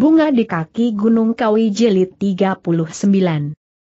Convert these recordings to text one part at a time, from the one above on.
Bunga di kaki Gunung Kawi Jelit 39.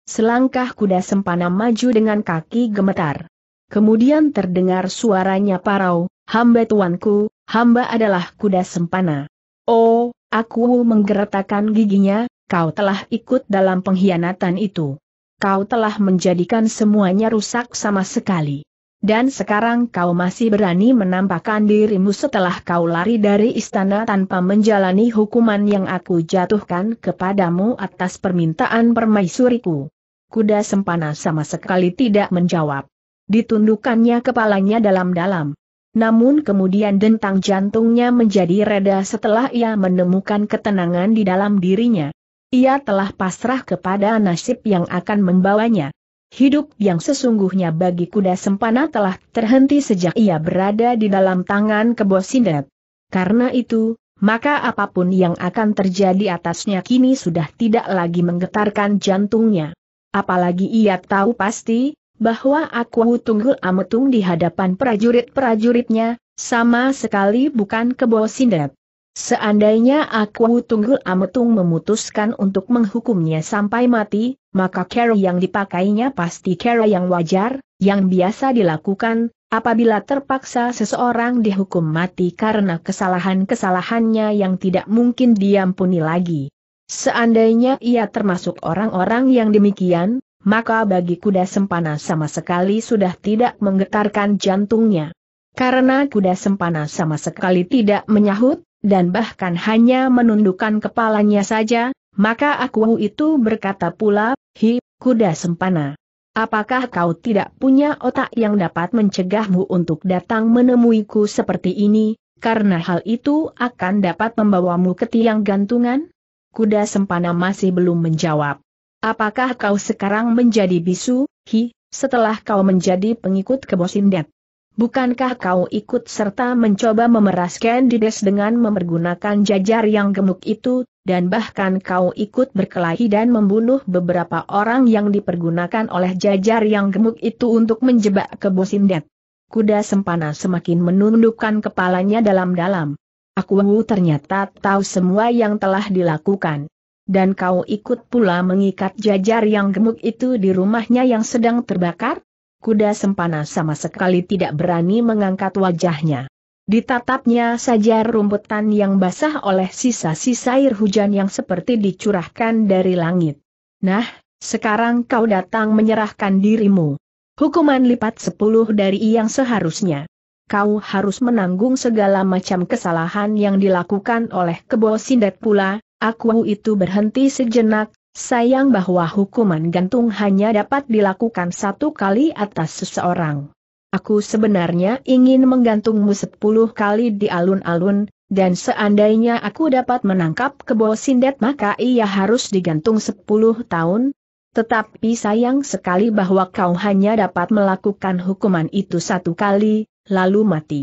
Selangkah kuda sempana maju dengan kaki gemetar. Kemudian terdengar suaranya parau, hamba tuanku, hamba adalah kuda sempana. Oh, aku menggeretakan giginya, kau telah ikut dalam pengkhianatan itu. Kau telah menjadikan semuanya rusak sama sekali dan sekarang kau masih berani menampakkan dirimu setelah kau lari dari istana tanpa menjalani hukuman yang aku jatuhkan kepadamu atas permintaan permaisuriku. Kuda sempana sama sekali tidak menjawab. Ditundukannya kepalanya dalam-dalam. Namun kemudian dentang jantungnya menjadi reda setelah ia menemukan ketenangan di dalam dirinya. Ia telah pasrah kepada nasib yang akan membawanya. Hidup yang sesungguhnya bagi kuda sempana telah terhenti sejak ia berada di dalam tangan kebo sindet. Karena itu, maka apapun yang akan terjadi atasnya kini sudah tidak lagi menggetarkan jantungnya. Apalagi ia tahu pasti, bahwa aku Tunggul Ametung di hadapan prajurit-prajuritnya, sama sekali bukan kebo sindet. Seandainya aku Tunggul Ametung memutuskan untuk menghukumnya sampai mati, maka cara yang dipakainya pasti cara yang wajar, yang biasa dilakukan, apabila terpaksa seseorang dihukum mati karena kesalahan-kesalahannya yang tidak mungkin diampuni lagi. Seandainya ia termasuk orang-orang yang demikian, maka bagi kuda sempana sama sekali sudah tidak menggetarkan jantungnya. Karena kuda sempana sama sekali tidak menyahut, dan bahkan hanya menundukkan kepalanya saja, maka aku itu berkata pula, hi, kuda sempana. Apakah kau tidak punya otak yang dapat mencegahmu untuk datang menemuiku seperti ini, karena hal itu akan dapat membawamu ke tiang gantungan? Kuda sempana masih belum menjawab. Apakah kau sekarang menjadi bisu, hi, setelah kau menjadi pengikut kebosindet? Bukankah kau ikut serta mencoba memeras Candides dengan mempergunakan jajar yang gemuk itu, dan bahkan kau ikut berkelahi dan membunuh beberapa orang yang dipergunakan oleh jajar yang gemuk itu untuk menjebak ke Bosindet? Kuda Sempana semakin menundukkan kepalanya dalam-dalam. Aku ternyata tahu semua yang telah dilakukan. Dan kau ikut pula mengikat jajar yang gemuk itu di rumahnya yang sedang terbakar? kuda sempana sama sekali tidak berani mengangkat wajahnya. Ditatapnya saja rumputan yang basah oleh sisa-sisa air hujan yang seperti dicurahkan dari langit. Nah, sekarang kau datang menyerahkan dirimu. Hukuman lipat sepuluh dari yang seharusnya. Kau harus menanggung segala macam kesalahan yang dilakukan oleh kebo sindet pula, aku itu berhenti sejenak, Sayang bahwa hukuman gantung hanya dapat dilakukan satu kali atas seseorang. Aku sebenarnya ingin menggantungmu sepuluh kali di alun-alun, dan seandainya aku dapat menangkap kebo sindet maka ia harus digantung sepuluh tahun. Tetapi sayang sekali bahwa kau hanya dapat melakukan hukuman itu satu kali, lalu mati.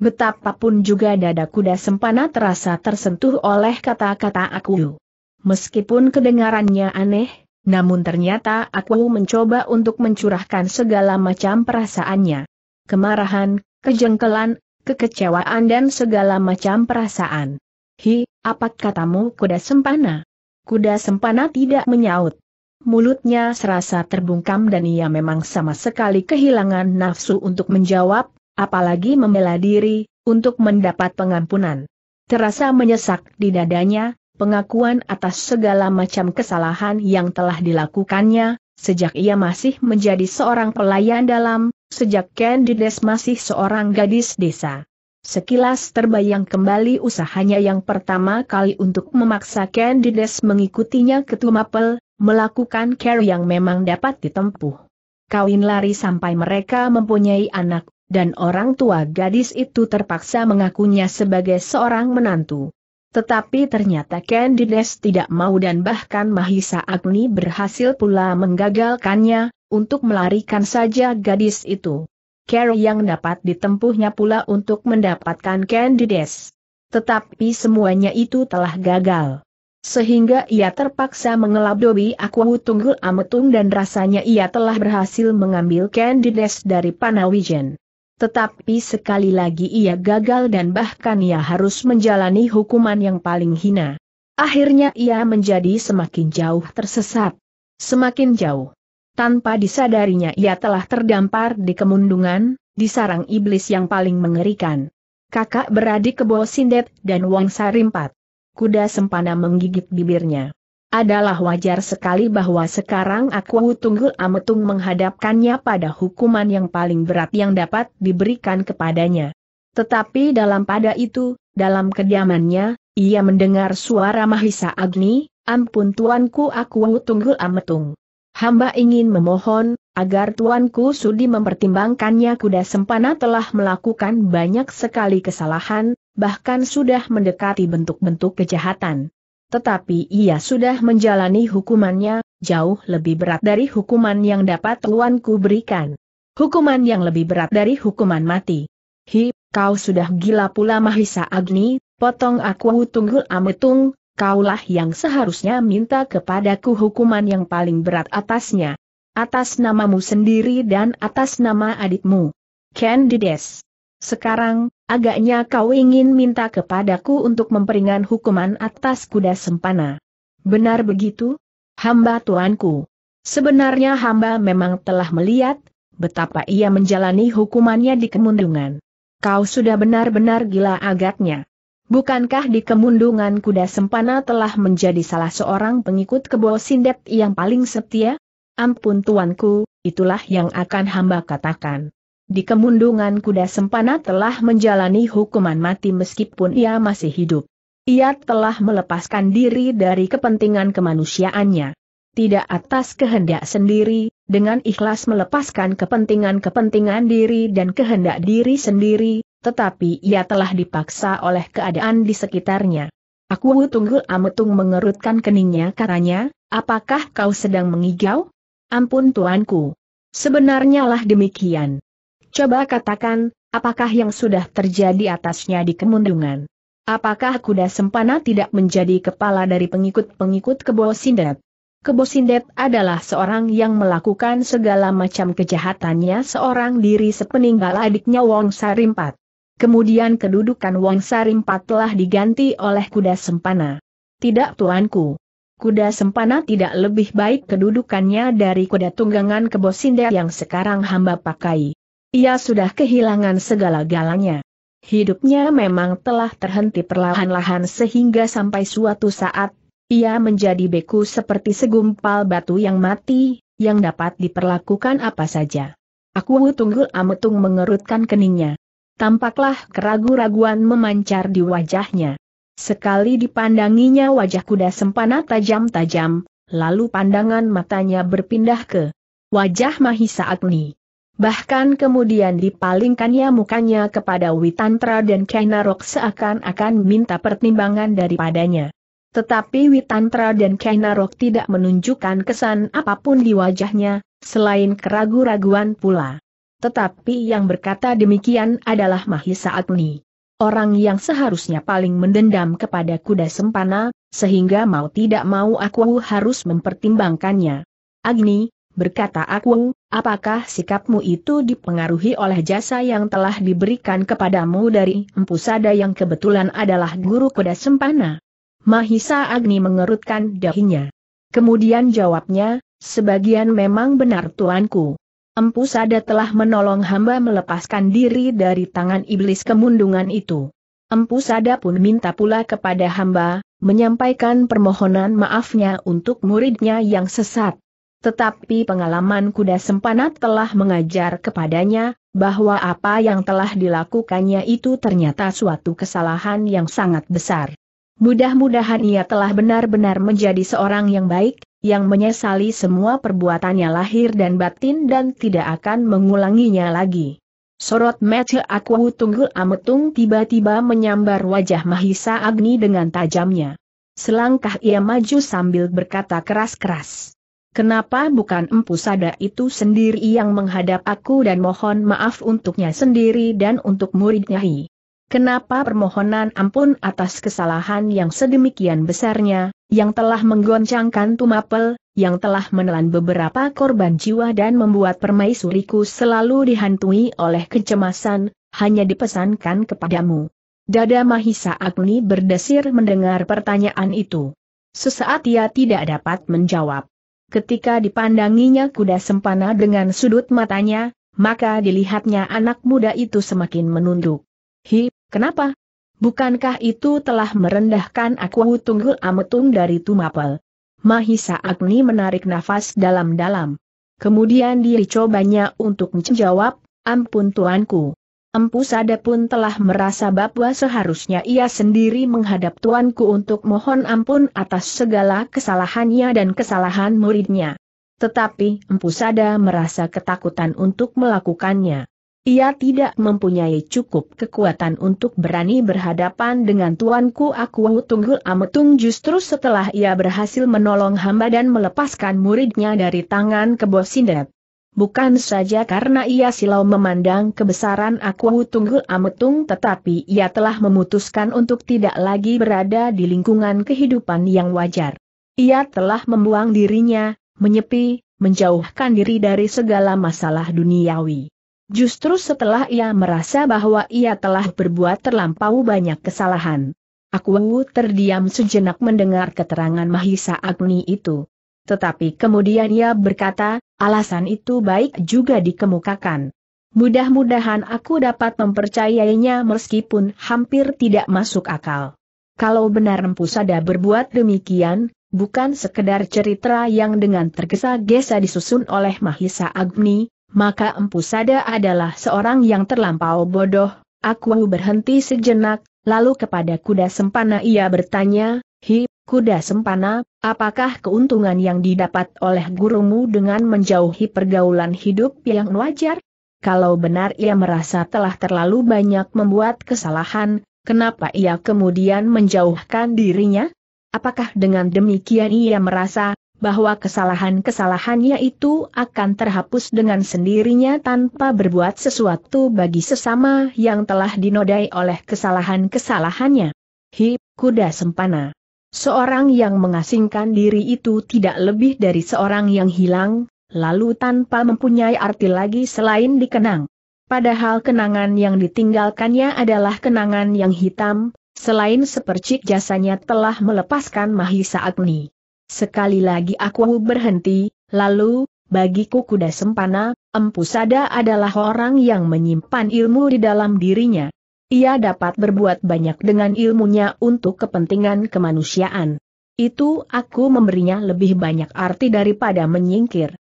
Betapapun juga dada kuda sempana terasa tersentuh oleh kata-kata aku. Meskipun kedengarannya aneh, namun ternyata aku mencoba untuk mencurahkan segala macam perasaannya. Kemarahan, kejengkelan, kekecewaan dan segala macam perasaan. Hi, apa katamu kuda sempana? Kuda sempana tidak menyaut. Mulutnya serasa terbungkam dan ia memang sama sekali kehilangan nafsu untuk menjawab, apalagi membela diri, untuk mendapat pengampunan. Terasa menyesak di dadanya, pengakuan atas segala macam kesalahan yang telah dilakukannya, sejak ia masih menjadi seorang pelayan dalam, sejak Candides masih seorang gadis desa. Sekilas terbayang kembali usahanya yang pertama kali untuk memaksa Candides mengikutinya ke Tumapel, melakukan care yang memang dapat ditempuh. Kawin lari sampai mereka mempunyai anak, dan orang tua gadis itu terpaksa mengakunya sebagai seorang menantu. Tetapi ternyata Candides tidak mau dan bahkan Mahisa Agni berhasil pula menggagalkannya, untuk melarikan saja gadis itu. Care yang dapat ditempuhnya pula untuk mendapatkan Candides. Tetapi semuanya itu telah gagal. Sehingga ia terpaksa mengelap Dobi Aku Tunggul Ametung dan rasanya ia telah berhasil mengambil Candides dari Panawijen. Tetapi sekali lagi ia gagal dan bahkan ia harus menjalani hukuman yang paling hina. Akhirnya ia menjadi semakin jauh tersesat. Semakin jauh. Tanpa disadarinya ia telah terdampar di kemundungan, di sarang iblis yang paling mengerikan. Kakak beradik Kebo Sindet dan Wang Sarimpat. Kuda sempana menggigit bibirnya. Adalah wajar sekali bahwa sekarang aku Tunggul Ametung menghadapkannya pada hukuman yang paling berat yang dapat diberikan kepadanya. Tetapi dalam pada itu, dalam kediamannya, ia mendengar suara Mahisa Agni, ampun tuanku aku Tunggul Ametung. Hamba ingin memohon, agar tuanku sudi mempertimbangkannya kuda sempana telah melakukan banyak sekali kesalahan, bahkan sudah mendekati bentuk-bentuk kejahatan tetapi ia sudah menjalani hukumannya, jauh lebih berat dari hukuman yang dapat tuanku berikan. Hukuman yang lebih berat dari hukuman mati. Hi, kau sudah gila pula Mahisa Agni, potong aku tunggul ametung, kaulah yang seharusnya minta kepadaku hukuman yang paling berat atasnya. Atas namamu sendiri dan atas nama adikmu. Candides. Sekarang, Agaknya kau ingin minta kepadaku untuk memperingan hukuman atas kuda sempana. Benar begitu? Hamba tuanku. Sebenarnya hamba memang telah melihat, betapa ia menjalani hukumannya di kemundungan. Kau sudah benar-benar gila agaknya. Bukankah di kemundungan kuda sempana telah menjadi salah seorang pengikut kebo sindet yang paling setia? Ampun tuanku, itulah yang akan hamba katakan. Di kemundungan kuda sempana telah menjalani hukuman mati meskipun ia masih hidup. Ia telah melepaskan diri dari kepentingan kemanusiaannya. Tidak atas kehendak sendiri, dengan ikhlas melepaskan kepentingan-kepentingan diri dan kehendak diri sendiri, tetapi ia telah dipaksa oleh keadaan di sekitarnya. Aku Tunggul Ametung mengerutkan keningnya karanya, apakah kau sedang mengigau? Ampun tuanku. Sebenarnya lah demikian. Coba katakan, apakah yang sudah terjadi atasnya di kemundungan? Apakah kuda sempana tidak menjadi kepala dari pengikut-pengikut Kebo Sindet? Kebo Sindet adalah seorang yang melakukan segala macam kejahatannya seorang diri sepeninggal adiknya Wong Sarimpat. Kemudian kedudukan Wong Sarimpat telah diganti oleh kuda sempana. Tidak tuanku. Kuda sempana tidak lebih baik kedudukannya dari kuda tunggangan Kebo yang sekarang hamba pakai. Ia sudah kehilangan segala-galanya. Hidupnya memang telah terhenti perlahan-lahan sehingga sampai suatu saat, ia menjadi beku seperti segumpal batu yang mati, yang dapat diperlakukan apa saja. Aku tunggul ametung mengerutkan keningnya. Tampaklah keragu-raguan memancar di wajahnya. Sekali dipandanginya wajah kuda sempana tajam-tajam, lalu pandangan matanya berpindah ke wajah Mahisa Agni. Bahkan kemudian dipalingkannya mukanya kepada Witantra dan Kainarok seakan-akan minta pertimbangan daripadanya. Tetapi Witantra dan Kainarok tidak menunjukkan kesan apapun di wajahnya, selain keragu-raguan pula. Tetapi yang berkata demikian adalah Mahisa Agni. Orang yang seharusnya paling mendendam kepada kuda sempana, sehingga mau tidak mau aku harus mempertimbangkannya. Agni, berkata aku, apakah sikapmu itu dipengaruhi oleh jasa yang telah diberikan kepadamu dari Empu Sada yang kebetulan adalah guru kuda sempana? Mahisa Agni mengerutkan dahinya. Kemudian jawabnya, sebagian memang benar tuanku. Empu Sada telah menolong hamba melepaskan diri dari tangan iblis kemundungan itu. Empu Sada pun minta pula kepada hamba, menyampaikan permohonan maafnya untuk muridnya yang sesat. Tetapi pengalaman kuda sempanat telah mengajar kepadanya, bahwa apa yang telah dilakukannya itu ternyata suatu kesalahan yang sangat besar. Mudah-mudahan ia telah benar-benar menjadi seorang yang baik, yang menyesali semua perbuatannya lahir dan batin dan tidak akan mengulanginya lagi. Sorot mata aku tunggul ametung tiba-tiba menyambar wajah Mahisa Agni dengan tajamnya. Selangkah ia maju sambil berkata keras-keras. Kenapa bukan Empu Sada itu sendiri yang menghadap aku dan mohon maaf untuknya sendiri dan untuk muridnya Hi? Kenapa permohonan ampun atas kesalahan yang sedemikian besarnya, yang telah menggoncangkan Tumapel, yang telah menelan beberapa korban jiwa dan membuat permaisuriku selalu dihantui oleh kecemasan, hanya dipesankan kepadamu. Dada Mahisa Agni berdesir mendengar pertanyaan itu. Sesaat ia tidak dapat menjawab. Ketika dipandanginya kuda sempana dengan sudut matanya, maka dilihatnya anak muda itu semakin menunduk. Hi, kenapa? Bukankah itu telah merendahkan aku tunggul ametung dari Tumapel? Mahisa Agni menarik nafas dalam-dalam. Kemudian dia dicobanya untuk menjawab, ampun tuanku. Empu Sada pun telah merasa bahwa seharusnya ia sendiri menghadap tuanku untuk mohon ampun atas segala kesalahannya dan kesalahan muridnya. Tetapi Empu Sada merasa ketakutan untuk melakukannya. Ia tidak mempunyai cukup kekuatan untuk berani berhadapan dengan tuanku aku tunggul ametung justru setelah ia berhasil menolong hamba dan melepaskan muridnya dari tangan kebosindet. Bukan saja karena ia silau memandang kebesaran aku Tunggul Ametung tetapi ia telah memutuskan untuk tidak lagi berada di lingkungan kehidupan yang wajar. Ia telah membuang dirinya, menyepi, menjauhkan diri dari segala masalah duniawi. Justru setelah ia merasa bahwa ia telah berbuat terlampau banyak kesalahan. Aku terdiam sejenak mendengar keterangan Mahisa Agni itu. Tetapi kemudian ia berkata, alasan itu baik juga dikemukakan. Mudah-mudahan aku dapat mempercayainya meskipun hampir tidak masuk akal. Kalau benar Empu Sada berbuat demikian, bukan sekedar cerita yang dengan tergesa-gesa disusun oleh Mahisa Agni, maka Empu Sada adalah seorang yang terlampau bodoh. Aku berhenti sejenak, lalu kepada kuda sempana ia bertanya, Hi, kuda sempana, apakah keuntungan yang didapat oleh gurumu dengan menjauhi pergaulan hidup yang wajar? Kalau benar ia merasa telah terlalu banyak membuat kesalahan, kenapa ia kemudian menjauhkan dirinya? Apakah dengan demikian ia merasa bahwa kesalahan-kesalahannya itu akan terhapus dengan sendirinya tanpa berbuat sesuatu bagi sesama yang telah dinodai oleh kesalahan-kesalahannya? Hi, kuda sempana. Seorang yang mengasingkan diri itu tidak lebih dari seorang yang hilang, lalu tanpa mempunyai arti lagi selain dikenang. Padahal kenangan yang ditinggalkannya adalah kenangan yang hitam, selain sepercik jasanya telah melepaskan Mahisa Agni. Sekali lagi aku berhenti, lalu, bagiku kuda sempana, Empu Sada adalah orang yang menyimpan ilmu di dalam dirinya. Ia dapat berbuat banyak dengan ilmunya untuk kepentingan kemanusiaan. Itu aku memberinya lebih banyak arti daripada menyingkir.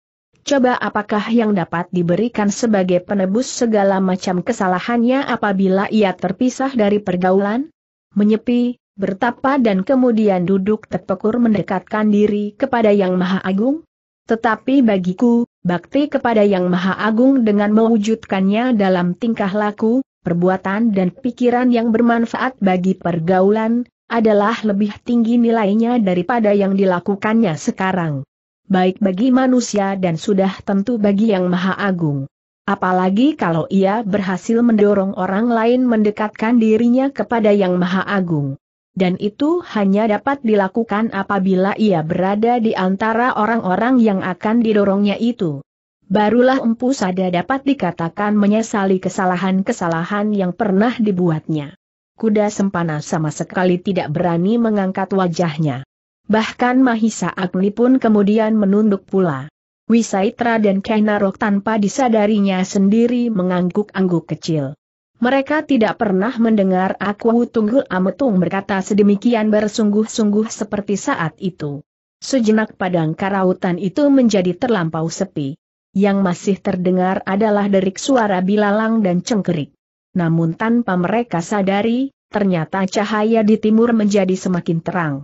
Coba apakah yang dapat diberikan sebagai penebus segala macam kesalahannya apabila ia terpisah dari pergaulan? Menyepi, bertapa dan kemudian duduk terpekur mendekatkan diri kepada Yang Maha Agung? Tetapi bagiku, bakti kepada Yang Maha Agung dengan mewujudkannya dalam tingkah laku, perbuatan dan pikiran yang bermanfaat bagi pergaulan, adalah lebih tinggi nilainya daripada yang dilakukannya sekarang. Baik bagi manusia dan sudah tentu bagi yang maha agung. Apalagi kalau ia berhasil mendorong orang lain mendekatkan dirinya kepada yang maha agung. Dan itu hanya dapat dilakukan apabila ia berada di antara orang-orang yang akan didorongnya itu. Barulah Empu Sada dapat dikatakan menyesali kesalahan-kesalahan yang pernah dibuatnya. Kuda Sempana sama sekali tidak berani mengangkat wajahnya. Bahkan Mahisa Agni pun kemudian menunduk pula. Wisaitra dan Kainarok tanpa disadarinya sendiri mengangguk-angguk kecil. Mereka tidak pernah mendengar aku Tunggul Ametung berkata sedemikian bersungguh-sungguh seperti saat itu. Sejenak padang karautan itu menjadi terlampau sepi yang masih terdengar adalah derik suara bilalang dan cengkerik. Namun tanpa mereka sadari, ternyata cahaya di timur menjadi semakin terang.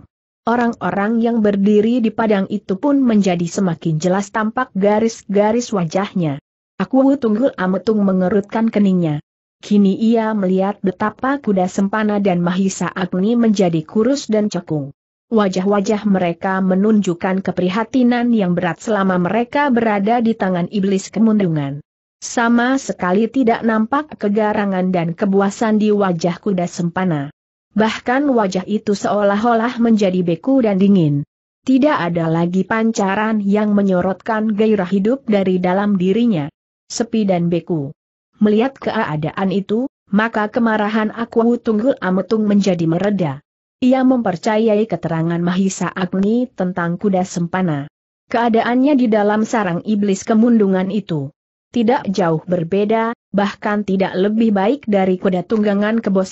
Orang-orang yang berdiri di padang itu pun menjadi semakin jelas tampak garis-garis wajahnya. Aku Tunggul Ametung mengerutkan keningnya. Kini ia melihat betapa kuda Sempana dan Mahisa Agni menjadi kurus dan cekung. Wajah-wajah mereka menunjukkan keprihatinan yang berat selama mereka berada di tangan iblis kemundungan. Sama sekali tidak nampak kegarangan dan kebuasan di wajah kuda sempana. Bahkan wajah itu seolah-olah menjadi beku dan dingin. Tidak ada lagi pancaran yang menyorotkan gairah hidup dari dalam dirinya. Sepi dan beku. Melihat keadaan itu, maka kemarahan aku Tunggul Ametung menjadi meredah. Ia mempercayai keterangan Mahisa Agni tentang kuda sempana. Keadaannya di dalam sarang iblis kemundungan itu tidak jauh berbeda, bahkan tidak lebih baik dari kuda tunggangan kebo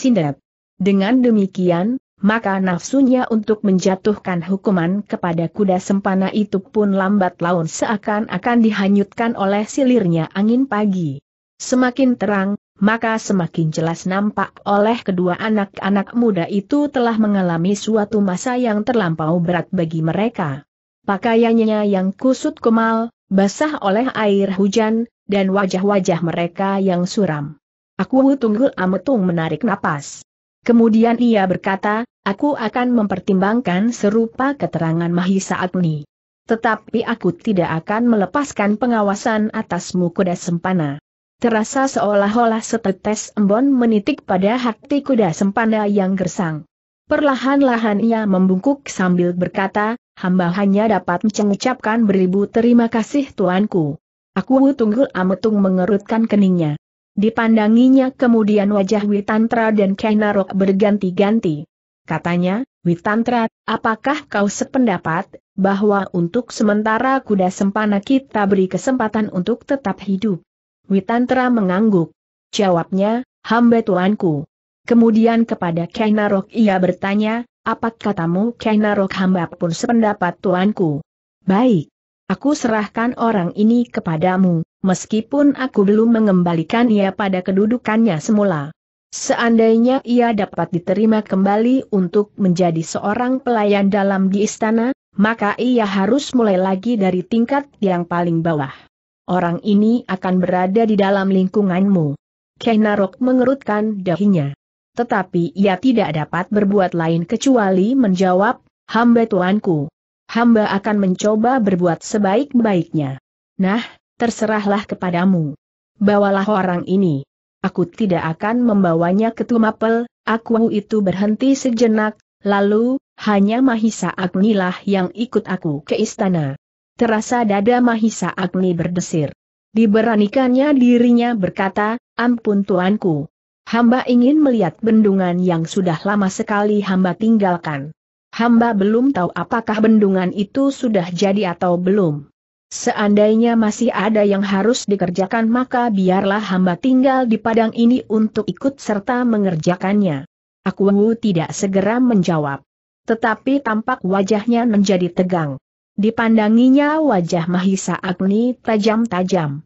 Dengan demikian, maka nafsunya untuk menjatuhkan hukuman kepada kuda sempana itu pun lambat laun seakan-akan dihanyutkan oleh silirnya angin pagi. Semakin terang, maka semakin jelas nampak oleh kedua anak-anak muda itu telah mengalami suatu masa yang terlampau berat bagi mereka. Pakaiannya yang kusut kemal, basah oleh air hujan, dan wajah-wajah mereka yang suram. Aku tunggu ametung menarik napas. Kemudian ia berkata, aku akan mempertimbangkan serupa keterangan Mahisa Agni. Tetapi aku tidak akan melepaskan pengawasan atasmu kuda sempana. Terasa seolah-olah setetes embon menitik pada hati kuda sempanda yang gersang. Perlahan-lahan ia membungkuk sambil berkata, hamba hanya dapat mengucapkan beribu terima kasih tuanku. Aku tunggul ametung mengerutkan keningnya. Dipandanginya kemudian wajah Witantra dan kainarok berganti-ganti. Katanya, Witantra, apakah kau sependapat, bahwa untuk sementara kuda sempana kita beri kesempatan untuk tetap hidup? Witantra mengangguk. Jawabnya, hamba tuanku. Kemudian kepada Kainarok ia bertanya, apa katamu Kainarok hamba pun sependapat tuanku. Baik. Aku serahkan orang ini kepadamu, meskipun aku belum mengembalikan ia pada kedudukannya semula. Seandainya ia dapat diterima kembali untuk menjadi seorang pelayan dalam di istana, maka ia harus mulai lagi dari tingkat yang paling bawah. Orang ini akan berada di dalam lingkunganmu. Kenarok mengerutkan dahinya. Tetapi ia tidak dapat berbuat lain kecuali menjawab, hamba tuanku. Hamba akan mencoba berbuat sebaik-baiknya. Nah, terserahlah kepadamu. Bawalah orang ini. Aku tidak akan membawanya ke Tumapel, aku itu berhenti sejenak, lalu, hanya Mahisa Agnilah yang ikut aku ke istana terasa dada Mahisa Agni berdesir. Diberanikannya dirinya berkata, ampun tuanku. Hamba ingin melihat bendungan yang sudah lama sekali hamba tinggalkan. Hamba belum tahu apakah bendungan itu sudah jadi atau belum. Seandainya masih ada yang harus dikerjakan maka biarlah hamba tinggal di padang ini untuk ikut serta mengerjakannya. Aku tidak segera menjawab. Tetapi tampak wajahnya menjadi tegang. Dipandanginya wajah Mahisa Agni tajam-tajam.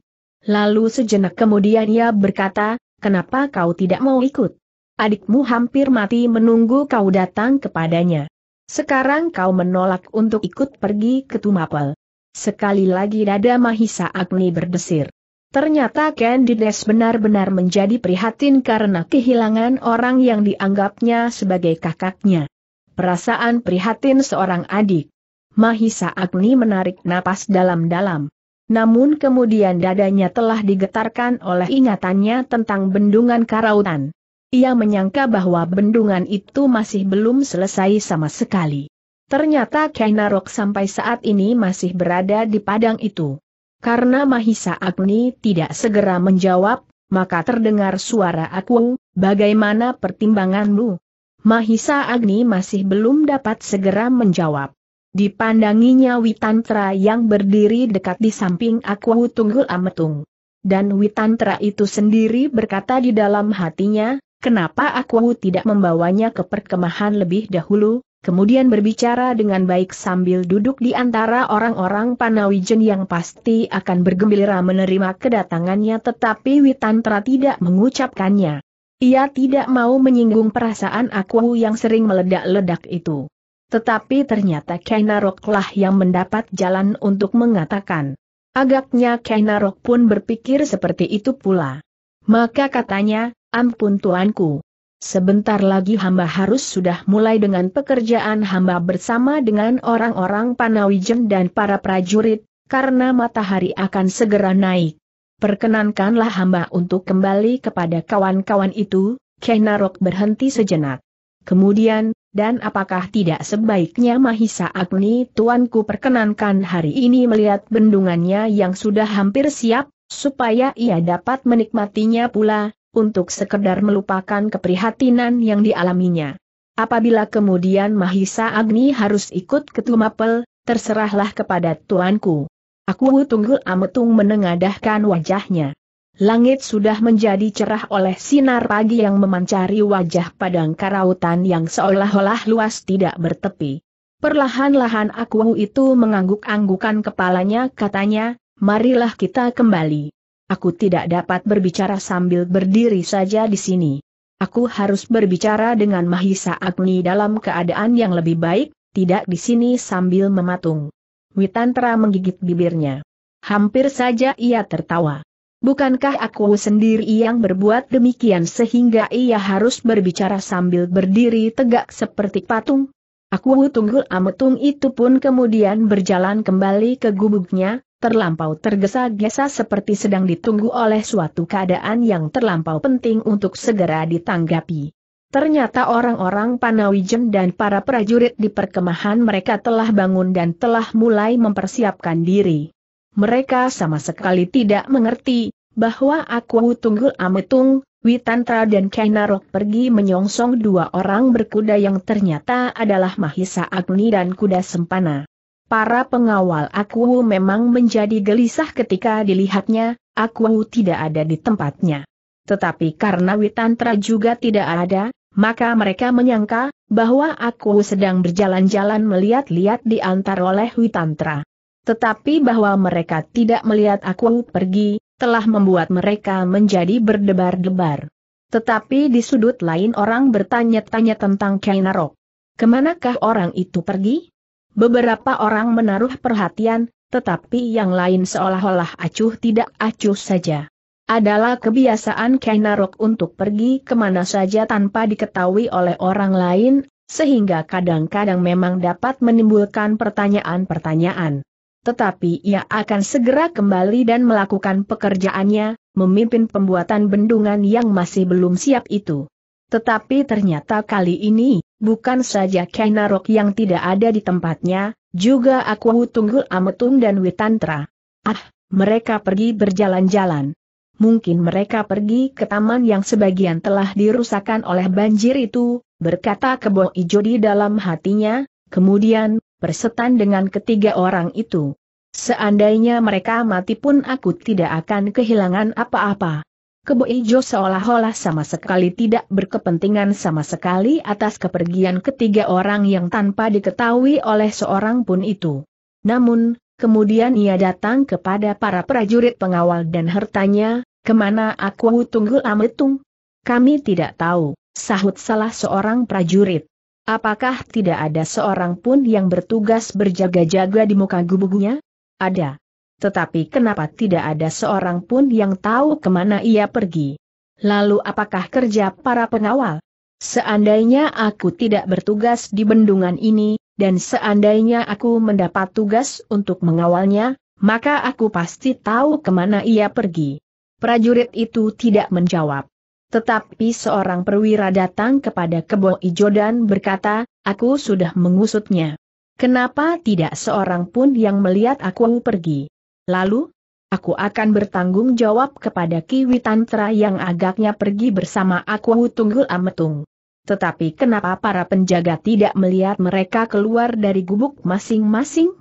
Lalu sejenak kemudian ia berkata, kenapa kau tidak mau ikut? Adikmu hampir mati menunggu kau datang kepadanya. Sekarang kau menolak untuk ikut pergi ke Tumapel. Sekali lagi dada Mahisa Agni berdesir. Ternyata Candides benar-benar menjadi prihatin karena kehilangan orang yang dianggapnya sebagai kakaknya. Perasaan prihatin seorang adik. Mahisa Agni menarik napas dalam-dalam. Namun kemudian dadanya telah digetarkan oleh ingatannya tentang bendungan karautan. Ia menyangka bahwa bendungan itu masih belum selesai sama sekali. Ternyata Kainarok sampai saat ini masih berada di padang itu. Karena Mahisa Agni tidak segera menjawab, maka terdengar suara aku, bagaimana pertimbanganmu? Mahisa Agni masih belum dapat segera menjawab. Dipandanginya Witantra yang berdiri dekat di samping Akwahu Tunggul Ametung. Dan Witantra itu sendiri berkata di dalam hatinya, kenapa Akwahu tidak membawanya ke perkemahan lebih dahulu, kemudian berbicara dengan baik sambil duduk di antara orang-orang Panawijen yang pasti akan bergembira menerima kedatangannya tetapi Witantra tidak mengucapkannya. Ia tidak mau menyinggung perasaan Akwahu yang sering meledak-ledak itu. Tetapi ternyata Kainaroklah yang mendapat jalan untuk mengatakan. Agaknya Kainarok pun berpikir seperti itu pula. Maka katanya, ampun tuanku. Sebentar lagi hamba harus sudah mulai dengan pekerjaan hamba bersama dengan orang-orang Panawijen dan para prajurit, karena matahari akan segera naik. Perkenankanlah hamba untuk kembali kepada kawan-kawan itu, Kainarok berhenti sejenak. Kemudian, dan apakah tidak sebaiknya Mahisa Agni tuanku perkenankan hari ini melihat bendungannya yang sudah hampir siap, supaya ia dapat menikmatinya pula, untuk sekedar melupakan keprihatinan yang dialaminya. Apabila kemudian Mahisa Agni harus ikut ketumapel, terserahlah kepada tuanku. Aku tunggu ametung menengadahkan wajahnya. Langit sudah menjadi cerah oleh sinar pagi yang memancari wajah padang karautan yang seolah-olah luas tidak bertepi. Perlahan-lahan aku itu mengangguk-anggukan kepalanya katanya, marilah kita kembali. Aku tidak dapat berbicara sambil berdiri saja di sini. Aku harus berbicara dengan Mahisa Agni dalam keadaan yang lebih baik, tidak di sini sambil mematung. Witantra menggigit bibirnya. Hampir saja ia tertawa. Bukankah aku sendiri yang berbuat demikian sehingga ia harus berbicara sambil berdiri tegak seperti patung? Aku tunggul ametung itu pun kemudian berjalan kembali ke gubuknya, terlampau tergesa-gesa seperti sedang ditunggu oleh suatu keadaan yang terlampau penting untuk segera ditanggapi. Ternyata orang-orang Panawijen dan para prajurit di perkemahan mereka telah bangun dan telah mulai mempersiapkan diri. Mereka sama sekali tidak mengerti, bahwa aku Tunggul Ametung, Witantra dan Kainarok pergi menyongsong dua orang berkuda yang ternyata adalah Mahisa Agni dan kuda Sempana. Para pengawal aku memang menjadi gelisah ketika dilihatnya, aku tidak ada di tempatnya. Tetapi karena Witantra juga tidak ada, maka mereka menyangka bahwa aku sedang berjalan-jalan melihat-lihat diantar oleh Witantra. Tetapi bahwa mereka tidak melihat aku pergi, telah membuat mereka menjadi berdebar-debar. Tetapi di sudut lain orang bertanya-tanya tentang Kainarok. Kemanakah orang itu pergi? Beberapa orang menaruh perhatian, tetapi yang lain seolah-olah acuh tidak acuh saja. Adalah kebiasaan Kainarok untuk pergi kemana saja tanpa diketahui oleh orang lain, sehingga kadang-kadang memang dapat menimbulkan pertanyaan-pertanyaan tetapi ia akan segera kembali dan melakukan pekerjaannya, memimpin pembuatan bendungan yang masih belum siap itu. Tetapi ternyata kali ini, bukan saja Kainarok yang tidak ada di tempatnya, juga aku Tunggul Ametung dan Witantra. Ah, mereka pergi berjalan-jalan. Mungkin mereka pergi ke taman yang sebagian telah dirusakan oleh banjir itu, berkata Kebo Ijo di dalam hatinya, kemudian bersetan dengan ketiga orang itu. Seandainya mereka mati pun aku tidak akan kehilangan apa-apa. Kebo Ijo seolah-olah sama sekali tidak berkepentingan sama sekali atas kepergian ketiga orang yang tanpa diketahui oleh seorang pun itu. Namun, kemudian ia datang kepada para prajurit pengawal dan hertanya, kemana aku tunggu ametung? Kami tidak tahu, sahut salah seorang prajurit. Apakah tidak ada seorang pun yang bertugas berjaga-jaga di muka gubuknya? Ada. Tetapi kenapa tidak ada seorang pun yang tahu kemana ia pergi? Lalu apakah kerja para pengawal? Seandainya aku tidak bertugas di bendungan ini, dan seandainya aku mendapat tugas untuk mengawalnya, maka aku pasti tahu kemana ia pergi. Prajurit itu tidak menjawab. Tetapi seorang perwira datang kepada kebo ijo dan berkata, aku sudah mengusutnya. Kenapa tidak seorang pun yang melihat aku pergi? Lalu, aku akan bertanggung jawab kepada Ki Witantra yang agaknya pergi bersama aku Tunggul Ametung. Tetapi kenapa para penjaga tidak melihat mereka keluar dari gubuk masing-masing?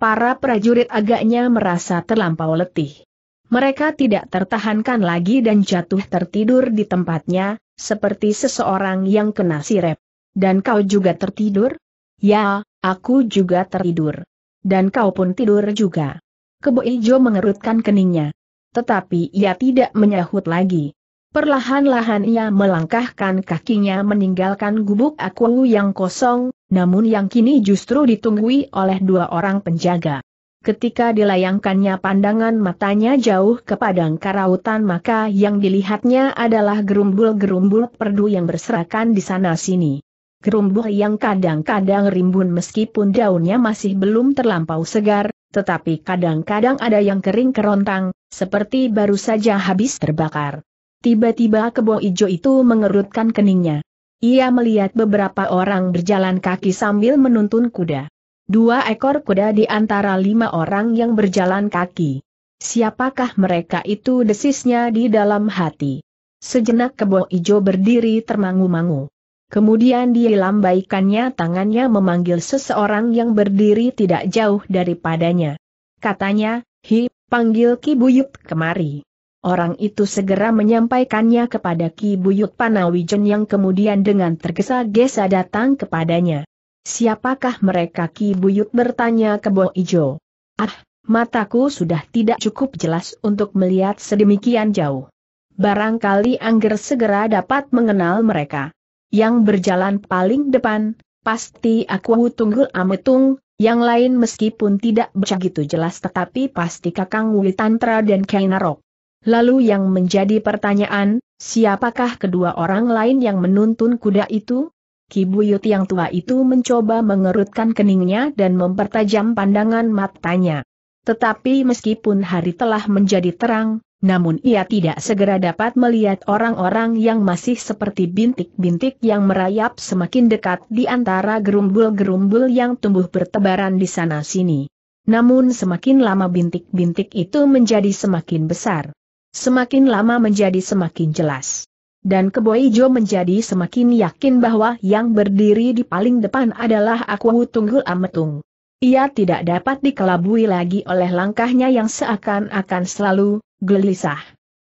Para prajurit agaknya merasa terlampau letih. Mereka tidak tertahankan lagi dan jatuh tertidur di tempatnya, seperti seseorang yang kena sirep. Dan kau juga tertidur? Ya, aku juga tertidur. Dan kau pun tidur juga. Kebo Ijo mengerutkan keningnya. Tetapi ia tidak menyahut lagi. Perlahan-lahan ia melangkahkan kakinya meninggalkan gubuk aku yang kosong, namun yang kini justru ditunggui oleh dua orang penjaga. Ketika dilayangkannya pandangan matanya jauh ke padang karautan maka yang dilihatnya adalah gerumbul-gerumbul perdu yang berserakan di sana-sini. Gerumbul yang kadang-kadang rimbun meskipun daunnya masih belum terlampau segar, tetapi kadang-kadang ada yang kering kerontang, seperti baru saja habis terbakar. Tiba-tiba kebo ijo itu mengerutkan keningnya. Ia melihat beberapa orang berjalan kaki sambil menuntun kuda. Dua ekor kuda di antara lima orang yang berjalan kaki. Siapakah mereka itu desisnya di dalam hati. Sejenak kebo ijo berdiri termangu-mangu. Kemudian dilambaikannya tangannya memanggil seseorang yang berdiri tidak jauh daripadanya. Katanya, Hi, panggil Ki Buyut kemari. Orang itu segera menyampaikannya kepada Ki Buyut Panawijen yang kemudian dengan tergesa-gesa datang kepadanya. Siapakah mereka Ki Buyut bertanya ke Bo ijo. Ah, mataku sudah tidak cukup jelas untuk melihat sedemikian jauh. Barangkali Angger segera dapat mengenal mereka. Yang berjalan paling depan, pasti aku tunggul ametung, yang lain meskipun tidak begitu jelas tetapi pasti Kakang Witantra dan Kainarok. Lalu yang menjadi pertanyaan, siapakah kedua orang lain yang menuntun kuda itu? Kibuyut yang tua itu mencoba mengerutkan keningnya dan mempertajam pandangan matanya. Tetapi meskipun hari telah menjadi terang, namun ia tidak segera dapat melihat orang-orang yang masih seperti bintik-bintik yang merayap semakin dekat di antara gerumbul-gerumbul yang tumbuh bertebaran di sana-sini. Namun semakin lama bintik-bintik itu menjadi semakin besar. Semakin lama menjadi semakin jelas. Dan kebo menjadi semakin yakin bahwa yang berdiri di paling depan adalah Aku Tunggul Ametung. Ia tidak dapat dikelabui lagi oleh langkahnya yang seakan-akan selalu gelisah.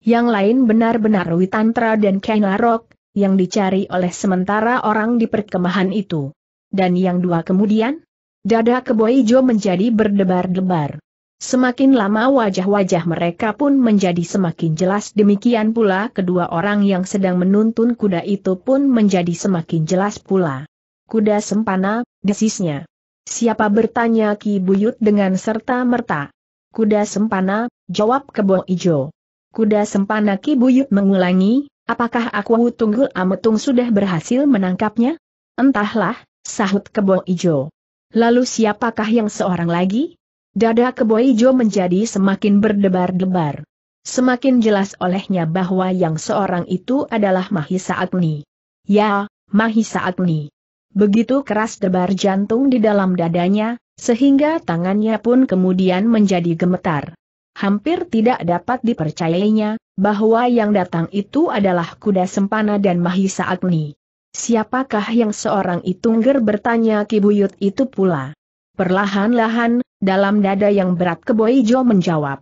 Yang lain benar-benar Witantra dan Kainarok yang dicari oleh sementara orang di perkemahan itu. Dan yang dua kemudian? Dada kebo menjadi berdebar-debar. Semakin lama wajah-wajah mereka pun menjadi semakin jelas demikian pula kedua orang yang sedang menuntun kuda itu pun menjadi semakin jelas pula. Kuda sempana, desisnya. Siapa bertanya Ki Buyut dengan serta merta. Kuda sempana, jawab kebo ijo. Kuda sempana Ki Buyut mengulangi, apakah aku tunggul ametung sudah berhasil menangkapnya? Entahlah, sahut kebo ijo. Lalu siapakah yang seorang lagi? Dada keboijo menjadi semakin berdebar-debar. Semakin jelas olehnya bahwa yang seorang itu adalah Mahisa Agni. Ya, Mahisa Agni. Begitu keras debar jantung di dalam dadanya, sehingga tangannya pun kemudian menjadi gemetar. Hampir tidak dapat dipercayainya, bahwa yang datang itu adalah kuda sempana dan Mahisa Agni. Siapakah yang seorang itu Ger bertanya kibuyut itu pula? Perlahan-lahan, dalam dada yang berat Keboijo menjawab.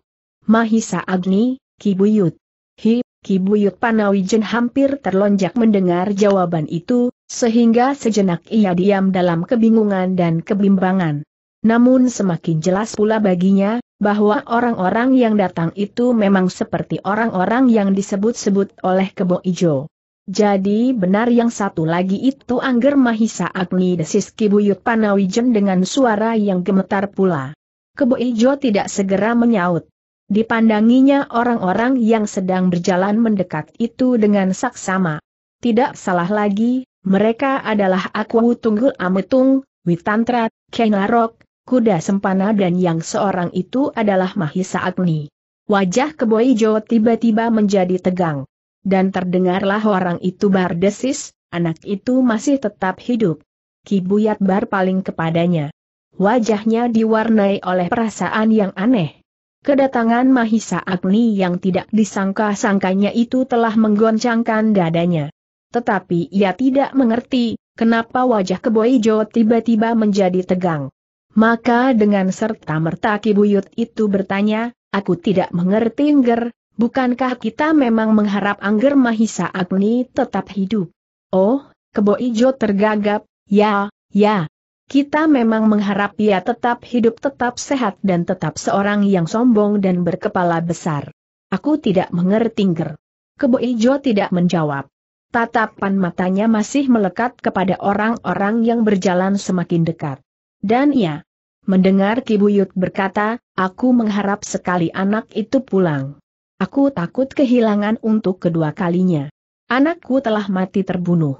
Mahisa Agni, Kibuyut. Hi, Kibuyut Panawijen hampir terlonjak mendengar jawaban itu, sehingga sejenak ia diam dalam kebingungan dan kebimbangan. Namun semakin jelas pula baginya, bahwa orang-orang yang datang itu memang seperti orang-orang yang disebut-sebut oleh Kebo Ijo. Jadi benar yang satu lagi itu Angger Mahisa Agni desis Kibuyut Panawijen dengan suara yang gemetar pula. Kebo Ijo tidak segera menyaut. Dipandanginya orang-orang yang sedang berjalan mendekat itu dengan saksama. Tidak salah lagi, mereka adalah Akwu Tunggul Ametung, Witantra, Kenarok, Kuda Sempana dan yang seorang itu adalah Mahisa Agni. Wajah Kebo Ijo tiba-tiba menjadi tegang dan terdengarlah orang itu berdesis, anak itu masih tetap hidup. Kibuyat berpaling kepadanya. Wajahnya diwarnai oleh perasaan yang aneh. Kedatangan Mahisa Agni yang tidak disangka-sangkanya itu telah menggoncangkan dadanya. Tetapi ia tidak mengerti, kenapa wajah Keboijo tiba-tiba menjadi tegang. Maka dengan serta merta Kibuyut itu bertanya, aku tidak mengerti Ngger, Bukankah kita memang mengharap Angger Mahisa Agni tetap hidup? Oh, kebo ijo tergagap, ya, ya. Kita memang mengharap ia tetap hidup tetap sehat dan tetap seorang yang sombong dan berkepala besar. Aku tidak mengerti Angger. Kebo ijo tidak menjawab. Tatapan matanya masih melekat kepada orang-orang yang berjalan semakin dekat. Dan ya, mendengar Kibuyut berkata, aku mengharap sekali anak itu pulang. Aku takut kehilangan untuk kedua kalinya. Anakku telah mati terbunuh.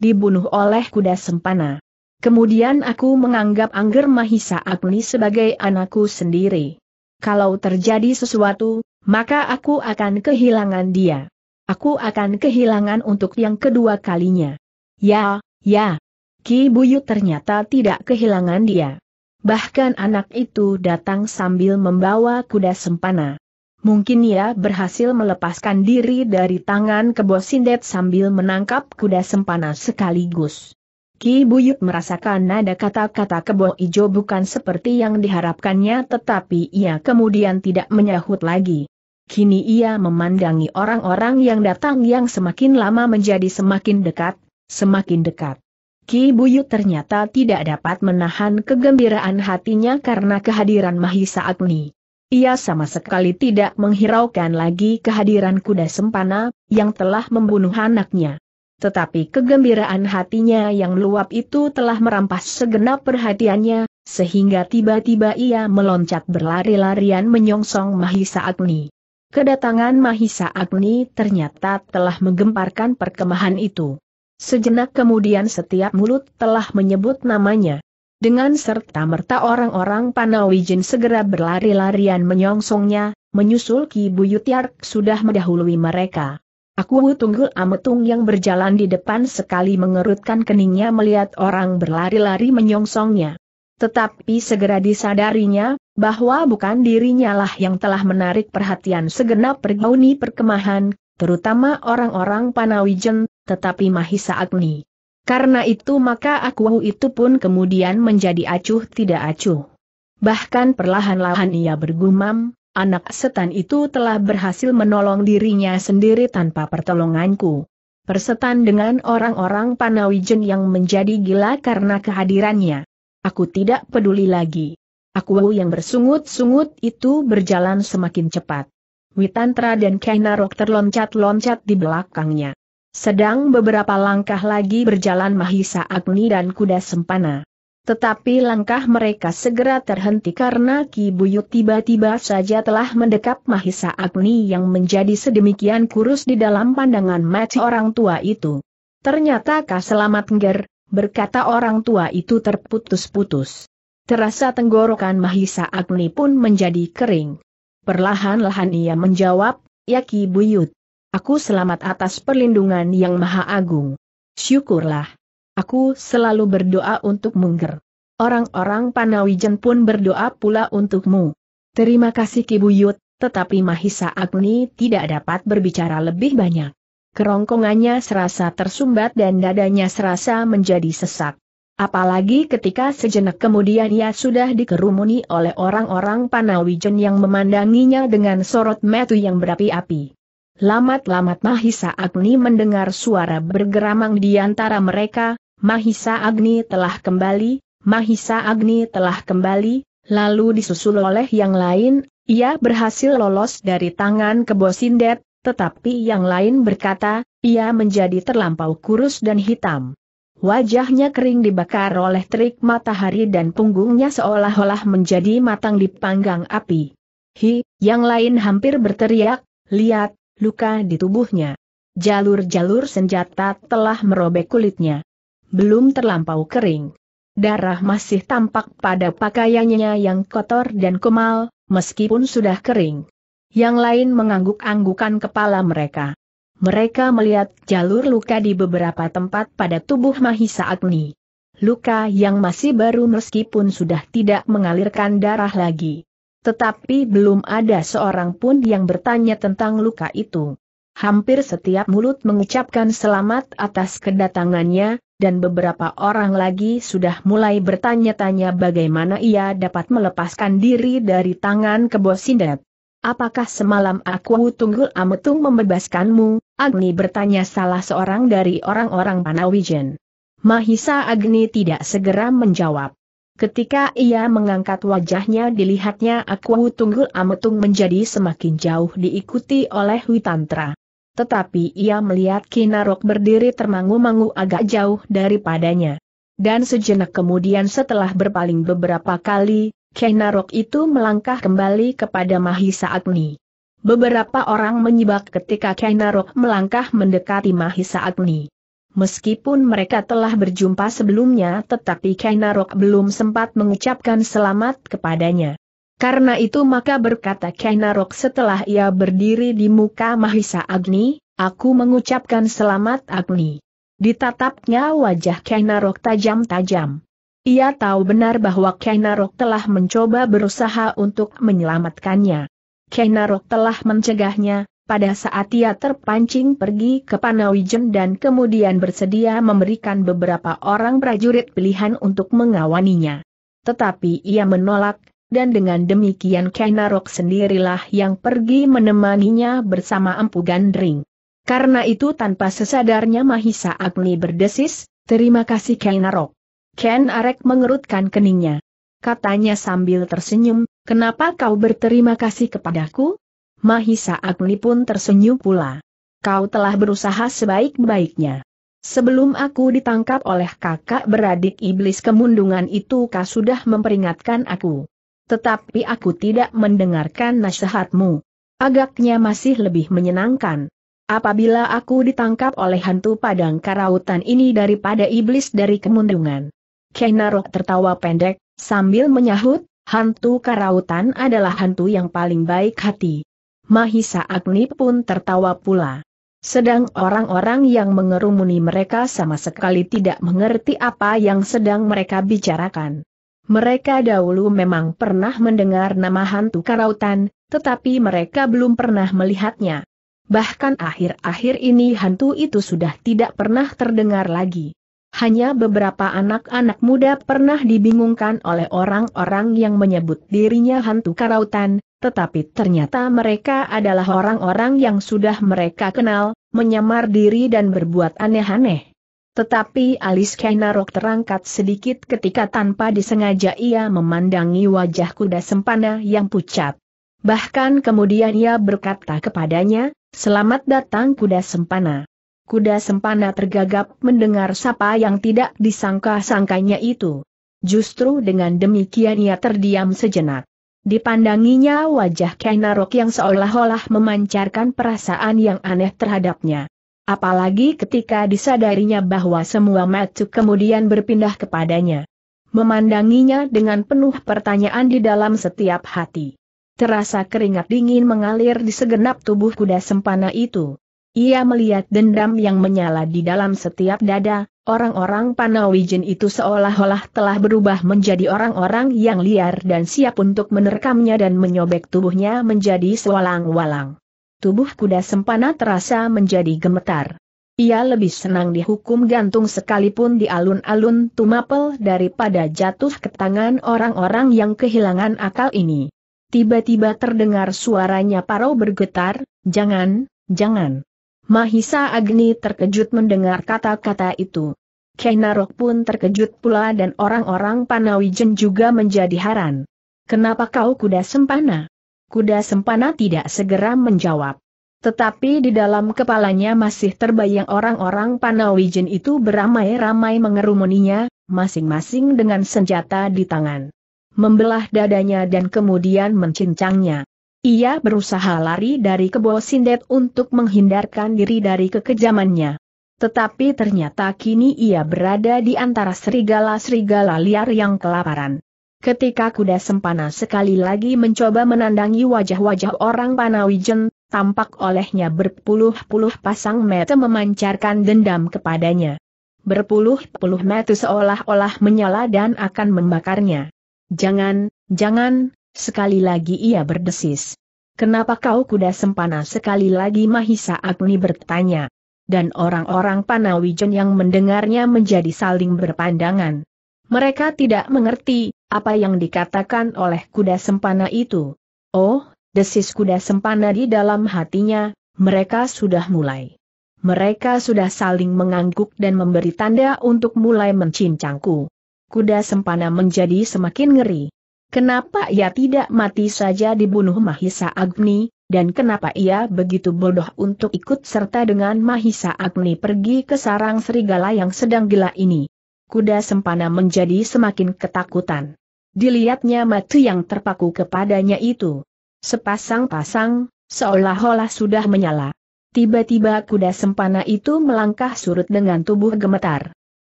Dibunuh oleh kuda sempana. Kemudian aku menganggap Angger Mahisa Agni sebagai anakku sendiri. Kalau terjadi sesuatu, maka aku akan kehilangan dia. Aku akan kehilangan untuk yang kedua kalinya. Ya, ya. Ki Buyut ternyata tidak kehilangan dia. Bahkan anak itu datang sambil membawa kuda sempana. Mungkin ia berhasil melepaskan diri dari tangan kebo sindet sambil menangkap kuda sempana sekaligus. Ki Buyut merasakan nada kata-kata kebo ijo bukan seperti yang diharapkannya tetapi ia kemudian tidak menyahut lagi. Kini ia memandangi orang-orang yang datang yang semakin lama menjadi semakin dekat, semakin dekat. Ki Buyut ternyata tidak dapat menahan kegembiraan hatinya karena kehadiran Mahisa Agni. Ia sama sekali tidak menghiraukan lagi kehadiran kuda sempana, yang telah membunuh anaknya. Tetapi kegembiraan hatinya yang luap itu telah merampas segenap perhatiannya, sehingga tiba-tiba ia meloncat berlari-larian menyongsong Mahisa Agni. Kedatangan Mahisa Agni ternyata telah menggemparkan perkemahan itu. Sejenak kemudian setiap mulut telah menyebut namanya. Dengan serta-merta orang-orang Panawijin segera berlari-larian menyongsongnya, menyusul Ki Buyutyar sudah mendahului mereka. Aku Tunggul Ametung yang berjalan di depan sekali mengerutkan keningnya melihat orang berlari-lari menyongsongnya. Tetapi segera disadarinya, bahwa bukan dirinya lah yang telah menarik perhatian segenap pergauni perkemahan, terutama orang-orang Panawijen, tetapi Mahisa Agni. Karena itu maka aku itu pun kemudian menjadi acuh tidak acuh. Bahkan perlahan-lahan ia bergumam, anak setan itu telah berhasil menolong dirinya sendiri tanpa pertolonganku. Persetan dengan orang-orang Panawijen yang menjadi gila karena kehadirannya. Aku tidak peduli lagi. Aku yang bersungut-sungut itu berjalan semakin cepat. Witantra dan Kainarok terloncat-loncat di belakangnya. Sedang beberapa langkah lagi berjalan Mahisa Agni dan kuda Sempana. Tetapi langkah mereka segera terhenti karena Ki Buyut tiba-tiba saja telah mendekap Mahisa Agni yang menjadi sedemikian kurus di dalam pandangan mata orang tua itu. Ternyata Kak Selamat Ngger, berkata orang tua itu terputus-putus. Terasa tenggorokan Mahisa Agni pun menjadi kering. Perlahan-lahan ia menjawab, ya Ki Buyut. Aku selamat atas perlindungan yang maha agung. Syukurlah. Aku selalu berdoa untuk Mungger. Orang-orang Panawijen pun berdoa pula untukmu. Terima kasih kibuyut. tetapi Mahisa Agni tidak dapat berbicara lebih banyak. Kerongkongannya serasa tersumbat dan dadanya serasa menjadi sesak. Apalagi ketika sejenak kemudian ia sudah dikerumuni oleh orang-orang Panawijen yang memandanginya dengan sorot metu yang berapi-api. Lamat-lamat Mahisa Agni mendengar suara bergeramang di antara mereka, Mahisa Agni telah kembali, Mahisa Agni telah kembali, lalu disusul oleh yang lain, ia berhasil lolos dari tangan sindet, tetapi yang lain berkata, ia menjadi terlampau kurus dan hitam. Wajahnya kering dibakar oleh terik matahari dan punggungnya seolah-olah menjadi matang dipanggang api. Hi, yang lain hampir berteriak, lihat, luka di tubuhnya. Jalur-jalur senjata telah merobek kulitnya. Belum terlampau kering. Darah masih tampak pada pakaiannya yang kotor dan kemal, meskipun sudah kering. Yang lain mengangguk-anggukan kepala mereka. Mereka melihat jalur luka di beberapa tempat pada tubuh Mahisa Agni. Luka yang masih baru meskipun sudah tidak mengalirkan darah lagi. Tetapi belum ada seorang pun yang bertanya tentang luka itu. Hampir setiap mulut mengucapkan selamat atas kedatangannya, dan beberapa orang lagi sudah mulai bertanya-tanya bagaimana ia dapat melepaskan diri dari tangan kebosindet. Apakah semalam aku tunggul ametung membebaskanmu? Agni bertanya salah seorang dari orang-orang Panawijen. Mahisa Agni tidak segera menjawab. Ketika ia mengangkat wajahnya dilihatnya Aku Tunggul Ametung menjadi semakin jauh diikuti oleh Witantra. Tetapi ia melihat Kinarok berdiri termangu-mangu agak jauh daripadanya. Dan sejenak kemudian setelah berpaling beberapa kali, Kinarok itu melangkah kembali kepada Mahisa Agni. Beberapa orang menyibak ketika Kinarok melangkah mendekati Mahisa Agni. Meskipun mereka telah berjumpa sebelumnya tetapi Kainarok belum sempat mengucapkan selamat kepadanya. Karena itu maka berkata Kainarok setelah ia berdiri di muka Mahisa Agni, aku mengucapkan selamat Agni. Ditatapnya wajah Kainarok tajam-tajam. Ia tahu benar bahwa Kainarok telah mencoba berusaha untuk menyelamatkannya. Kainarok telah mencegahnya, pada saat ia terpancing pergi ke Panawijen dan kemudian bersedia memberikan beberapa orang prajurit pilihan untuk mengawaninya. Tetapi ia menolak, dan dengan demikian Kainarok sendirilah yang pergi menemaninya bersama Empu Gandring. Karena itu tanpa sesadarnya Mahisa Agni berdesis, terima kasih Kainarok. Ken Arek mengerutkan keningnya. Katanya sambil tersenyum, kenapa kau berterima kasih kepadaku? Mahisa Agni pun tersenyum pula. Kau telah berusaha sebaik-baiknya. Sebelum aku ditangkap oleh kakak beradik iblis kemundungan itu kau sudah memperingatkan aku. Tetapi aku tidak mendengarkan nasihatmu. Agaknya masih lebih menyenangkan. Apabila aku ditangkap oleh hantu padang karautan ini daripada iblis dari kemundungan. Kenaro tertawa pendek, sambil menyahut, hantu karautan adalah hantu yang paling baik hati. Mahisa Agni pun tertawa pula. Sedang orang-orang yang mengerumuni mereka sama sekali tidak mengerti apa yang sedang mereka bicarakan. Mereka dahulu memang pernah mendengar nama hantu karautan, tetapi mereka belum pernah melihatnya. Bahkan akhir-akhir ini hantu itu sudah tidak pernah terdengar lagi. Hanya beberapa anak-anak muda pernah dibingungkan oleh orang-orang yang menyebut dirinya hantu karautan, tetapi ternyata mereka adalah orang-orang yang sudah mereka kenal, menyamar diri dan berbuat aneh-aneh. Tetapi alis Kainarok terangkat sedikit ketika tanpa disengaja ia memandangi wajah kuda sempana yang pucat. Bahkan kemudian ia berkata kepadanya, Selamat datang kuda sempana. Kuda sempana tergagap mendengar sapa yang tidak disangka-sangkanya itu. Justru dengan demikian ia terdiam sejenak. Dipandanginya wajah Kainarok yang seolah-olah memancarkan perasaan yang aneh terhadapnya. Apalagi ketika disadarinya bahwa semua matuk kemudian berpindah kepadanya. Memandanginya dengan penuh pertanyaan di dalam setiap hati. Terasa keringat dingin mengalir di segenap tubuh kuda sempana itu. Ia melihat dendam yang menyala di dalam setiap dada, Orang-orang Panawijen itu seolah-olah telah berubah menjadi orang-orang yang liar dan siap untuk menerkamnya dan menyobek tubuhnya menjadi sewalang-walang. Tubuh kuda sempana terasa menjadi gemetar. Ia lebih senang dihukum gantung sekalipun di alun-alun Tumapel daripada jatuh ke tangan orang-orang yang kehilangan akal ini. Tiba-tiba terdengar suaranya parau bergetar, jangan, jangan. Mahisa Agni terkejut mendengar kata-kata itu. Kenarok pun terkejut pula dan orang-orang Panawijen juga menjadi heran. Kenapa kau kuda sempana? Kuda sempana tidak segera menjawab. Tetapi di dalam kepalanya masih terbayang orang-orang Panawijen itu beramai-ramai mengerumuninya, masing-masing dengan senjata di tangan. Membelah dadanya dan kemudian mencincangnya. Ia berusaha lari dari kebo sindet untuk menghindarkan diri dari kekejamannya. Tetapi ternyata kini ia berada di antara serigala-serigala liar yang kelaparan. Ketika kuda sempana sekali lagi mencoba menandangi wajah-wajah orang Panawijen, tampak olehnya berpuluh-puluh pasang mata memancarkan dendam kepadanya. Berpuluh-puluh mata seolah-olah menyala dan akan membakarnya. Jangan, jangan, Sekali lagi ia berdesis. Kenapa kau kuda sempana sekali lagi Mahisa Agni bertanya. Dan orang-orang Panawijen yang mendengarnya menjadi saling berpandangan. Mereka tidak mengerti apa yang dikatakan oleh kuda sempana itu. Oh, desis kuda sempana di dalam hatinya, mereka sudah mulai. Mereka sudah saling mengangguk dan memberi tanda untuk mulai mencincangku. Kuda sempana menjadi semakin ngeri. Kenapa ia tidak mati saja dibunuh Mahisa Agni, dan kenapa ia begitu bodoh untuk ikut serta dengan Mahisa Agni pergi ke sarang serigala yang sedang gila ini? Kuda sempana menjadi semakin ketakutan. Dilihatnya mati yang terpaku kepadanya itu. Sepasang-pasang, seolah-olah sudah menyala. Tiba-tiba kuda sempana itu melangkah surut dengan tubuh gemetar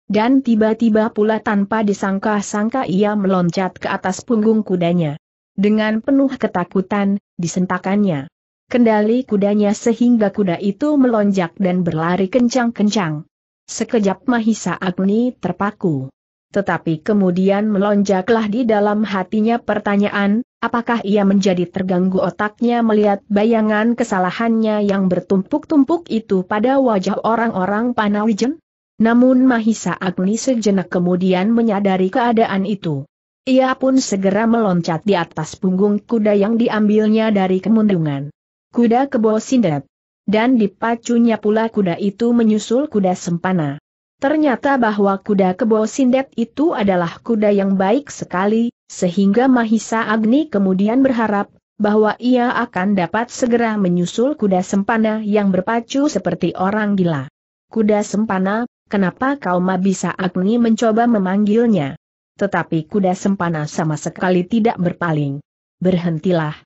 dan tiba-tiba pula tanpa disangka-sangka ia meloncat ke atas punggung kudanya. Dengan penuh ketakutan, disentakannya. Kendali kudanya sehingga kuda itu melonjak dan berlari kencang-kencang. Sekejap Mahisa Agni terpaku. Tetapi kemudian melonjaklah di dalam hatinya pertanyaan, apakah ia menjadi terganggu otaknya melihat bayangan kesalahannya yang bertumpuk-tumpuk itu pada wajah orang-orang Panawijen? Namun Mahisa Agni sejenak kemudian menyadari keadaan itu. Ia pun segera meloncat di atas punggung kuda yang diambilnya dari kemundungan. Kuda kebo sindet. Dan dipacunya pula kuda itu menyusul kuda sempana. Ternyata bahwa kuda kebo sindet itu adalah kuda yang baik sekali, sehingga Mahisa Agni kemudian berharap bahwa ia akan dapat segera menyusul kuda sempana yang berpacu seperti orang gila. Kuda sempana, kenapa kau ma bisa Agni mencoba memanggilnya? Tetapi kuda sempana sama sekali tidak berpaling. Berhentilah.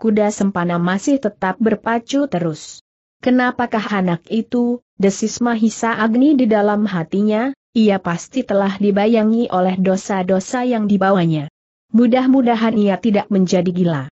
Kuda sempana masih tetap berpacu terus. Kenapakah anak itu, desis Mahisa Agni di dalam hatinya, ia pasti telah dibayangi oleh dosa-dosa yang dibawanya. Mudah-mudahan ia tidak menjadi gila.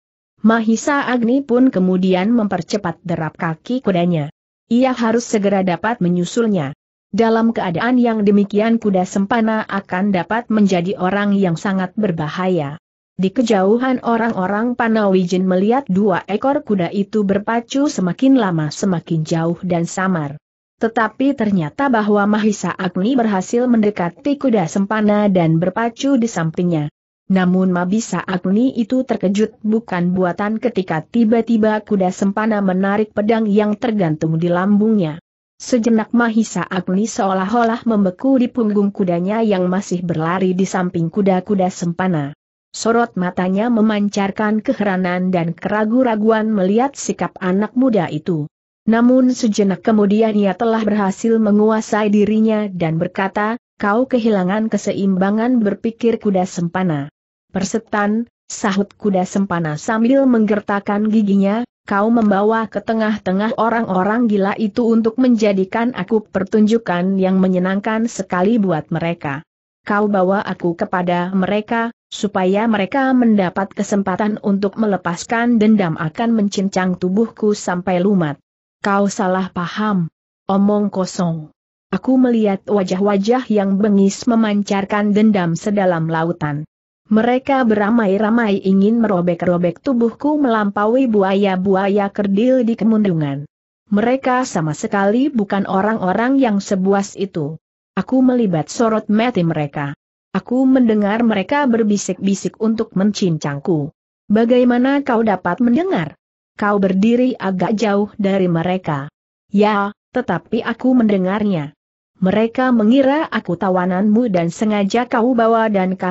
Mahisa Agni pun kemudian mempercepat derap kaki kudanya. Ia harus segera dapat menyusulnya. Dalam keadaan yang demikian kuda sempana akan dapat menjadi orang yang sangat berbahaya. Di kejauhan orang-orang Panawijin melihat dua ekor kuda itu berpacu semakin lama semakin jauh dan samar. Tetapi ternyata bahwa Mahisa Agni berhasil mendekati kuda sempana dan berpacu di sampingnya. Namun Mahisa Agni itu terkejut bukan buatan ketika tiba-tiba kuda sempana menarik pedang yang tergantung di lambungnya. Sejenak Mahisa Agni seolah-olah membeku di punggung kudanya yang masih berlari di samping kuda-kuda sempana. Sorot matanya memancarkan keheranan dan keraguan-raguan melihat sikap anak muda itu. Namun sejenak kemudian ia telah berhasil menguasai dirinya dan berkata, kau kehilangan keseimbangan berpikir kuda sempana. Persetan, sahut kuda sempana sambil menggertakkan giginya, kau membawa ke tengah-tengah orang-orang gila itu untuk menjadikan aku pertunjukan yang menyenangkan sekali buat mereka. Kau bawa aku kepada mereka, supaya mereka mendapat kesempatan untuk melepaskan dendam akan mencincang tubuhku sampai lumat. Kau salah paham. Omong kosong. Aku melihat wajah-wajah yang bengis memancarkan dendam sedalam lautan. Mereka beramai-ramai ingin merobek-robek tubuhku melampaui buaya-buaya kerdil di kemundungan. Mereka sama sekali bukan orang-orang yang sebuas itu. Aku melibat sorot mati mereka. Aku mendengar mereka berbisik-bisik untuk mencincangku. Bagaimana kau dapat mendengar? Kau berdiri agak jauh dari mereka. Ya, tetapi aku mendengarnya. Mereka mengira aku tawananmu dan sengaja kau bawa dan kau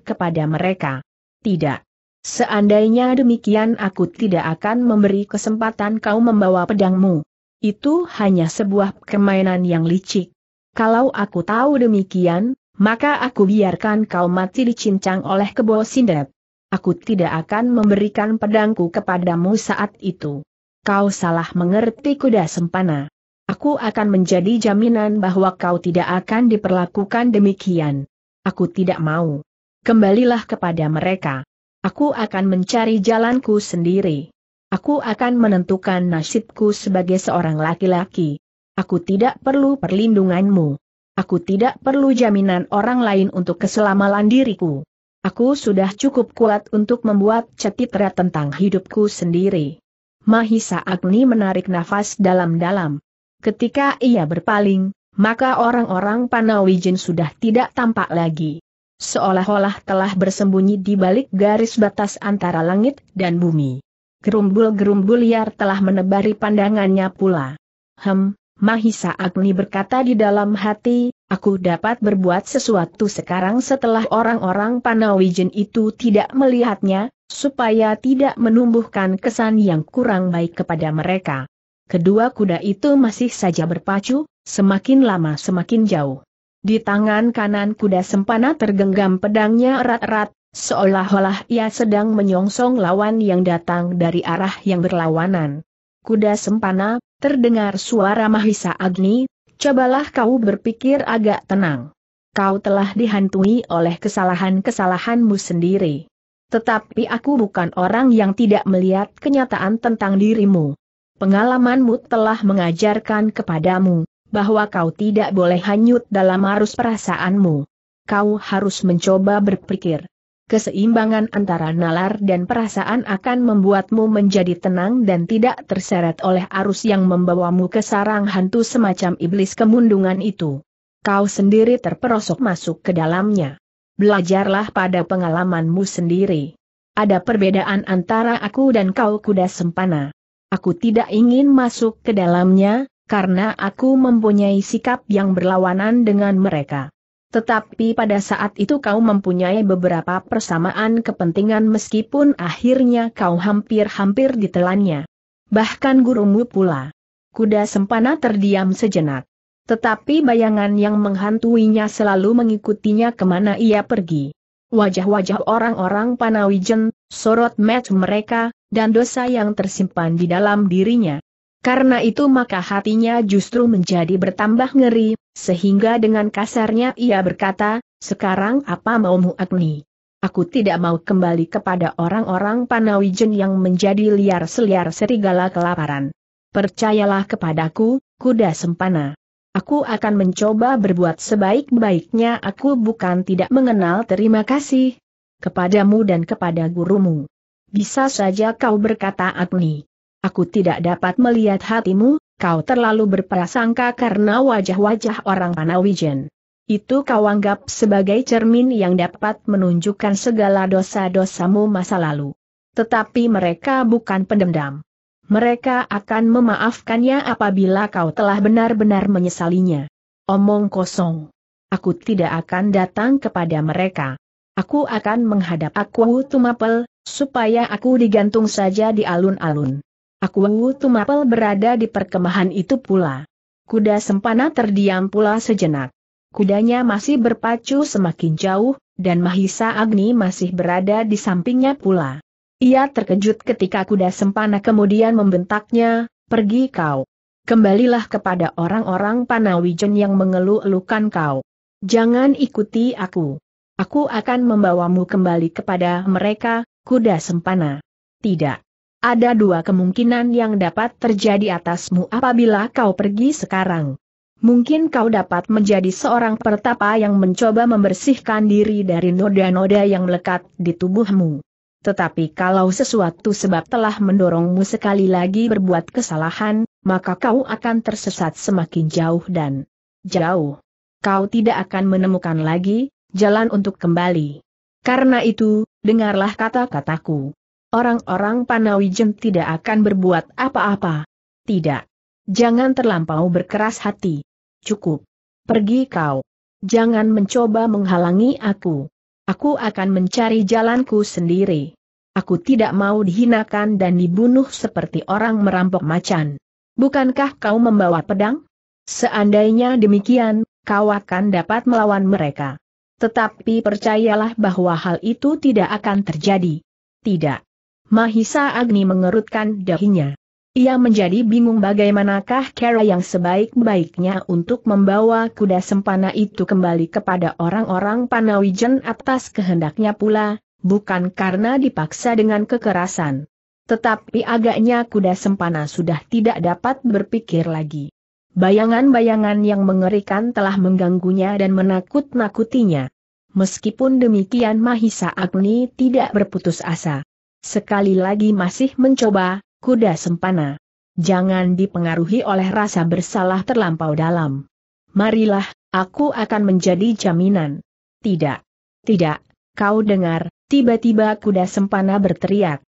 kepada mereka. Tidak. Seandainya demikian aku tidak akan memberi kesempatan kau membawa pedangmu. Itu hanya sebuah permainan yang licik. Kalau aku tahu demikian, maka aku biarkan kau mati dicincang oleh kebo sindet. Aku tidak akan memberikan pedangku kepadamu saat itu. Kau salah mengerti kuda sempana. Aku akan menjadi jaminan bahwa kau tidak akan diperlakukan demikian. Aku tidak mau. Kembalilah kepada mereka. Aku akan mencari jalanku sendiri. Aku akan menentukan nasibku sebagai seorang laki-laki. Aku tidak perlu perlindunganmu. Aku tidak perlu jaminan orang lain untuk keselamatan diriku. Aku sudah cukup kuat untuk membuat cetitra tentang hidupku sendiri. Mahisa Agni menarik nafas dalam-dalam. Ketika ia berpaling, maka orang-orang Panawijin sudah tidak tampak lagi. Seolah-olah telah bersembunyi di balik garis batas antara langit dan bumi. Gerumbul-gerumbul liar telah menebari pandangannya pula. Hem, Mahisa Agni berkata di dalam hati, aku dapat berbuat sesuatu sekarang setelah orang-orang Panawijin itu tidak melihatnya, supaya tidak menumbuhkan kesan yang kurang baik kepada mereka. Kedua kuda itu masih saja berpacu, semakin lama semakin jauh. Di tangan kanan kuda sempana tergenggam pedangnya erat-erat, seolah-olah ia sedang menyongsong lawan yang datang dari arah yang berlawanan. Kuda sempana, terdengar suara Mahisa Agni, cobalah kau berpikir agak tenang. Kau telah dihantui oleh kesalahan-kesalahanmu sendiri. Tetapi aku bukan orang yang tidak melihat kenyataan tentang dirimu pengalamanmu telah mengajarkan kepadamu bahwa kau tidak boleh hanyut dalam arus perasaanmu. Kau harus mencoba berpikir. Keseimbangan antara nalar dan perasaan akan membuatmu menjadi tenang dan tidak terseret oleh arus yang membawamu ke sarang hantu semacam iblis kemundungan itu. Kau sendiri terperosok masuk ke dalamnya. Belajarlah pada pengalamanmu sendiri. Ada perbedaan antara aku dan kau kuda sempana. Aku tidak ingin masuk ke dalamnya, karena aku mempunyai sikap yang berlawanan dengan mereka. Tetapi pada saat itu kau mempunyai beberapa persamaan kepentingan meskipun akhirnya kau hampir-hampir ditelannya. Bahkan gurumu pula. Kuda sempana terdiam sejenak. Tetapi bayangan yang menghantuinya selalu mengikutinya kemana ia pergi. Wajah-wajah orang-orang Panawijen, sorot match mereka, dan dosa yang tersimpan di dalam dirinya. Karena itu maka hatinya justru menjadi bertambah ngeri, sehingga dengan kasarnya ia berkata, sekarang apa maumu Agni? Aku tidak mau kembali kepada orang-orang Panawijen yang menjadi liar seliar serigala kelaparan. Percayalah kepadaku, kuda sempana. Aku akan mencoba berbuat sebaik-baiknya aku bukan tidak mengenal terima kasih kepadamu dan kepada gurumu. Bisa saja kau berkata Agni. Aku tidak dapat melihat hatimu, kau terlalu berprasangka karena wajah-wajah orang Panawijen. Itu kau anggap sebagai cermin yang dapat menunjukkan segala dosa-dosamu masa lalu. Tetapi mereka bukan pendendam. Mereka akan memaafkannya apabila kau telah benar-benar menyesalinya. Omong kosong. Aku tidak akan datang kepada mereka. Aku akan menghadap aku Tumapel, supaya aku digantung saja di alun-alun. Aku tumapel berada di perkemahan itu pula. Kuda sempana terdiam pula sejenak. Kudanya masih berpacu semakin jauh, dan Mahisa Agni masih berada di sampingnya pula. Ia terkejut ketika kuda sempana kemudian membentaknya, pergi kau. Kembalilah kepada orang-orang Panawijen yang mengeluh-elukan kau. Jangan ikuti aku. Aku akan membawamu kembali kepada mereka, kuda sempana. Tidak. Ada dua kemungkinan yang dapat terjadi atasmu apabila kau pergi sekarang. Mungkin kau dapat menjadi seorang pertapa yang mencoba membersihkan diri dari noda-noda yang melekat di tubuhmu. Tetapi kalau sesuatu sebab telah mendorongmu sekali lagi berbuat kesalahan, maka kau akan tersesat semakin jauh dan jauh. Kau tidak akan menemukan lagi jalan untuk kembali. Karena itu, dengarlah kata-kataku. Orang-orang Panawijen tidak akan berbuat apa-apa. Tidak. Jangan terlampau berkeras hati. Cukup. Pergi kau. Jangan mencoba menghalangi aku. Aku akan mencari jalanku sendiri. Aku tidak mau dihinakan dan dibunuh seperti orang merampok macan. Bukankah kau membawa pedang? Seandainya demikian, kau akan dapat melawan mereka. Tetapi percayalah bahwa hal itu tidak akan terjadi. Tidak. Mahisa Agni mengerutkan dahinya. Ia menjadi bingung bagaimanakah cara yang sebaik-baiknya untuk membawa kuda sempana itu kembali kepada orang-orang Panawijen atas kehendaknya pula, bukan karena dipaksa dengan kekerasan. Tetapi agaknya kuda sempana sudah tidak dapat berpikir lagi. Bayangan-bayangan yang mengerikan telah mengganggunya dan menakut-nakutinya. Meskipun demikian Mahisa Agni tidak berputus asa. Sekali lagi masih mencoba, kuda sempana. Jangan dipengaruhi oleh rasa bersalah terlampau dalam. Marilah, aku akan menjadi jaminan. Tidak. Tidak, kau dengar, tiba-tiba kuda sempana berteriak.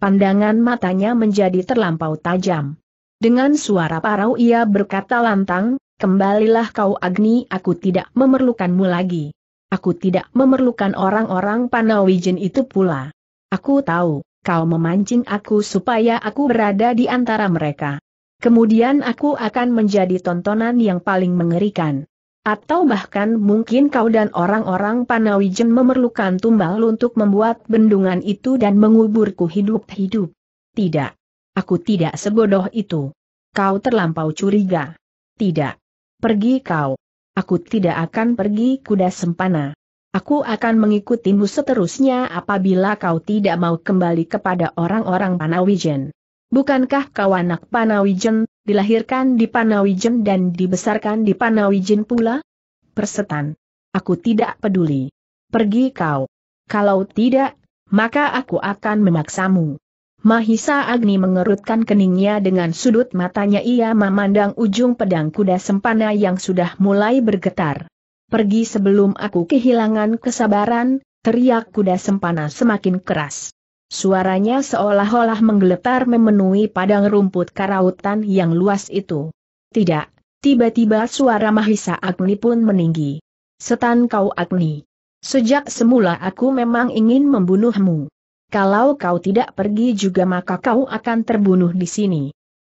Pandangan matanya menjadi terlampau tajam. Dengan suara parau ia berkata lantang, kembalilah kau Agni aku tidak memerlukanmu lagi. Aku tidak memerlukan orang-orang Panawijen itu pula. Aku tahu, kau memancing aku supaya aku berada di antara mereka. Kemudian aku akan menjadi tontonan yang paling mengerikan. Atau bahkan mungkin kau dan orang-orang Panawijen memerlukan tumbal untuk membuat bendungan itu dan menguburku hidup-hidup. Tidak. Aku tidak sebodoh itu. Kau terlampau curiga. Tidak. Pergi kau. Aku tidak akan pergi kuda sempana. Aku akan mengikutimu seterusnya apabila kau tidak mau kembali kepada orang-orang Panawijen. Bukankah kau anak Panawijen, dilahirkan di Panawijen dan dibesarkan di Panawijen pula? Persetan. Aku tidak peduli. Pergi kau. Kalau tidak, maka aku akan memaksamu. Mahisa Agni mengerutkan keningnya dengan sudut matanya ia memandang ujung pedang kuda sempana yang sudah mulai bergetar. Pergi sebelum aku kehilangan kesabaran, teriak kuda sempana semakin keras. Suaranya seolah-olah menggeletar memenuhi padang rumput karautan yang luas itu. Tidak, tiba-tiba suara Mahisa Agni pun meninggi. Setan kau Agni. Sejak semula aku memang ingin membunuhmu. Kalau kau tidak pergi juga maka kau akan terbunuh di sini.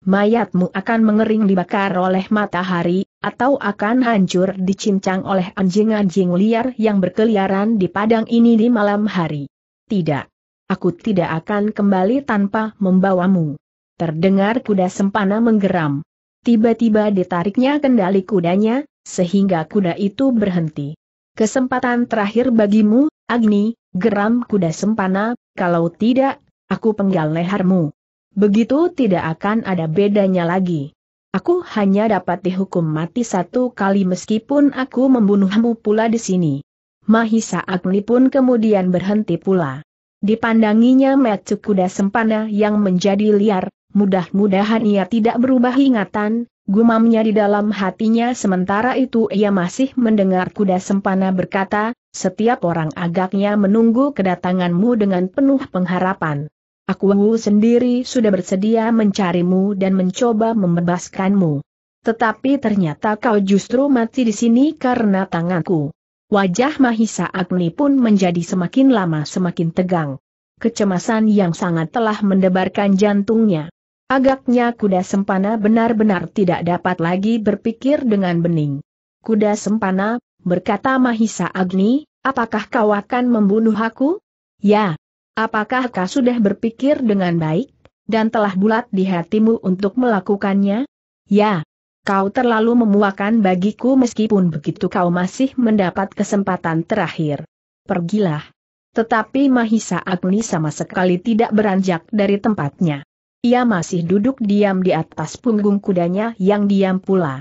Mayatmu akan mengering dibakar oleh matahari, atau akan hancur dicincang oleh anjing-anjing liar yang berkeliaran di padang ini di malam hari. Tidak. Aku tidak akan kembali tanpa membawamu. Terdengar kuda sempana menggeram. Tiba-tiba ditariknya kendali kudanya, sehingga kuda itu berhenti. Kesempatan terakhir bagimu, Agni, Geram kuda sempana, kalau tidak, aku penggal lehermu. Begitu tidak akan ada bedanya lagi. Aku hanya dapat dihukum mati satu kali meskipun aku membunuhmu pula di sini. Mahisa Agni pun kemudian berhenti pula. Dipandanginya mecu kuda sempana yang menjadi liar, Mudah-mudahan ia tidak berubah ingatan, gumamnya di dalam hatinya sementara itu ia masih mendengar kuda sempana berkata, setiap orang agaknya menunggu kedatanganmu dengan penuh pengharapan. Aku sendiri sudah bersedia mencarimu dan mencoba membebaskanmu. Tetapi ternyata kau justru mati di sini karena tanganku. Wajah Mahisa Agni pun menjadi semakin lama semakin tegang. Kecemasan yang sangat telah mendebarkan jantungnya. Agaknya kuda sempana benar-benar tidak dapat lagi berpikir dengan bening. Kuda sempana, berkata Mahisa Agni, apakah kau akan membunuh aku? Ya. Apakah kau sudah berpikir dengan baik, dan telah bulat di hatimu untuk melakukannya? Ya. Kau terlalu memuakan bagiku meskipun begitu kau masih mendapat kesempatan terakhir. Pergilah. Tetapi Mahisa Agni sama sekali tidak beranjak dari tempatnya. Ia masih duduk diam di atas punggung kudanya yang diam pula.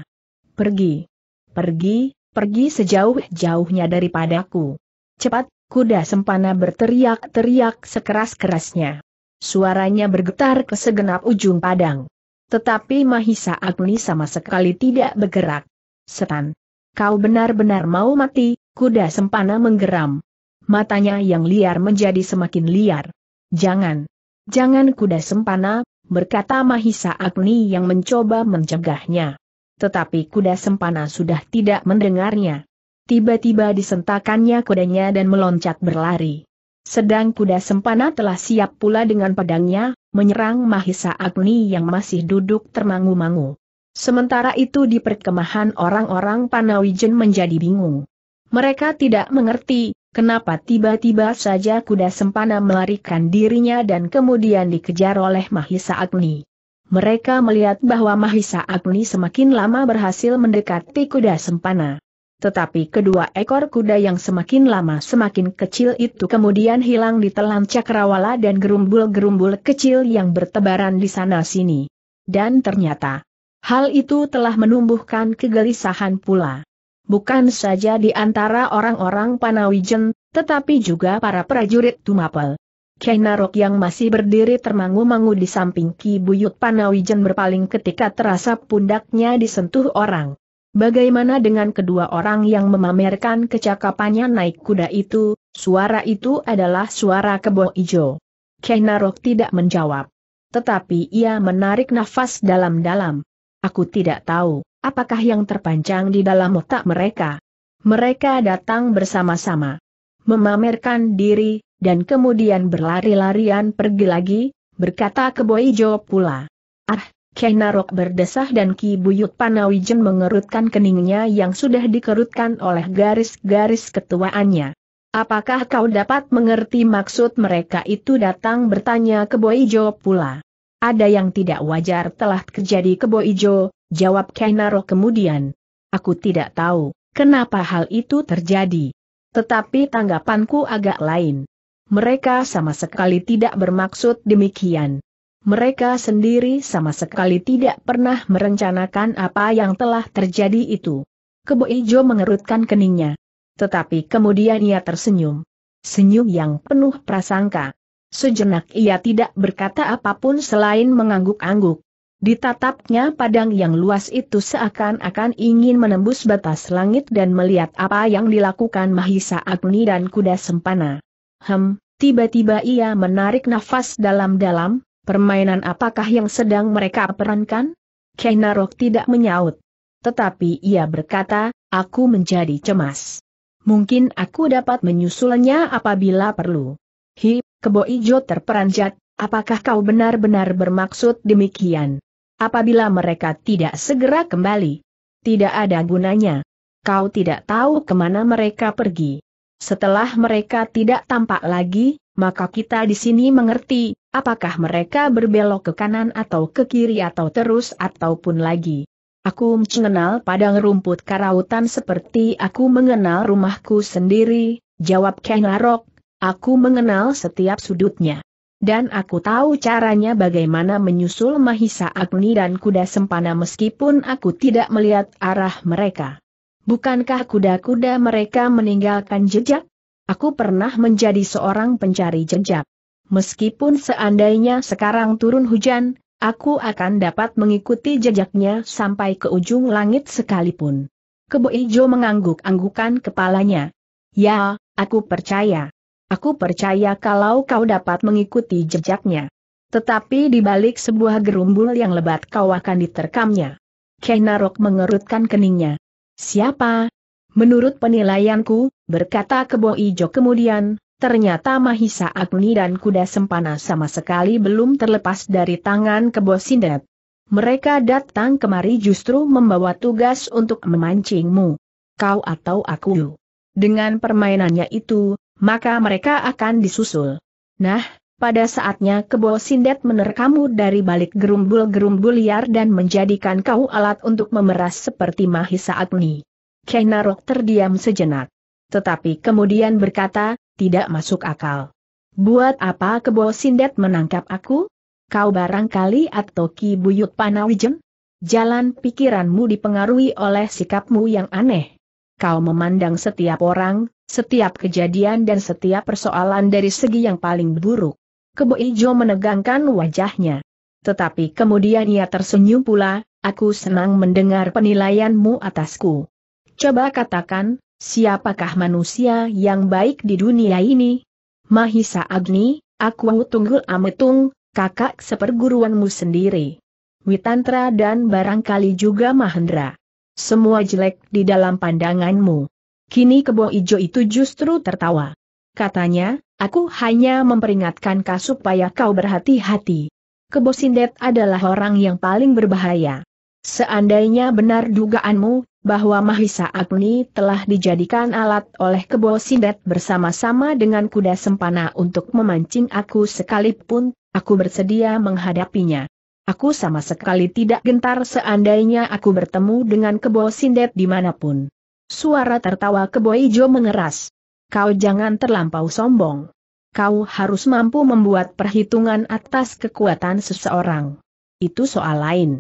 Pergi. Pergi, pergi sejauh-jauhnya daripadaku. Cepat, kuda sempana berteriak-teriak sekeras-kerasnya. Suaranya bergetar ke segenap ujung padang. Tetapi Mahisa Agni sama sekali tidak bergerak. Setan. Kau benar-benar mau mati, kuda sempana menggeram. Matanya yang liar menjadi semakin liar. Jangan. Jangan kuda sempana, berkata Mahisa Agni yang mencoba mencegahnya. Tetapi kuda sempana sudah tidak mendengarnya. Tiba-tiba disentakannya kudanya dan meloncat berlari. Sedang kuda sempana telah siap pula dengan pedangnya, menyerang Mahisa Agni yang masih duduk termangu-mangu. Sementara itu di perkemahan orang-orang Panawijen menjadi bingung. Mereka tidak mengerti, Kenapa tiba-tiba saja kuda sempana melarikan dirinya dan kemudian dikejar oleh Mahisa Agni? Mereka melihat bahwa Mahisa Agni semakin lama berhasil mendekati kuda sempana. Tetapi kedua ekor kuda yang semakin lama semakin kecil itu kemudian hilang di telan cakrawala dan gerumbul-gerumbul kecil yang bertebaran di sana-sini. Dan ternyata, hal itu telah menumbuhkan kegelisahan pula bukan saja di antara orang-orang Panawijen, tetapi juga para prajurit Tumapel. Kainarok yang masih berdiri termangu-mangu di samping Ki Buyut Panawijen berpaling ketika terasa pundaknya disentuh orang. Bagaimana dengan kedua orang yang memamerkan kecakapannya naik kuda itu, suara itu adalah suara kebo ijo. Kainarok tidak menjawab. Tetapi ia menarik nafas dalam-dalam. Aku tidak tahu. Apakah yang terpanjang di dalam otak mereka? Mereka datang bersama-sama. Memamerkan diri, dan kemudian berlari-larian pergi lagi, berkata Keboijo pula. Ah, Kenarok berdesah dan Ki Buyut Panawijen mengerutkan keningnya yang sudah dikerutkan oleh garis-garis ketuaannya. Apakah kau dapat mengerti maksud mereka itu datang bertanya Keboijo pula? Ada yang tidak wajar telah terjadi Keboijo, Jawab Kainaro kemudian. Aku tidak tahu, kenapa hal itu terjadi. Tetapi tanggapanku agak lain. Mereka sama sekali tidak bermaksud demikian. Mereka sendiri sama sekali tidak pernah merencanakan apa yang telah terjadi itu. Kebo Ijo mengerutkan keningnya. Tetapi kemudian ia tersenyum. Senyum yang penuh prasangka. Sejenak ia tidak berkata apapun selain mengangguk-angguk. Ditatapnya padang yang luas itu seakan-akan ingin menembus batas langit dan melihat apa yang dilakukan Mahisa Agni dan kuda sempana. Hem, tiba-tiba ia menarik nafas dalam-dalam, permainan apakah yang sedang mereka perankan? Kenarok tidak menyaut. Tetapi ia berkata, aku menjadi cemas. Mungkin aku dapat menyusulnya apabila perlu. Hi, kebo ijo terperanjat, apakah kau benar-benar bermaksud demikian? apabila mereka tidak segera kembali. Tidak ada gunanya. Kau tidak tahu kemana mereka pergi. Setelah mereka tidak tampak lagi, maka kita di sini mengerti, apakah mereka berbelok ke kanan atau ke kiri atau terus ataupun lagi. Aku mengenal padang rumput karautan seperti aku mengenal rumahku sendiri, jawab Kenarok, aku mengenal setiap sudutnya. Dan aku tahu caranya bagaimana menyusul Mahisa Agni dan kuda sempana meskipun aku tidak melihat arah mereka. Bukankah kuda-kuda mereka meninggalkan jejak? Aku pernah menjadi seorang pencari jejak. Meskipun seandainya sekarang turun hujan, aku akan dapat mengikuti jejaknya sampai ke ujung langit sekalipun. Kebo Ijo mengangguk-anggukan kepalanya. Ya, aku percaya. Aku percaya kalau kau dapat mengikuti jejaknya. Tetapi di balik sebuah gerumbul yang lebat kau akan diterkamnya. Kenarok mengerutkan keningnya. Siapa? Menurut penilaianku, berkata Kebo Ijo kemudian, ternyata Mahisa Agni dan kuda sempana sama sekali belum terlepas dari tangan Kebo Sindet. Mereka datang kemari justru membawa tugas untuk memancingmu. Kau atau aku. Dengan permainannya itu, maka mereka akan disusul. Nah, pada saatnya kebo sindet menerkamu dari balik gerumbul-gerumbul liar dan menjadikan kau alat untuk memeras seperti Mahisa Agni. Kainarok terdiam sejenak. Tetapi kemudian berkata, tidak masuk akal. Buat apa kebo sindet menangkap aku? Kau barangkali atau ki Buyut Panawijem? Jalan pikiranmu dipengaruhi oleh sikapmu yang aneh. Kau memandang setiap orang, setiap kejadian dan setiap persoalan dari segi yang paling buruk. Kebo Ijo menegangkan wajahnya. Tetapi kemudian ia tersenyum pula, aku senang mendengar penilaianmu atasku. Coba katakan, siapakah manusia yang baik di dunia ini? Mahisa Agni, aku tunggul ametung, kakak seperguruanmu sendiri. Witantra dan barangkali juga Mahendra. Semua jelek di dalam pandanganmu. Kini kebo ijo itu justru tertawa. Katanya, aku hanya memperingatkan kau supaya kau berhati-hati. Kebo Sindet adalah orang yang paling berbahaya. Seandainya benar dugaanmu, bahwa Mahisa Agni telah dijadikan alat oleh Kebo Sindet bersama-sama dengan kuda sempana untuk memancing aku sekalipun, aku bersedia menghadapinya. Aku sama sekali tidak gentar seandainya aku bertemu dengan Kebo Sindet dimanapun. Suara tertawa keboi Jo mengeras. Kau jangan terlampau sombong. Kau harus mampu membuat perhitungan atas kekuatan seseorang. Itu soal lain.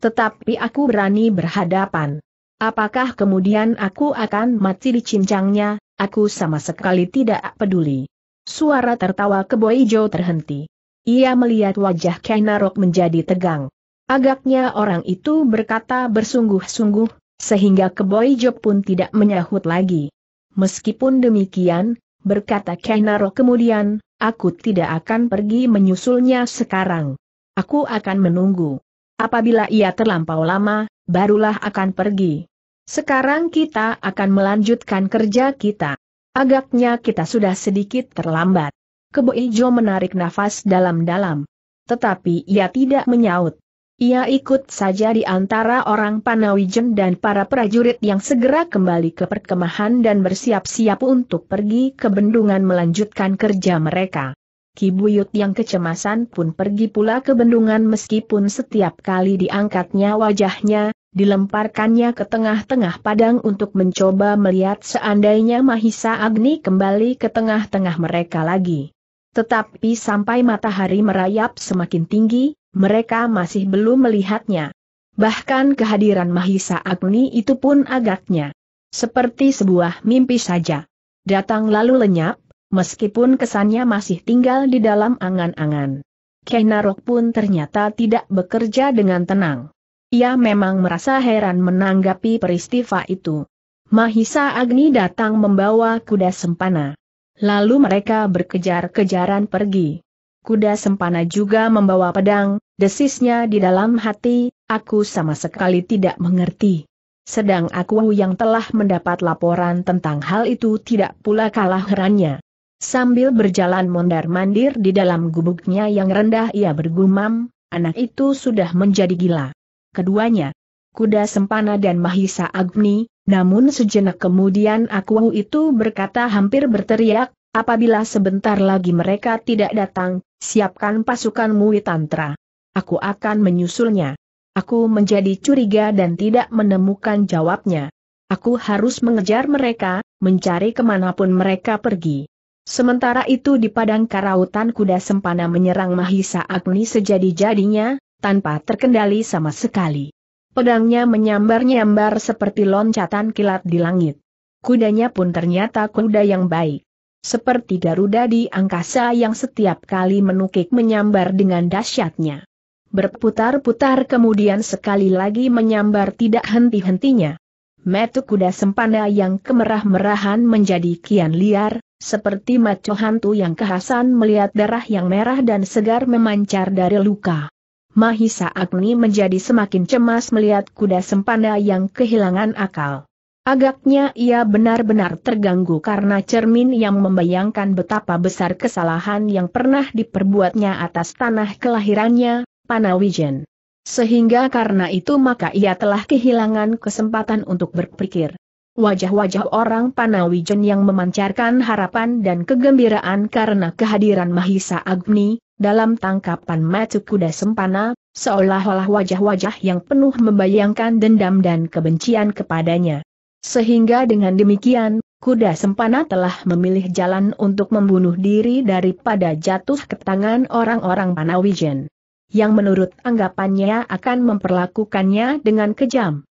Tetapi aku berani berhadapan. Apakah kemudian aku akan mati di cincangnya, aku sama sekali tidak peduli. Suara tertawa keboi Jo terhenti. Ia melihat wajah Kainarok menjadi tegang. Agaknya orang itu berkata bersungguh-sungguh, sehingga Keboy Job pun tidak menyahut lagi. Meskipun demikian, berkata Kainaro kemudian, aku tidak akan pergi menyusulnya sekarang. Aku akan menunggu. Apabila ia terlampau lama, barulah akan pergi. Sekarang kita akan melanjutkan kerja kita. Agaknya kita sudah sedikit terlambat. Keboijo menarik nafas dalam-dalam. Tetapi ia tidak menyaut. Ia ikut saja di antara orang Panawijen dan para prajurit yang segera kembali ke perkemahan dan bersiap-siap untuk pergi ke bendungan melanjutkan kerja mereka. Kibuyut yang kecemasan pun pergi pula ke bendungan meskipun setiap kali diangkatnya wajahnya, dilemparkannya ke tengah-tengah padang untuk mencoba melihat seandainya Mahisa Agni kembali ke tengah-tengah mereka lagi. Tetapi sampai matahari merayap semakin tinggi, mereka masih belum melihatnya. Bahkan kehadiran Mahisa Agni itu pun agaknya seperti sebuah mimpi saja. Datang lalu lenyap, meskipun kesannya masih tinggal di dalam angan-angan. Kenarok pun ternyata tidak bekerja dengan tenang. Ia memang merasa heran menanggapi peristiwa itu. Mahisa Agni datang membawa kuda sempana. Lalu mereka berkejar-kejaran pergi. Kuda sempana juga membawa pedang, Desisnya di dalam hati, aku sama sekali tidak mengerti. Sedang aku yang telah mendapat laporan tentang hal itu tidak pula kalah herannya. Sambil berjalan mondar-mandir di dalam gubuknya yang rendah ia bergumam, anak itu sudah menjadi gila. Keduanya, kuda sempana dan mahisa agni, namun sejenak kemudian aku itu berkata hampir berteriak, apabila sebentar lagi mereka tidak datang, siapkan pasukan Mui aku akan menyusulnya. Aku menjadi curiga dan tidak menemukan jawabnya. Aku harus mengejar mereka, mencari kemanapun mereka pergi. Sementara itu di padang karautan kuda sempana menyerang Mahisa Agni sejadi-jadinya, tanpa terkendali sama sekali. Pedangnya menyambar-nyambar seperti loncatan kilat di langit. Kudanya pun ternyata kuda yang baik. Seperti Garuda di angkasa yang setiap kali menukik menyambar dengan dahsyatnya berputar-putar kemudian sekali lagi menyambar tidak henti-hentinya. Metu kuda sempana yang kemerah-merahan menjadi kian liar, seperti maco hantu yang kehasan melihat darah yang merah dan segar memancar dari luka. Mahisa Agni menjadi semakin cemas melihat kuda sempana yang kehilangan akal. Agaknya ia benar-benar terganggu karena cermin yang membayangkan betapa besar kesalahan yang pernah diperbuatnya atas tanah kelahirannya, Panawijen. Sehingga karena itu maka ia telah kehilangan kesempatan untuk berpikir. Wajah-wajah orang Panawijen yang memancarkan harapan dan kegembiraan karena kehadiran Mahisa Agni, dalam tangkapan matu kuda sempana, seolah-olah wajah-wajah yang penuh membayangkan dendam dan kebencian kepadanya. Sehingga dengan demikian, kuda sempana telah memilih jalan untuk membunuh diri daripada jatuh ke tangan orang-orang Panawijen yang menurut anggapannya akan memperlakukannya dengan kejam.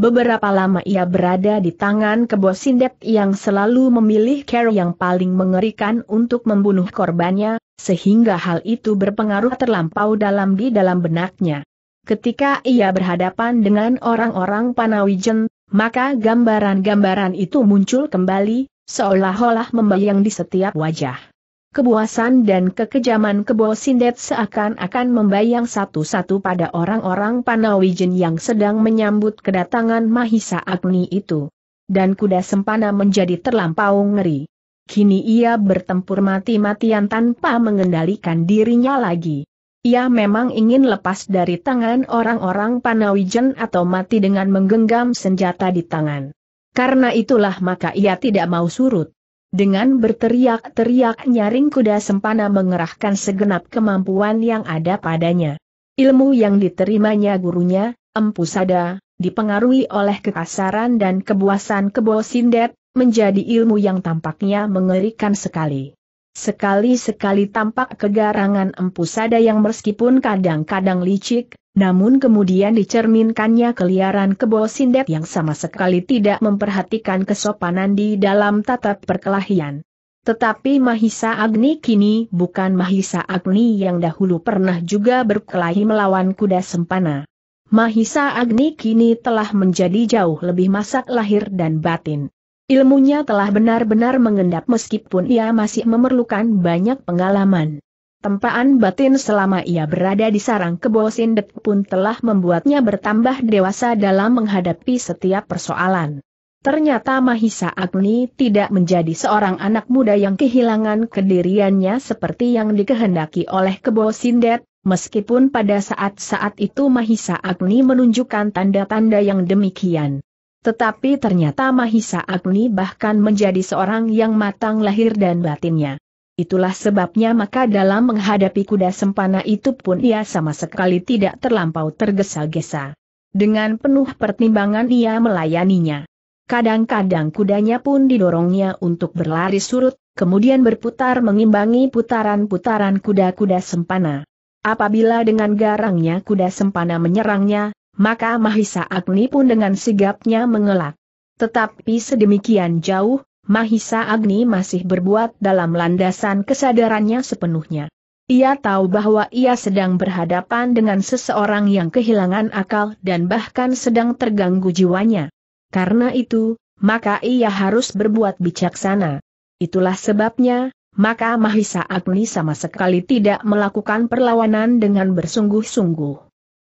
Beberapa lama ia berada di tangan kebo sindet yang selalu memilih care yang paling mengerikan untuk membunuh korbannya, sehingga hal itu berpengaruh terlampau dalam di dalam benaknya. Ketika ia berhadapan dengan orang-orang Panawijen, maka gambaran-gambaran itu muncul kembali, seolah-olah membayang di setiap wajah. Kebuasan dan kekejaman Kebo Sindet seakan-akan membayang satu-satu pada orang-orang Panawijen yang sedang menyambut kedatangan Mahisa Agni itu. Dan kuda sempana menjadi terlampau ngeri. Kini ia bertempur mati-matian tanpa mengendalikan dirinya lagi. Ia memang ingin lepas dari tangan orang-orang Panawijen atau mati dengan menggenggam senjata di tangan. Karena itulah maka ia tidak mau surut. Dengan berteriak-teriak nyaring kuda sempana mengerahkan segenap kemampuan yang ada padanya. Ilmu yang diterimanya gurunya, Empu Sada, dipengaruhi oleh kekasaran dan kebuasan kebo sindet, menjadi ilmu yang tampaknya mengerikan sekali. Sekali-sekali tampak kegarangan Empu Sada yang meskipun kadang-kadang licik, namun kemudian dicerminkannya keliaran kebo sindet yang sama sekali tidak memperhatikan kesopanan di dalam tatap perkelahian. Tetapi Mahisa Agni kini bukan Mahisa Agni yang dahulu pernah juga berkelahi melawan kuda sempana. Mahisa Agni kini telah menjadi jauh lebih masak lahir dan batin. Ilmunya telah benar-benar mengendap meskipun ia masih memerlukan banyak pengalaman. Tempaan batin selama ia berada di sarang kebo sindet pun telah membuatnya bertambah dewasa dalam menghadapi setiap persoalan. Ternyata Mahisa Agni tidak menjadi seorang anak muda yang kehilangan kediriannya seperti yang dikehendaki oleh kebo sindet, meskipun pada saat-saat itu Mahisa Agni menunjukkan tanda-tanda yang demikian. Tetapi ternyata Mahisa Agni bahkan menjadi seorang yang matang lahir dan batinnya. Itulah sebabnya maka dalam menghadapi kuda sempana itu pun ia sama sekali tidak terlampau tergesa-gesa. Dengan penuh pertimbangan ia melayaninya. Kadang-kadang kudanya pun didorongnya untuk berlari surut, kemudian berputar mengimbangi putaran-putaran kuda-kuda sempana. Apabila dengan garangnya kuda sempana menyerangnya, maka Mahisa Agni pun dengan sigapnya mengelak. Tetapi sedemikian jauh, Mahisa Agni masih berbuat dalam landasan kesadarannya sepenuhnya. Ia tahu bahwa ia sedang berhadapan dengan seseorang yang kehilangan akal dan bahkan sedang terganggu jiwanya. Karena itu, maka ia harus berbuat bijaksana. Itulah sebabnya, maka Mahisa Agni sama sekali tidak melakukan perlawanan dengan bersungguh-sungguh.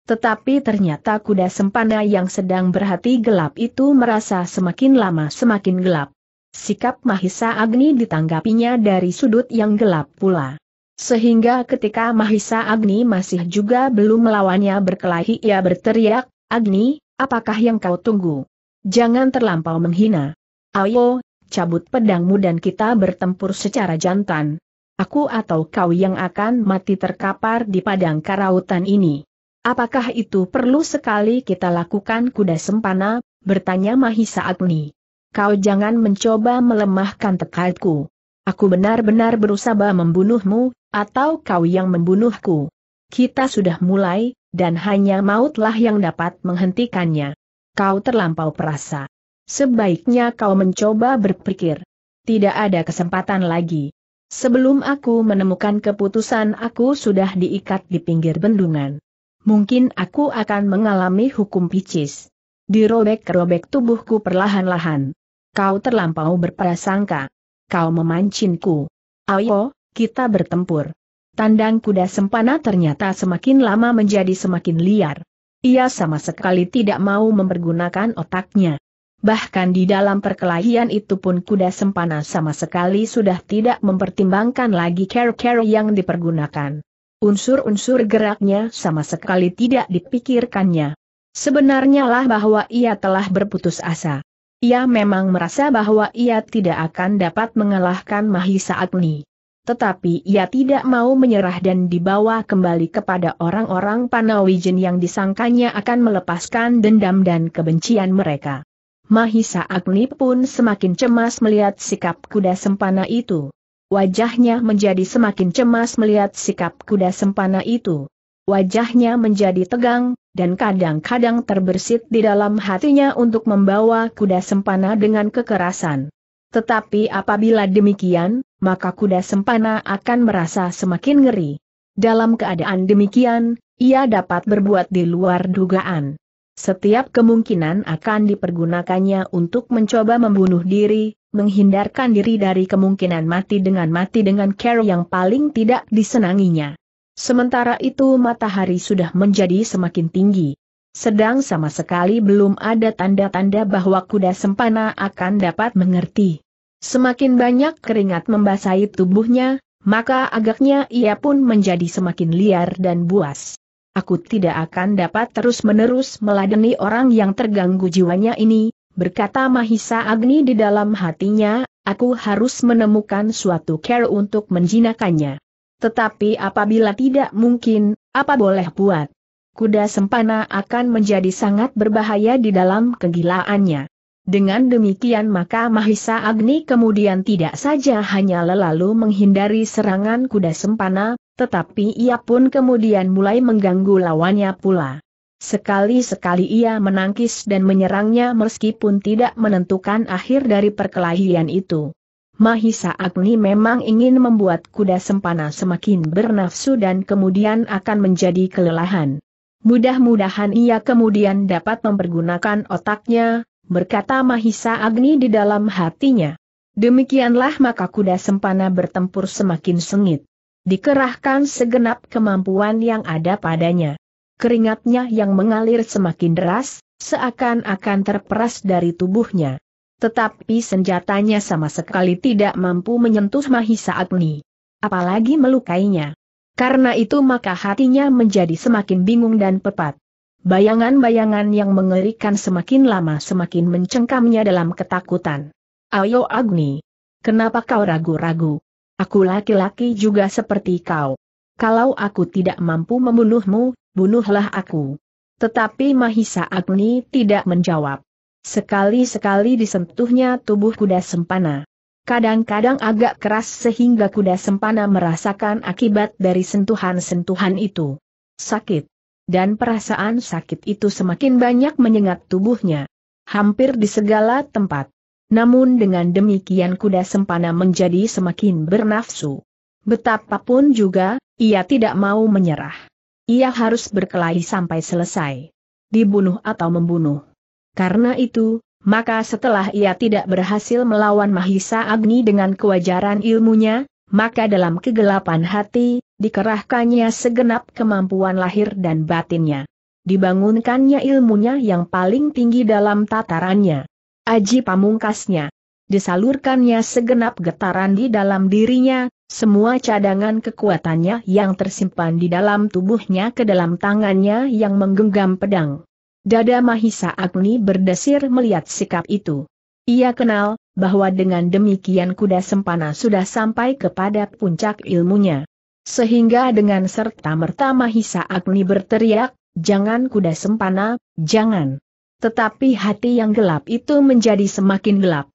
Tetapi ternyata kuda sempana yang sedang berhati gelap itu merasa semakin lama semakin gelap. Sikap Mahisa Agni ditanggapinya dari sudut yang gelap pula. Sehingga ketika Mahisa Agni masih juga belum melawannya berkelahi ia berteriak, Agni, apakah yang kau tunggu? Jangan terlampau menghina. Ayo, cabut pedangmu dan kita bertempur secara jantan. Aku atau kau yang akan mati terkapar di padang karautan ini. Apakah itu perlu sekali kita lakukan kuda sempana? Bertanya Mahisa Agni kau jangan mencoba melemahkan tekadku. Aku benar-benar berusaha membunuhmu, atau kau yang membunuhku. Kita sudah mulai, dan hanya mautlah yang dapat menghentikannya. Kau terlampau perasa. Sebaiknya kau mencoba berpikir. Tidak ada kesempatan lagi. Sebelum aku menemukan keputusan aku sudah diikat di pinggir bendungan. Mungkin aku akan mengalami hukum picis. Dirobek-robek tubuhku perlahan-lahan. Kau terlampau berprasangka. Kau memancingku. Ayo, kita bertempur. Tandang kuda sempana ternyata semakin lama menjadi semakin liar. Ia sama sekali tidak mau mempergunakan otaknya. Bahkan di dalam perkelahian itu pun kuda sempana sama sekali sudah tidak mempertimbangkan lagi care-care yang dipergunakan. Unsur-unsur geraknya sama sekali tidak dipikirkannya. Sebenarnya lah bahwa ia telah berputus asa. Ia memang merasa bahwa ia tidak akan dapat mengalahkan Mahisa Agni. Tetapi ia tidak mau menyerah dan dibawa kembali kepada orang-orang Panawijen yang disangkanya akan melepaskan dendam dan kebencian mereka. Mahisa Agni pun semakin cemas melihat sikap kuda sempana itu. Wajahnya menjadi semakin cemas melihat sikap kuda sempana itu. Wajahnya menjadi tegang, dan kadang-kadang terbersit di dalam hatinya untuk membawa kuda sempana dengan kekerasan. Tetapi apabila demikian, maka kuda sempana akan merasa semakin ngeri. Dalam keadaan demikian, ia dapat berbuat di luar dugaan. Setiap kemungkinan akan dipergunakannya untuk mencoba membunuh diri, menghindarkan diri dari kemungkinan mati dengan mati dengan cara yang paling tidak disenanginya. Sementara itu matahari sudah menjadi semakin tinggi. Sedang sama sekali belum ada tanda-tanda bahwa kuda sempana akan dapat mengerti. Semakin banyak keringat membasahi tubuhnya, maka agaknya ia pun menjadi semakin liar dan buas. Aku tidak akan dapat terus-menerus meladeni orang yang terganggu jiwanya ini, berkata Mahisa Agni di dalam hatinya, aku harus menemukan suatu care untuk menjinakannya. Tetapi apabila tidak mungkin, apa boleh buat? Kuda sempana akan menjadi sangat berbahaya di dalam kegilaannya. Dengan demikian maka Mahisa Agni kemudian tidak saja hanya lelalu menghindari serangan kuda sempana, tetapi ia pun kemudian mulai mengganggu lawannya pula. Sekali-sekali ia menangkis dan menyerangnya meskipun tidak menentukan akhir dari perkelahian itu. Mahisa Agni memang ingin membuat kuda sempana semakin bernafsu dan kemudian akan menjadi kelelahan. Mudah-mudahan ia kemudian dapat mempergunakan otaknya, berkata Mahisa Agni di dalam hatinya. Demikianlah maka kuda sempana bertempur semakin sengit. Dikerahkan segenap kemampuan yang ada padanya. Keringatnya yang mengalir semakin deras, seakan-akan terperas dari tubuhnya tetapi senjatanya sama sekali tidak mampu menyentuh Mahisa Agni. Apalagi melukainya. Karena itu maka hatinya menjadi semakin bingung dan pepat. Bayangan-bayangan yang mengerikan semakin lama semakin mencengkamnya dalam ketakutan. Ayo Agni. Kenapa kau ragu-ragu? Aku laki-laki juga seperti kau. Kalau aku tidak mampu membunuhmu, bunuhlah aku. Tetapi Mahisa Agni tidak menjawab. Sekali-sekali disentuhnya tubuh kuda sempana. Kadang-kadang agak keras sehingga kuda sempana merasakan akibat dari sentuhan-sentuhan itu. Sakit. Dan perasaan sakit itu semakin banyak menyengat tubuhnya. Hampir di segala tempat. Namun dengan demikian kuda sempana menjadi semakin bernafsu. Betapapun juga, ia tidak mau menyerah. Ia harus berkelahi sampai selesai. Dibunuh atau membunuh. Karena itu, maka setelah ia tidak berhasil melawan Mahisa Agni dengan kewajaran ilmunya, maka dalam kegelapan hati, dikerahkannya segenap kemampuan lahir dan batinnya. Dibangunkannya ilmunya yang paling tinggi dalam tatarannya. Aji pamungkasnya. Disalurkannya segenap getaran di dalam dirinya, semua cadangan kekuatannya yang tersimpan di dalam tubuhnya ke dalam tangannya yang menggenggam pedang. Dada Mahisa Agni berdesir melihat sikap itu. Ia kenal, bahwa dengan demikian kuda sempana sudah sampai kepada puncak ilmunya. Sehingga dengan serta-merta Mahisa Agni berteriak, jangan kuda sempana, jangan. Tetapi hati yang gelap itu menjadi semakin gelap.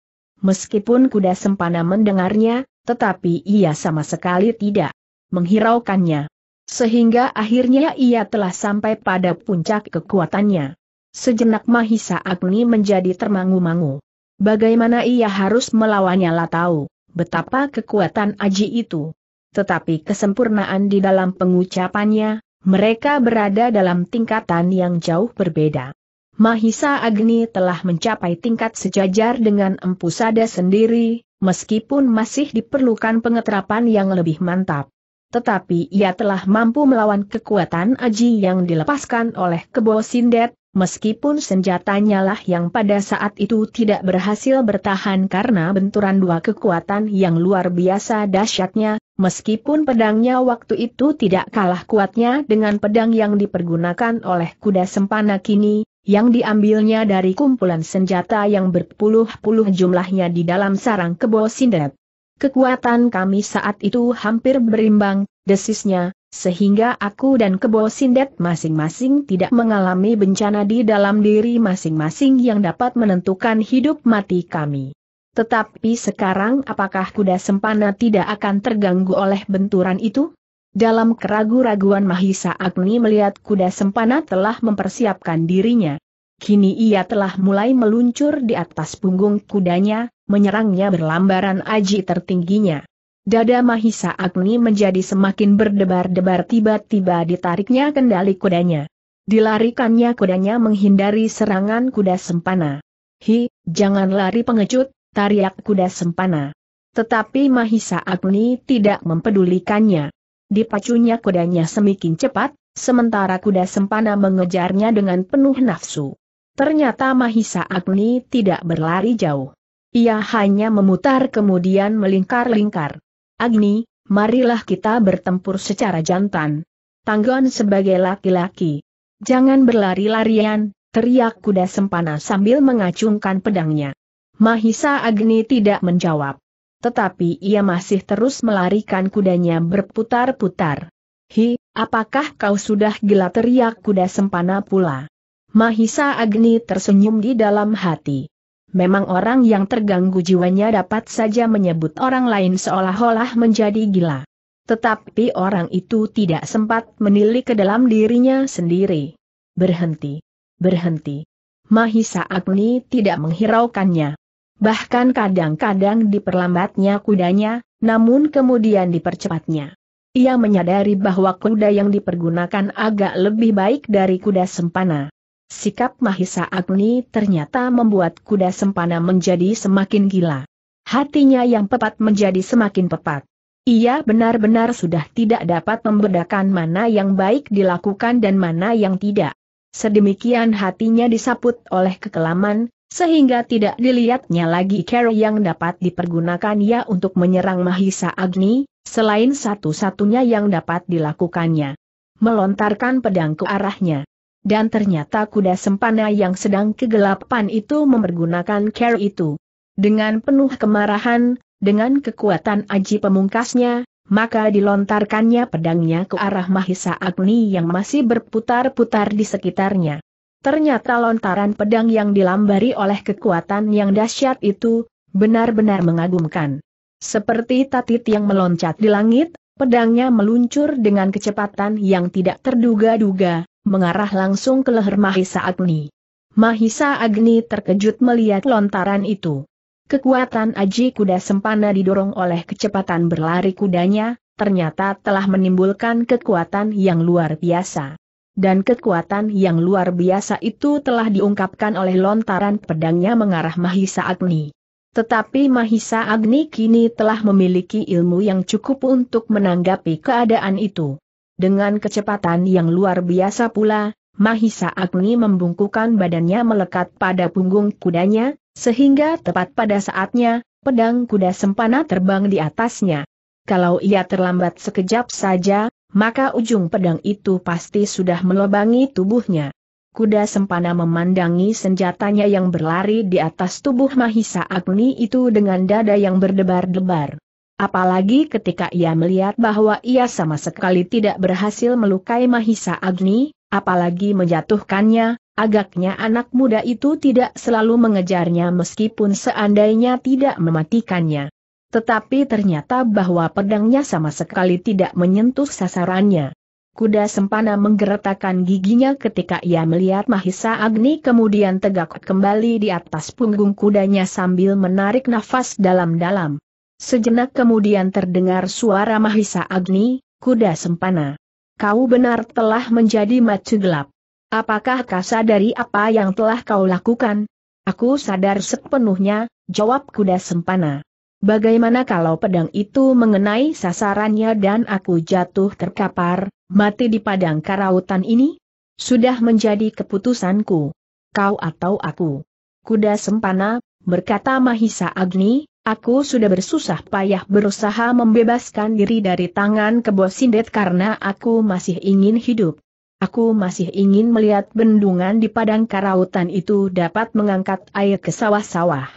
Meskipun kuda sempana mendengarnya, tetapi ia sama sekali tidak menghiraukannya. Sehingga akhirnya ia telah sampai pada puncak kekuatannya sejenak Mahisa Agni menjadi termangu-mangu. Bagaimana ia harus melawannya lah tahu, betapa kekuatan Aji itu. Tetapi kesempurnaan di dalam pengucapannya, mereka berada dalam tingkatan yang jauh berbeda. Mahisa Agni telah mencapai tingkat sejajar dengan Empu Sada sendiri, meskipun masih diperlukan pengeterapan yang lebih mantap. Tetapi ia telah mampu melawan kekuatan Aji yang dilepaskan oleh Kebo Sindet, meskipun senjatanya lah yang pada saat itu tidak berhasil bertahan karena benturan dua kekuatan yang luar biasa dahsyatnya, meskipun pedangnya waktu itu tidak kalah kuatnya dengan pedang yang dipergunakan oleh kuda sempana kini, yang diambilnya dari kumpulan senjata yang berpuluh-puluh jumlahnya di dalam sarang kebo sindet. Kekuatan kami saat itu hampir berimbang, desisnya, sehingga aku dan Kebo Sindet masing-masing tidak mengalami bencana di dalam diri masing-masing yang dapat menentukan hidup mati kami. Tetapi sekarang apakah kuda sempana tidak akan terganggu oleh benturan itu? Dalam keragu-raguan Mahisa Agni melihat kuda sempana telah mempersiapkan dirinya. Kini ia telah mulai meluncur di atas punggung kudanya, menyerangnya berlambaran aji tertingginya. Dada Mahisa Agni menjadi semakin berdebar-debar tiba-tiba ditariknya kendali kudanya. Dilarikannya kudanya menghindari serangan kuda sempana. Hi, jangan lari pengecut, tariak kuda sempana. Tetapi Mahisa Agni tidak mempedulikannya. Dipacunya kudanya semakin cepat, sementara kuda sempana mengejarnya dengan penuh nafsu. Ternyata Mahisa Agni tidak berlari jauh. Ia hanya memutar kemudian melingkar-lingkar. Agni, marilah kita bertempur secara jantan. Tanggon sebagai laki-laki. Jangan berlari-larian, teriak kuda sempana sambil mengacungkan pedangnya. Mahisa Agni tidak menjawab. Tetapi ia masih terus melarikan kudanya berputar-putar. Hi, apakah kau sudah gila teriak kuda sempana pula? Mahisa Agni tersenyum di dalam hati. Memang orang yang terganggu jiwanya dapat saja menyebut orang lain seolah-olah menjadi gila. Tetapi orang itu tidak sempat menilik ke dalam dirinya sendiri. Berhenti. Berhenti. Mahisa Agni tidak menghiraukannya. Bahkan kadang-kadang diperlambatnya kudanya, namun kemudian dipercepatnya. Ia menyadari bahwa kuda yang dipergunakan agak lebih baik dari kuda sempana. Sikap Mahisa Agni ternyata membuat kuda sempana menjadi semakin gila. Hatinya yang pepat menjadi semakin pepat. Ia benar-benar sudah tidak dapat membedakan mana yang baik dilakukan dan mana yang tidak. Sedemikian hatinya disaput oleh kekelaman, sehingga tidak dilihatnya lagi cara yang dapat dipergunakan ia untuk menyerang Mahisa Agni, selain satu-satunya yang dapat dilakukannya. Melontarkan pedang ke arahnya. Dan ternyata kuda sempana yang sedang kegelapan itu mempergunakan care itu. Dengan penuh kemarahan, dengan kekuatan aji pemungkasnya, maka dilontarkannya pedangnya ke arah Mahisa Agni yang masih berputar-putar di sekitarnya. Ternyata lontaran pedang yang dilambari oleh kekuatan yang dahsyat itu, benar-benar mengagumkan. Seperti tatit yang meloncat di langit, pedangnya meluncur dengan kecepatan yang tidak terduga-duga, mengarah langsung ke leher Mahisa Agni. Mahisa Agni terkejut melihat lontaran itu. Kekuatan Aji Kuda Sempana didorong oleh kecepatan berlari kudanya, ternyata telah menimbulkan kekuatan yang luar biasa. Dan kekuatan yang luar biasa itu telah diungkapkan oleh lontaran pedangnya mengarah Mahisa Agni. Tetapi Mahisa Agni kini telah memiliki ilmu yang cukup untuk menanggapi keadaan itu. Dengan kecepatan yang luar biasa pula, Mahisa Agni membungkukan badannya melekat pada punggung kudanya, sehingga tepat pada saatnya, pedang kuda sempana terbang di atasnya. Kalau ia terlambat sekejap saja, maka ujung pedang itu pasti sudah melobangi tubuhnya. Kuda sempana memandangi senjatanya yang berlari di atas tubuh Mahisa Agni itu dengan dada yang berdebar-debar. Apalagi ketika ia melihat bahwa ia sama sekali tidak berhasil melukai Mahisa Agni, apalagi menjatuhkannya, agaknya anak muda itu tidak selalu mengejarnya meskipun seandainya tidak mematikannya. Tetapi ternyata bahwa pedangnya sama sekali tidak menyentuh sasarannya. Kuda sempana menggeretakkan giginya ketika ia melihat Mahisa Agni kemudian tegak kembali di atas punggung kudanya sambil menarik nafas dalam-dalam. Sejenak kemudian terdengar suara Mahisa Agni, kuda sempana. Kau benar telah menjadi macu gelap. Apakah kau sadari apa yang telah kau lakukan? Aku sadar sepenuhnya, jawab kuda sempana. Bagaimana kalau pedang itu mengenai sasarannya dan aku jatuh terkapar, mati di padang karautan ini? Sudah menjadi keputusanku. Kau atau aku. Kuda sempana, berkata Mahisa Agni, Aku sudah bersusah payah berusaha membebaskan diri dari tangan sindet karena aku masih ingin hidup. Aku masih ingin melihat bendungan di padang karautan itu dapat mengangkat air ke sawah-sawah.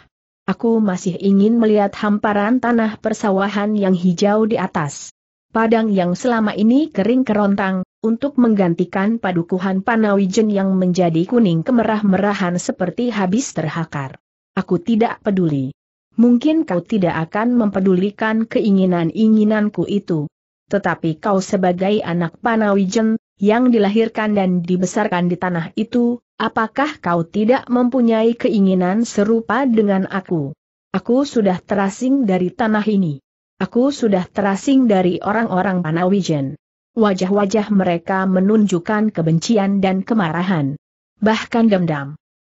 Aku masih ingin melihat hamparan tanah persawahan yang hijau di atas. Padang yang selama ini kering kerontang, untuk menggantikan padukuhan Panawijen yang menjadi kuning kemerah-merahan seperti habis terhakar. Aku tidak peduli mungkin kau tidak akan mempedulikan keinginan-inginanku itu. Tetapi kau sebagai anak Panawijen, yang dilahirkan dan dibesarkan di tanah itu, apakah kau tidak mempunyai keinginan serupa dengan aku? Aku sudah terasing dari tanah ini. Aku sudah terasing dari orang-orang Panawijen. Wajah-wajah mereka menunjukkan kebencian dan kemarahan. Bahkan dendam.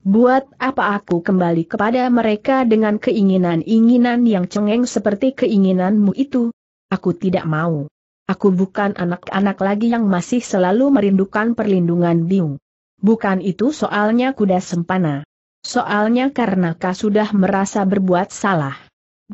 Buat apa aku kembali kepada mereka dengan keinginan-inginan yang cengeng seperti keinginanmu itu? Aku tidak mau. Aku bukan anak-anak lagi yang masih selalu merindukan perlindungan Biung. Bukan itu soalnya kuda sempana. Soalnya karena kau sudah merasa berbuat salah.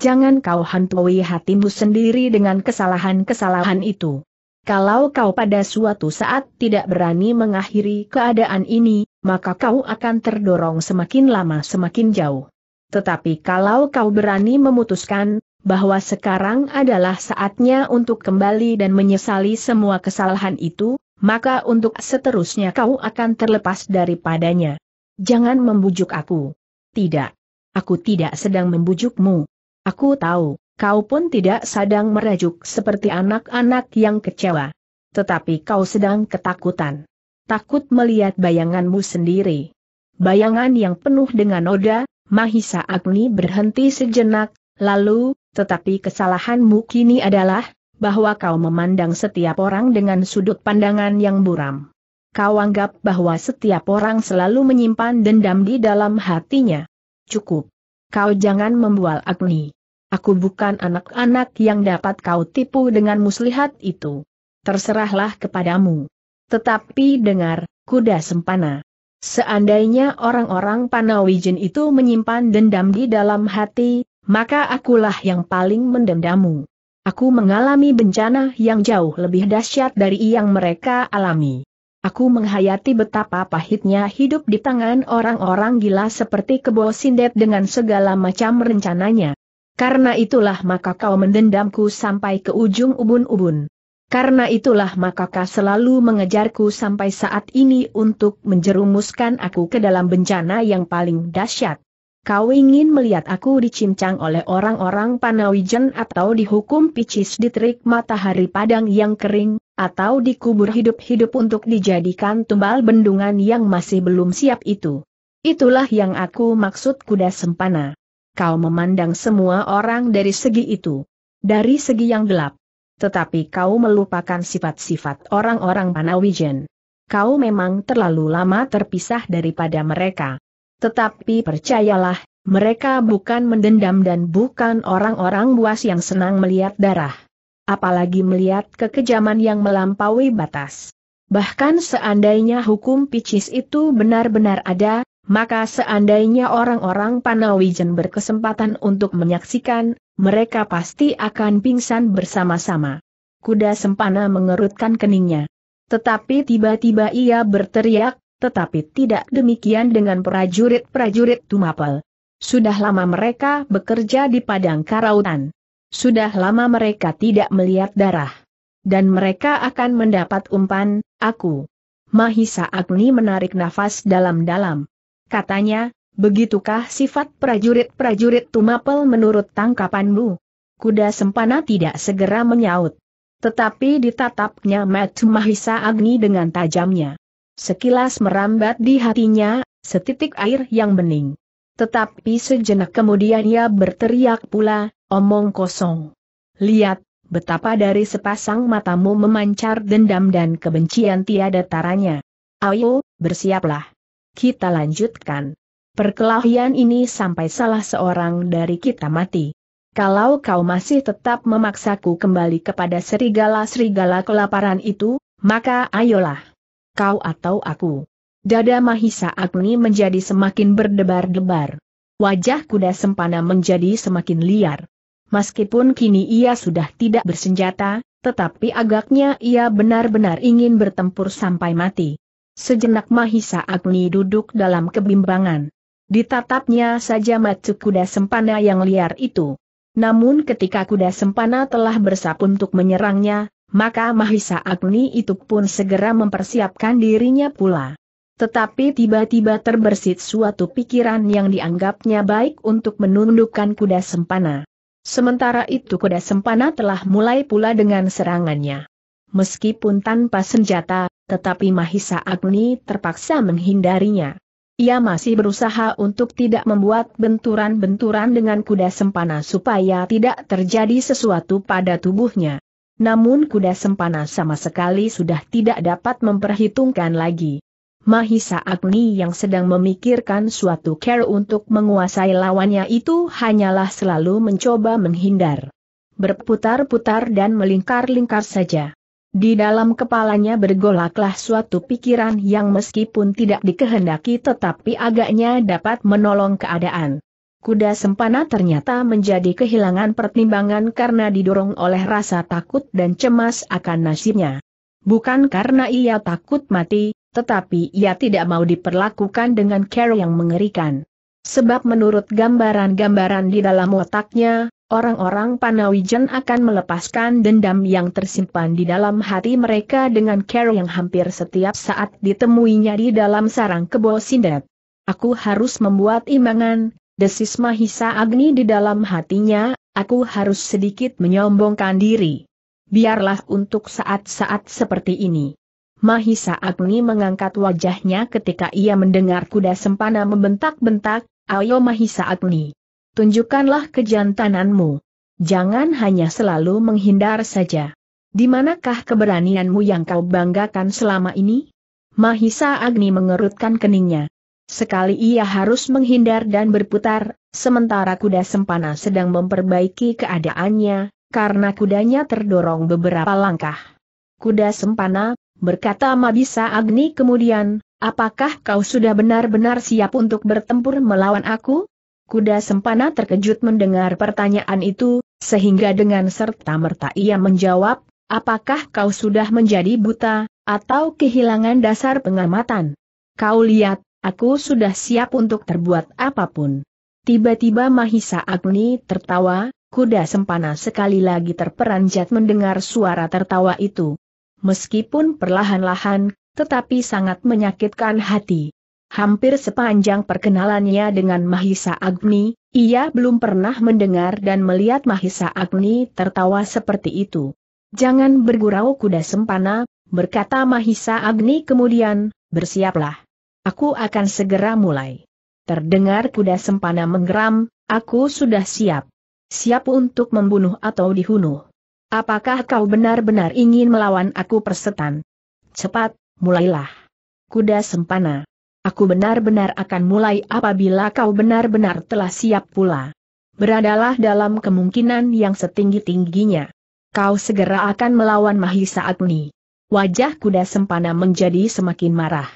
Jangan kau hantui hatimu sendiri dengan kesalahan-kesalahan itu. Kalau kau pada suatu saat tidak berani mengakhiri keadaan ini, maka kau akan terdorong semakin lama semakin jauh. Tetapi kalau kau berani memutuskan, bahwa sekarang adalah saatnya untuk kembali dan menyesali semua kesalahan itu, maka untuk seterusnya kau akan terlepas daripadanya. Jangan membujuk aku. Tidak. Aku tidak sedang membujukmu. Aku tahu, kau pun tidak sedang merajuk seperti anak-anak yang kecewa. Tetapi kau sedang ketakutan takut melihat bayanganmu sendiri. Bayangan yang penuh dengan noda, Mahisa Agni berhenti sejenak, lalu, tetapi kesalahanmu kini adalah, bahwa kau memandang setiap orang dengan sudut pandangan yang buram. Kau anggap bahwa setiap orang selalu menyimpan dendam di dalam hatinya. Cukup. Kau jangan membual Agni. Aku bukan anak-anak yang dapat kau tipu dengan muslihat itu. Terserahlah kepadamu. Tetapi dengar, kuda sempana. Seandainya orang-orang Panawijen itu menyimpan dendam di dalam hati, maka akulah yang paling mendendamu. Aku mengalami bencana yang jauh lebih dahsyat dari yang mereka alami. Aku menghayati betapa pahitnya hidup di tangan orang-orang gila seperti kebo sindet dengan segala macam rencananya. Karena itulah maka kau mendendamku sampai ke ujung ubun-ubun. Karena itulah maka kau selalu mengejarku sampai saat ini untuk menjerumuskan aku ke dalam bencana yang paling dahsyat. Kau ingin melihat aku dicincang oleh orang-orang Panawijen atau dihukum picis di terik matahari padang yang kering, atau dikubur hidup-hidup untuk dijadikan tumbal bendungan yang masih belum siap itu. Itulah yang aku maksud kuda sempana. Kau memandang semua orang dari segi itu. Dari segi yang gelap tetapi kau melupakan sifat-sifat orang-orang Panawijen. Kau memang terlalu lama terpisah daripada mereka. Tetapi percayalah, mereka bukan mendendam dan bukan orang-orang buas yang senang melihat darah. Apalagi melihat kekejaman yang melampaui batas. Bahkan seandainya hukum picis itu benar-benar ada, maka seandainya orang-orang Panawijen berkesempatan untuk menyaksikan, mereka pasti akan pingsan bersama-sama. Kuda sempana mengerutkan keningnya. Tetapi tiba-tiba ia berteriak, tetapi tidak demikian dengan prajurit-prajurit Tumapel. Sudah lama mereka bekerja di padang karautan. Sudah lama mereka tidak melihat darah. Dan mereka akan mendapat umpan, aku. Mahisa Agni menarik nafas dalam-dalam. Katanya, Begitukah sifat prajurit-prajurit Tumapel menurut tangkapanmu? Kuda Sempana tidak segera menyaut. Tetapi ditatapnya Matu Mahisa Agni dengan tajamnya. Sekilas merambat di hatinya, setitik air yang bening. Tetapi sejenak kemudian ia berteriak pula, omong kosong. Lihat, betapa dari sepasang matamu memancar dendam dan kebencian tiada taranya. Ayo, bersiaplah. Kita lanjutkan. Perkelahian ini sampai salah seorang dari kita mati. Kalau kau masih tetap memaksaku kembali kepada serigala-serigala kelaparan itu, maka ayolah. Kau atau aku. Dada Mahisa Agni menjadi semakin berdebar-debar. Wajah kuda sempana menjadi semakin liar. Meskipun kini ia sudah tidak bersenjata, tetapi agaknya ia benar-benar ingin bertempur sampai mati. Sejenak Mahisa Agni duduk dalam kebimbangan. Ditatapnya saja macu kuda sempana yang liar itu. Namun ketika kuda sempana telah bersap untuk menyerangnya, maka Mahisa Agni itu pun segera mempersiapkan dirinya pula. Tetapi tiba-tiba terbersit suatu pikiran yang dianggapnya baik untuk menundukkan kuda sempana. Sementara itu kuda sempana telah mulai pula dengan serangannya. Meskipun tanpa senjata, tetapi Mahisa Agni terpaksa menghindarinya. Ia masih berusaha untuk tidak membuat benturan-benturan dengan kuda sempana supaya tidak terjadi sesuatu pada tubuhnya. Namun kuda sempana sama sekali sudah tidak dapat memperhitungkan lagi. Mahisa Agni yang sedang memikirkan suatu care untuk menguasai lawannya itu hanyalah selalu mencoba menghindar. Berputar-putar dan melingkar-lingkar saja. Di dalam kepalanya bergolaklah suatu pikiran yang meskipun tidak dikehendaki tetapi agaknya dapat menolong keadaan. Kuda sempana ternyata menjadi kehilangan pertimbangan karena didorong oleh rasa takut dan cemas akan nasibnya. Bukan karena ia takut mati, tetapi ia tidak mau diperlakukan dengan care yang mengerikan. Sebab menurut gambaran-gambaran di dalam otaknya, orang-orang Panawijen akan melepaskan dendam yang tersimpan di dalam hati mereka dengan cara yang hampir setiap saat ditemuinya di dalam sarang kebo sindet. Aku harus membuat imbangan, desis Mahisa Agni di dalam hatinya, aku harus sedikit menyombongkan diri. Biarlah untuk saat-saat seperti ini. Mahisa Agni mengangkat wajahnya ketika ia mendengar kuda sempana membentak-bentak, Ayo Mahisa Agni tunjukkanlah kejantananmu. Jangan hanya selalu menghindar saja. Di manakah keberanianmu yang kau banggakan selama ini? Mahisa Agni mengerutkan keningnya. Sekali ia harus menghindar dan berputar, sementara kuda sempana sedang memperbaiki keadaannya, karena kudanya terdorong beberapa langkah. Kuda sempana, berkata Mahisa Agni kemudian, apakah kau sudah benar-benar siap untuk bertempur melawan aku? Kuda Sempana terkejut mendengar pertanyaan itu, sehingga dengan serta-merta ia menjawab, apakah kau sudah menjadi buta, atau kehilangan dasar pengamatan? Kau lihat, aku sudah siap untuk terbuat apapun. Tiba-tiba Mahisa Agni tertawa, kuda Sempana sekali lagi terperanjat mendengar suara tertawa itu. Meskipun perlahan-lahan, tetapi sangat menyakitkan hati. Hampir sepanjang perkenalannya dengan Mahisa Agni, ia belum pernah mendengar dan melihat Mahisa Agni tertawa seperti itu. Jangan bergurau kuda sempana, berkata Mahisa Agni kemudian, bersiaplah. Aku akan segera mulai. Terdengar kuda sempana menggeram, aku sudah siap. Siap untuk membunuh atau dihunuh. Apakah kau benar-benar ingin melawan aku persetan? Cepat, mulailah. Kuda sempana. Aku benar-benar akan mulai apabila kau benar-benar telah siap pula. Beradalah dalam kemungkinan yang setinggi-tingginya. Kau segera akan melawan Mahisa Agni. Wajah kuda sempana menjadi semakin marah.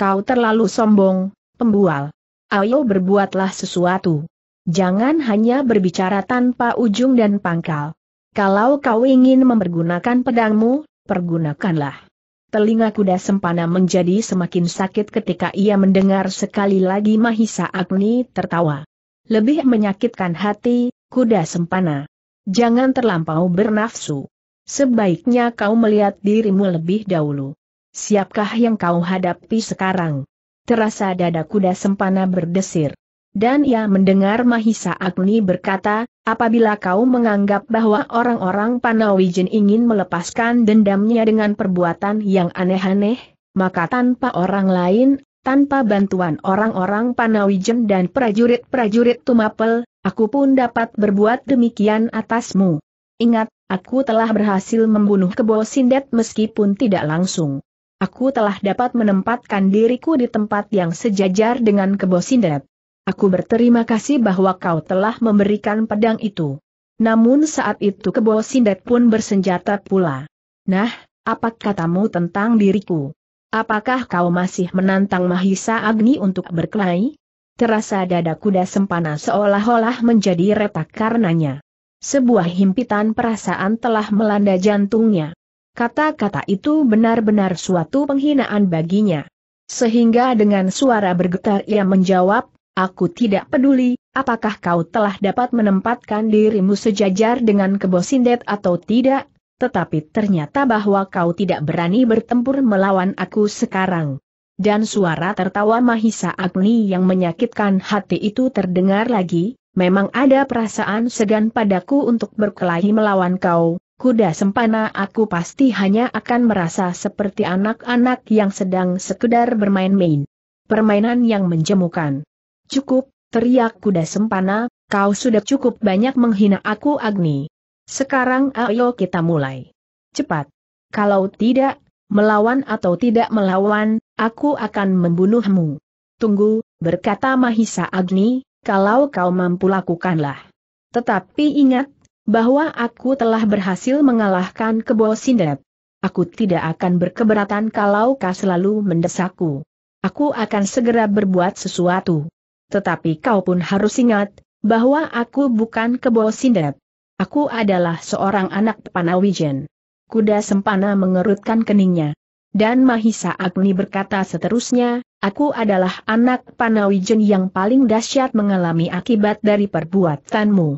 Kau terlalu sombong, pembual. Ayo berbuatlah sesuatu. Jangan hanya berbicara tanpa ujung dan pangkal. Kalau kau ingin mempergunakan pedangmu, pergunakanlah telinga kuda sempana menjadi semakin sakit ketika ia mendengar sekali lagi Mahisa Agni tertawa. Lebih menyakitkan hati, kuda sempana. Jangan terlampau bernafsu. Sebaiknya kau melihat dirimu lebih dahulu. Siapkah yang kau hadapi sekarang? Terasa dada kuda sempana berdesir. Dan ia mendengar Mahisa Agni berkata, Apabila kau menganggap bahwa orang-orang Panawijen ingin melepaskan dendamnya dengan perbuatan yang aneh-aneh, maka tanpa orang lain, tanpa bantuan orang-orang Panawijen dan prajurit-prajurit Tumapel, aku pun dapat berbuat demikian atasmu. Ingat, aku telah berhasil membunuh kebo sindet meskipun tidak langsung. Aku telah dapat menempatkan diriku di tempat yang sejajar dengan kebo sindet. Aku berterima kasih bahwa kau telah memberikan pedang itu. Namun saat itu Kebo Sindet pun bersenjata pula. Nah, apa katamu tentang diriku? Apakah kau masih menantang Mahisa Agni untuk berkelahi? Terasa dada kuda sempana seolah-olah menjadi retak karenanya. Sebuah himpitan perasaan telah melanda jantungnya. Kata-kata itu benar-benar suatu penghinaan baginya. Sehingga dengan suara bergetar ia menjawab, Aku tidak peduli, apakah kau telah dapat menempatkan dirimu sejajar dengan kebosindet atau tidak, tetapi ternyata bahwa kau tidak berani bertempur melawan aku sekarang. Dan suara tertawa Mahisa Agni yang menyakitkan hati itu terdengar lagi, memang ada perasaan segan padaku untuk berkelahi melawan kau, kuda sempana aku pasti hanya akan merasa seperti anak-anak yang sedang sekedar bermain-main. Permainan yang menjemukan. Cukup, teriak kuda sempana, kau sudah cukup banyak menghina aku Agni. Sekarang ayo kita mulai. Cepat. Kalau tidak, melawan atau tidak melawan, aku akan membunuhmu. Tunggu, berkata Mahisa Agni, kalau kau mampu lakukanlah. Tetapi ingat, bahwa aku telah berhasil mengalahkan kebo sindet. Aku tidak akan berkeberatan kalau kau selalu mendesakku. Aku akan segera berbuat sesuatu tetapi kau pun harus ingat, bahwa aku bukan kebo sindet. Aku adalah seorang anak Panawijen. Kuda Sempana mengerutkan keningnya. Dan Mahisa Agni berkata seterusnya, aku adalah anak Panawijen yang paling dahsyat mengalami akibat dari perbuatanmu.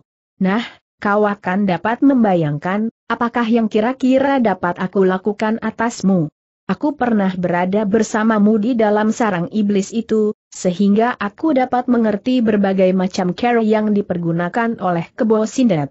Nah, kau akan dapat membayangkan, apakah yang kira-kira dapat aku lakukan atasmu. Aku pernah berada bersamamu di dalam sarang iblis itu, sehingga aku dapat mengerti berbagai macam cara yang dipergunakan oleh kebo sindet.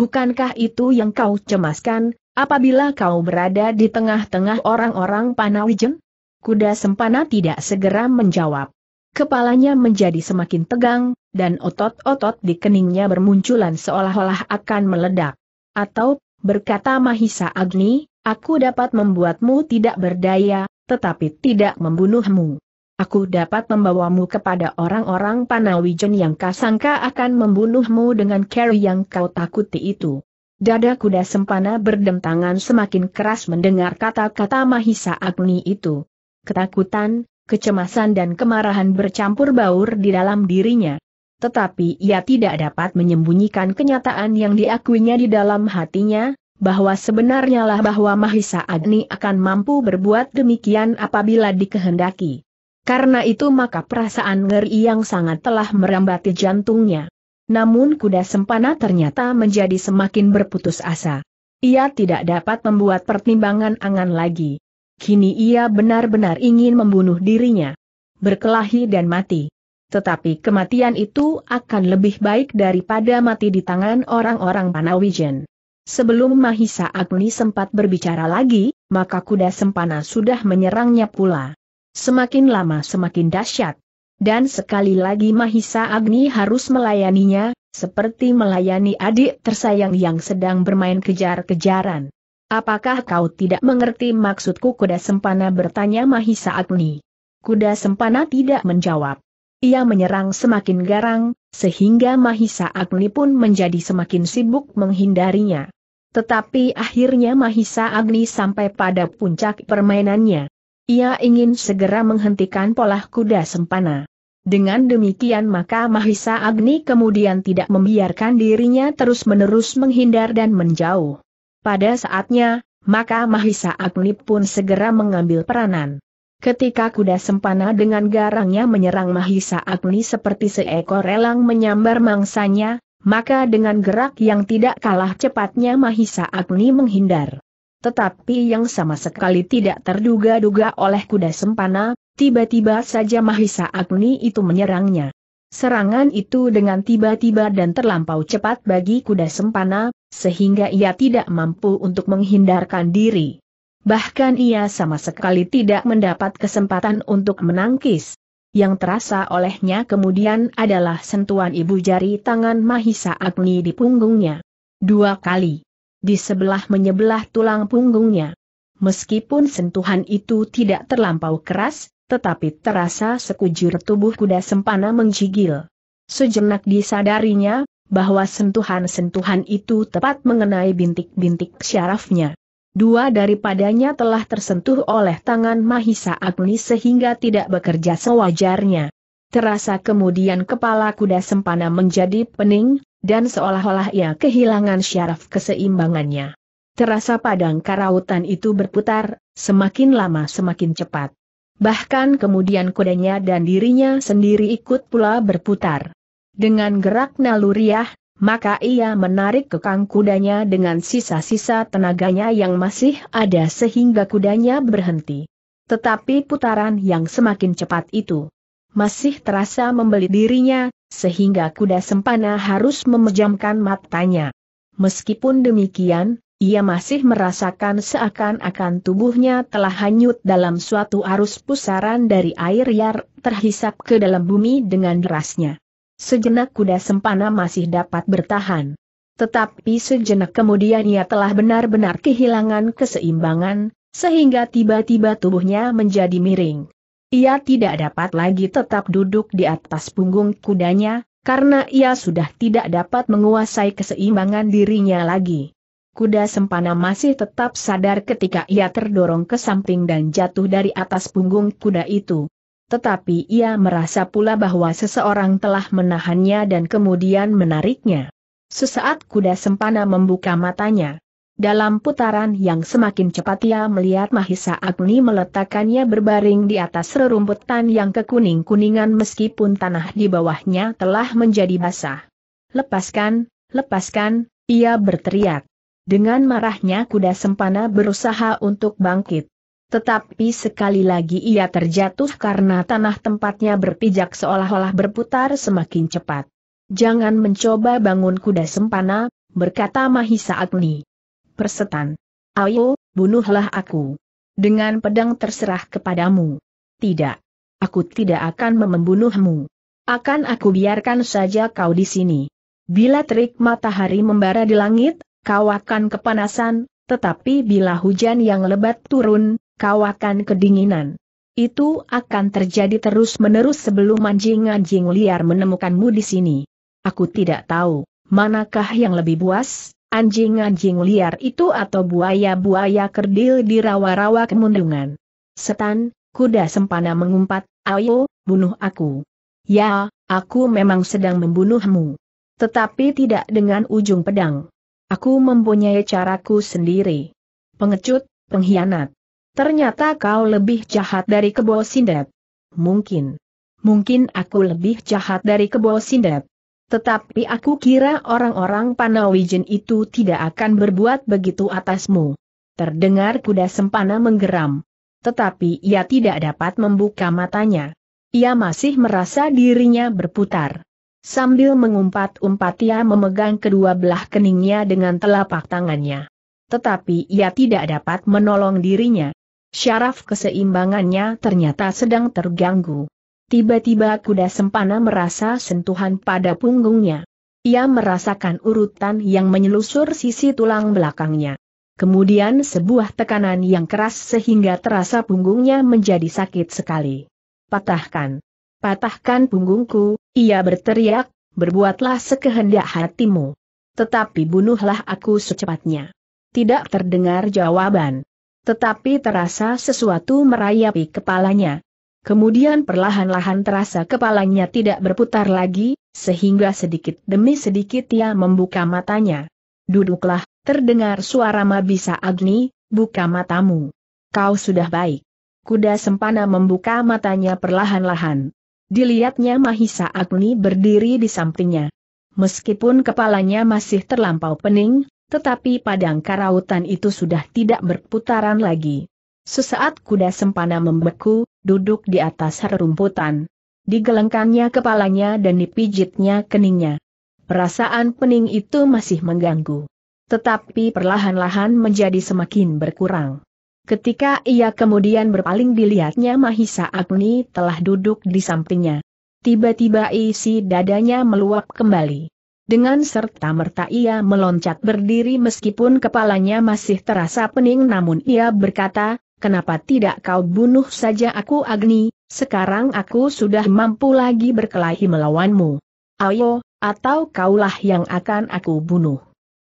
Bukankah itu yang kau cemaskan, apabila kau berada di tengah-tengah orang-orang Panawijen? Kuda sempana tidak segera menjawab. Kepalanya menjadi semakin tegang, dan otot-otot di keningnya bermunculan seolah-olah akan meledak. Atau, berkata Mahisa Agni, Aku dapat membuatmu tidak berdaya, tetapi tidak membunuhmu. Aku dapat membawamu kepada orang-orang Panawijen yang kasangka akan membunuhmu dengan cara yang kau takuti itu. Dada kuda sempana berdentangan semakin keras mendengar kata-kata Mahisa Agni itu. Ketakutan, kecemasan dan kemarahan bercampur baur di dalam dirinya. Tetapi ia tidak dapat menyembunyikan kenyataan yang diakuinya di dalam hatinya, bahwa sebenarnya lah bahwa Mahisa Agni akan mampu berbuat demikian apabila dikehendaki. Karena itu maka perasaan ngeri yang sangat telah merambati jantungnya. Namun kuda sempana ternyata menjadi semakin berputus asa. Ia tidak dapat membuat pertimbangan angan lagi. Kini ia benar-benar ingin membunuh dirinya. Berkelahi dan mati. Tetapi kematian itu akan lebih baik daripada mati di tangan orang-orang Panawijen. Sebelum Mahisa Agni sempat berbicara lagi, maka kuda sempana sudah menyerangnya pula. Semakin lama semakin dahsyat. Dan sekali lagi Mahisa Agni harus melayaninya, seperti melayani adik tersayang yang sedang bermain kejar-kejaran. Apakah kau tidak mengerti maksudku kuda sempana bertanya Mahisa Agni? Kuda sempana tidak menjawab. Ia menyerang semakin garang, sehingga Mahisa Agni pun menjadi semakin sibuk menghindarinya. Tetapi akhirnya Mahisa Agni sampai pada puncak permainannya. Ia ingin segera menghentikan pola kuda sempana. Dengan demikian maka Mahisa Agni kemudian tidak membiarkan dirinya terus-menerus menghindar dan menjauh. Pada saatnya, maka Mahisa Agni pun segera mengambil peranan. Ketika kuda sempana dengan garangnya menyerang Mahisa Agni seperti seekor elang menyambar mangsanya, maka dengan gerak yang tidak kalah cepatnya Mahisa Agni menghindar. Tetapi yang sama sekali tidak terduga-duga oleh kuda sempana, tiba-tiba saja Mahisa Agni itu menyerangnya. Serangan itu dengan tiba-tiba dan terlampau cepat bagi kuda sempana, sehingga ia tidak mampu untuk menghindarkan diri. Bahkan ia sama sekali tidak mendapat kesempatan untuk menangkis. Yang terasa olehnya kemudian adalah sentuhan ibu jari tangan Mahisa Agni di punggungnya. Dua kali. Di sebelah menyebelah tulang punggungnya. Meskipun sentuhan itu tidak terlampau keras, tetapi terasa sekujur tubuh kuda sempana menggigil. Sejenak disadarinya, bahwa sentuhan-sentuhan itu tepat mengenai bintik-bintik syarafnya. Dua daripadanya telah tersentuh oleh tangan Mahisa Agni sehingga tidak bekerja sewajarnya. Terasa kemudian kepala kuda sempana menjadi pening, dan seolah-olah ia kehilangan syaraf keseimbangannya. Terasa padang karautan itu berputar, semakin lama semakin cepat. Bahkan kemudian kudanya dan dirinya sendiri ikut pula berputar. Dengan gerak naluriah, maka ia menarik kekang kudanya dengan sisa-sisa tenaganya yang masih ada sehingga kudanya berhenti. Tetapi putaran yang semakin cepat itu masih terasa membelit dirinya, sehingga kuda sempana harus memejamkan matanya. Meskipun demikian, ia masih merasakan seakan-akan tubuhnya telah hanyut dalam suatu arus pusaran dari air yang terhisap ke dalam bumi dengan derasnya. Sejenak kuda sempana masih dapat bertahan. Tetapi sejenak kemudian ia telah benar-benar kehilangan keseimbangan, sehingga tiba-tiba tubuhnya menjadi miring. Ia tidak dapat lagi tetap duduk di atas punggung kudanya, karena ia sudah tidak dapat menguasai keseimbangan dirinya lagi. Kuda sempana masih tetap sadar ketika ia terdorong ke samping dan jatuh dari atas punggung kuda itu tetapi ia merasa pula bahwa seseorang telah menahannya dan kemudian menariknya. Sesaat kuda sempana membuka matanya. Dalam putaran yang semakin cepat ia melihat Mahisa Agni meletakkannya berbaring di atas rerumputan yang kekuning-kuningan meskipun tanah di bawahnya telah menjadi basah. Lepaskan, lepaskan, ia berteriak. Dengan marahnya kuda sempana berusaha untuk bangkit. Tetapi sekali lagi ia terjatuh karena tanah tempatnya berpijak seolah-olah berputar semakin cepat. Jangan mencoba bangun kuda sempana, berkata Mahisa Agni. Persetan. Ayo, bunuhlah aku. Dengan pedang terserah kepadamu. Tidak. Aku tidak akan membunuhmu. Akan aku biarkan saja kau di sini. Bila terik matahari membara di langit, kau akan kepanasan, tetapi bila hujan yang lebat turun, kau akan kedinginan. Itu akan terjadi terus-menerus sebelum anjing-anjing liar menemukanmu di sini. Aku tidak tahu, manakah yang lebih buas, anjing-anjing liar itu atau buaya-buaya kerdil di rawa-rawa kemundungan. Setan, kuda sempana mengumpat, ayo, bunuh aku. Ya, aku memang sedang membunuhmu. Tetapi tidak dengan ujung pedang. Aku mempunyai caraku sendiri. Pengecut, pengkhianat. Ternyata kau lebih jahat dari kebo sindet. Mungkin. Mungkin aku lebih jahat dari kebo sindet. Tetapi aku kira orang-orang Panawijen itu tidak akan berbuat begitu atasmu. Terdengar kuda sempana menggeram. Tetapi ia tidak dapat membuka matanya. Ia masih merasa dirinya berputar. Sambil mengumpat-umpat ia memegang kedua belah keningnya dengan telapak tangannya. Tetapi ia tidak dapat menolong dirinya. Syaraf keseimbangannya ternyata sedang terganggu. Tiba-tiba kuda sempana merasa sentuhan pada punggungnya. Ia merasakan urutan yang menyelusur sisi tulang belakangnya. Kemudian sebuah tekanan yang keras sehingga terasa punggungnya menjadi sakit sekali. Patahkan. Patahkan punggungku, ia berteriak, berbuatlah sekehendak hatimu. Tetapi bunuhlah aku secepatnya. Tidak terdengar jawaban. Tetapi terasa sesuatu merayapi kepalanya. Kemudian perlahan-lahan terasa kepalanya tidak berputar lagi, sehingga sedikit demi sedikit ia membuka matanya. Duduklah, terdengar suara Mabisa Agni, buka matamu. Kau sudah baik. Kuda Sempana membuka matanya perlahan-lahan. Dilihatnya Mahisa Agni berdiri di sampingnya. Meskipun kepalanya masih terlampau pening, tetapi padang karautan itu sudah tidak berputaran lagi. Sesaat kuda sempana membeku, duduk di atas rerumputan. Digelengkannya kepalanya dan dipijitnya keningnya. Perasaan pening itu masih mengganggu. Tetapi perlahan-lahan menjadi semakin berkurang. Ketika ia kemudian berpaling dilihatnya Mahisa Agni telah duduk di sampingnya. Tiba-tiba isi dadanya meluap kembali. Dengan serta merta ia meloncat berdiri meskipun kepalanya masih terasa pening namun ia berkata, kenapa tidak kau bunuh saja aku Agni, sekarang aku sudah mampu lagi berkelahi melawanmu. Ayo, atau kaulah yang akan aku bunuh.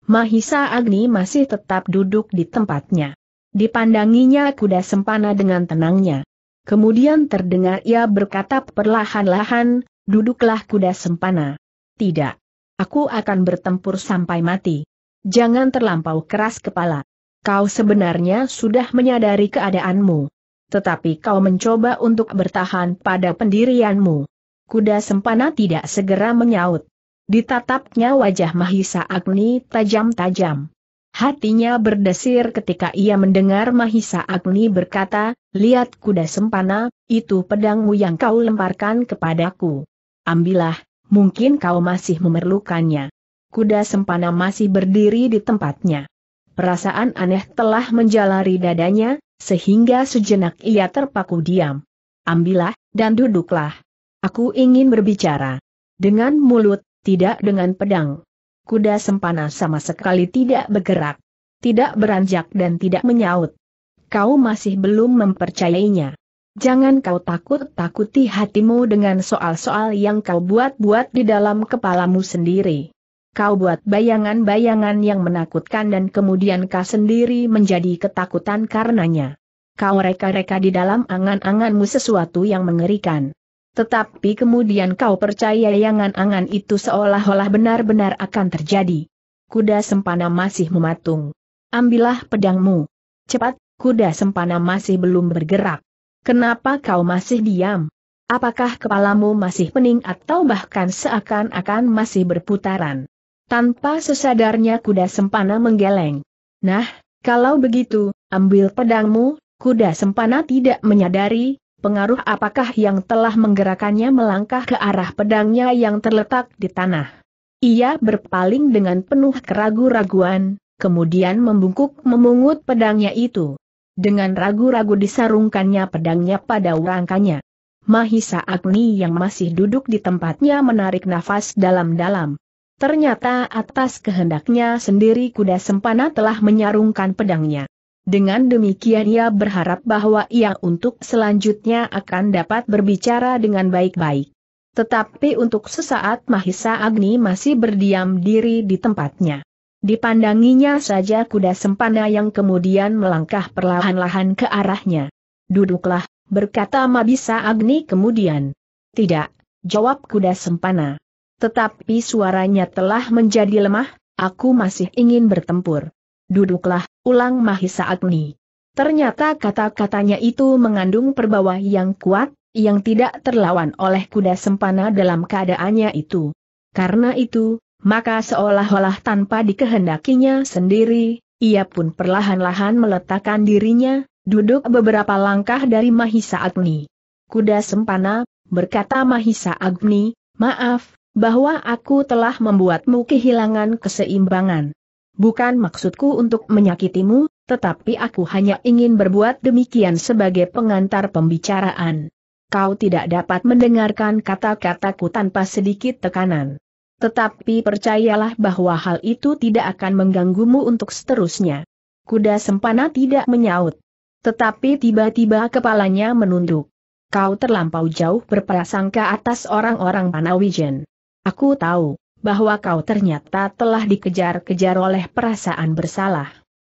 Mahisa Agni masih tetap duduk di tempatnya. Dipandanginya kuda sempana dengan tenangnya. Kemudian terdengar ia berkata perlahan-lahan, duduklah kuda sempana. Tidak. Aku akan bertempur sampai mati. Jangan terlampau keras kepala. Kau sebenarnya sudah menyadari keadaanmu. Tetapi kau mencoba untuk bertahan pada pendirianmu. Kuda sempana tidak segera menyaut. Ditatapnya wajah Mahisa Agni tajam-tajam. Hatinya berdesir ketika ia mendengar Mahisa Agni berkata, Lihat kuda sempana, itu pedangmu yang kau lemparkan kepadaku. Ambillah, mungkin kau masih memerlukannya. Kuda sempana masih berdiri di tempatnya. Perasaan aneh telah menjalari dadanya, sehingga sejenak ia terpaku diam. Ambillah, dan duduklah. Aku ingin berbicara. Dengan mulut, tidak dengan pedang. Kuda sempana sama sekali tidak bergerak. Tidak beranjak dan tidak menyaut. Kau masih belum mempercayainya. Jangan kau takut-takuti hatimu dengan soal-soal yang kau buat-buat di dalam kepalamu sendiri. Kau buat bayangan-bayangan yang menakutkan dan kemudian kau sendiri menjadi ketakutan karenanya. Kau reka-reka di dalam angan-anganmu sesuatu yang mengerikan. Tetapi kemudian kau percaya angan-angan itu seolah-olah benar-benar akan terjadi. Kuda sempana masih mematung. Ambillah pedangmu. Cepat, kuda sempana masih belum bergerak. Kenapa kau masih diam? Apakah kepalamu masih pening atau bahkan seakan-akan masih berputaran? Tanpa sesadarnya kuda sempana menggeleng. Nah, kalau begitu, ambil pedangmu, kuda sempana tidak menyadari, pengaruh apakah yang telah menggerakannya melangkah ke arah pedangnya yang terletak di tanah. Ia berpaling dengan penuh keragu-raguan, kemudian membungkuk memungut pedangnya itu. Dengan ragu-ragu disarungkannya pedangnya pada rangkanya. Mahisa Agni yang masih duduk di tempatnya menarik nafas dalam-dalam. Ternyata atas kehendaknya sendiri kuda sempana telah menyarungkan pedangnya. Dengan demikian ia berharap bahwa ia untuk selanjutnya akan dapat berbicara dengan baik-baik. Tetapi untuk sesaat Mahisa Agni masih berdiam diri di tempatnya. Dipandanginya saja kuda sempana yang kemudian melangkah perlahan-lahan ke arahnya. Duduklah, berkata Mabisa Agni kemudian. Tidak, jawab kuda sempana. Tetapi suaranya telah menjadi lemah, aku masih ingin bertempur. Duduklah, ulang Mahisa Agni. Ternyata kata-katanya itu mengandung perbawa yang kuat, yang tidak terlawan oleh kuda sempana dalam keadaannya itu. Karena itu, maka seolah-olah tanpa dikehendakinya sendiri, ia pun perlahan-lahan meletakkan dirinya, duduk beberapa langkah dari Mahisa Agni. Kuda Sempana, berkata Mahisa Agni, maaf, bahwa aku telah membuatmu kehilangan keseimbangan. Bukan maksudku untuk menyakitimu, tetapi aku hanya ingin berbuat demikian sebagai pengantar pembicaraan. Kau tidak dapat mendengarkan kata-kataku tanpa sedikit tekanan. Tetapi percayalah bahwa hal itu tidak akan mengganggumu untuk seterusnya. Kuda sempana tidak menyaut. Tetapi tiba-tiba kepalanya menunduk. Kau terlampau jauh berprasangka atas orang-orang Panawijen. Aku tahu bahwa kau ternyata telah dikejar-kejar oleh perasaan bersalah.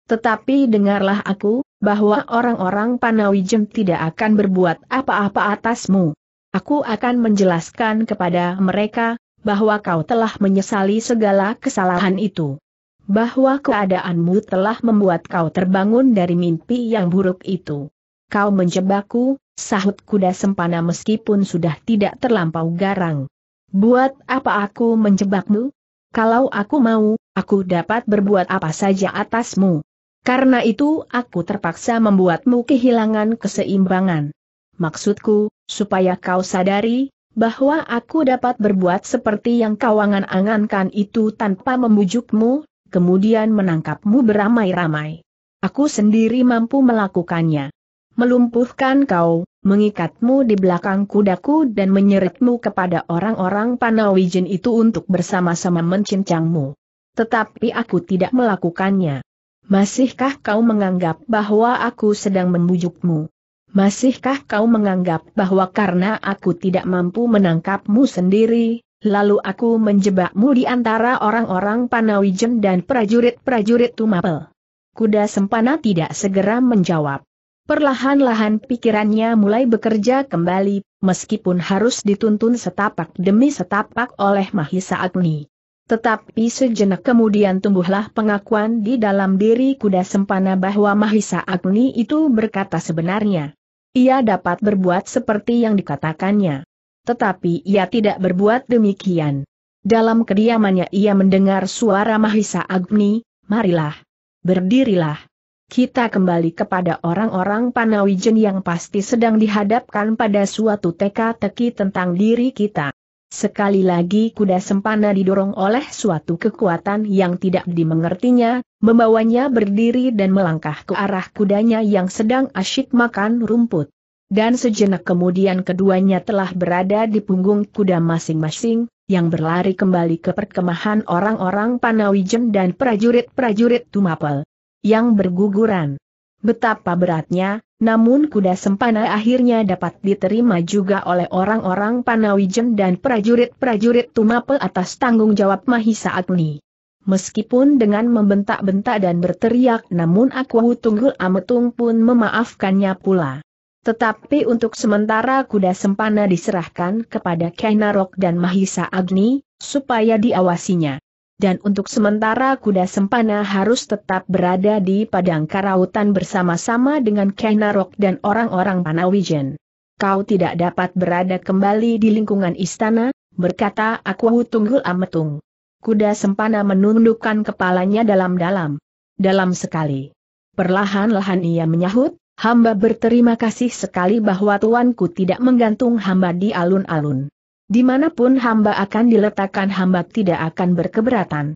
Tetapi dengarlah aku, bahwa orang-orang Panawijen tidak akan berbuat apa-apa atasmu. Aku akan menjelaskan kepada mereka bahwa kau telah menyesali segala kesalahan itu. Bahwa keadaanmu telah membuat kau terbangun dari mimpi yang buruk itu. Kau menjebakku, sahut kuda sempana meskipun sudah tidak terlampau garang. Buat apa aku menjebakmu? Kalau aku mau, aku dapat berbuat apa saja atasmu. Karena itu aku terpaksa membuatmu kehilangan keseimbangan. Maksudku, supaya kau sadari, bahwa aku dapat berbuat seperti yang kawangan angankan itu tanpa membujukmu, kemudian menangkapmu beramai-ramai. Aku sendiri mampu melakukannya. Melumpuhkan kau, mengikatmu di belakang kudaku dan menyeretmu kepada orang-orang Panawijen itu untuk bersama-sama mencincangmu. Tetapi aku tidak melakukannya. Masihkah kau menganggap bahwa aku sedang membujukmu? Masihkah kau menganggap bahwa karena aku tidak mampu menangkapmu sendiri, lalu aku menjebakmu di antara orang-orang Panawijen dan prajurit-prajurit Tumapel? Kuda Sempana tidak segera menjawab. Perlahan-lahan pikirannya mulai bekerja kembali, meskipun harus dituntun setapak demi setapak oleh Mahisa Agni. Tetapi sejenak kemudian tumbuhlah pengakuan di dalam diri kuda sempana bahwa Mahisa Agni itu berkata sebenarnya. Ia dapat berbuat seperti yang dikatakannya. Tetapi ia tidak berbuat demikian. Dalam kediamannya ia mendengar suara Mahisa Agni, marilah, berdirilah. Kita kembali kepada orang-orang Panawijen yang pasti sedang dihadapkan pada suatu teka-teki tentang diri kita. Sekali lagi kuda sempana didorong oleh suatu kekuatan yang tidak dimengertinya, membawanya berdiri dan melangkah ke arah kudanya yang sedang asyik makan rumput. Dan sejenak kemudian keduanya telah berada di punggung kuda masing-masing, yang berlari kembali ke perkemahan orang-orang Panawijen dan prajurit-prajurit Tumapel yang berguguran. Betapa beratnya, namun kuda sempana akhirnya dapat diterima juga oleh orang-orang Panawijen dan prajurit-prajurit Tumape atas tanggung jawab Mahisa Agni. Meskipun dengan membentak-bentak dan berteriak namun Akwahu Tunggul Ametung pun memaafkannya pula. Tetapi untuk sementara kuda sempana diserahkan kepada Kainarok dan Mahisa Agni, supaya diawasinya dan untuk sementara kuda sempana harus tetap berada di padang karautan bersama-sama dengan Kenarok dan orang-orang Panawijen. Kau tidak dapat berada kembali di lingkungan istana, berkata aku Tunggul Ametung. Kuda sempana menundukkan kepalanya dalam-dalam. Dalam sekali. Perlahan-lahan ia menyahut, hamba berterima kasih sekali bahwa tuanku tidak menggantung hamba di alun-alun. Dimanapun hamba akan diletakkan hamba tidak akan berkeberatan.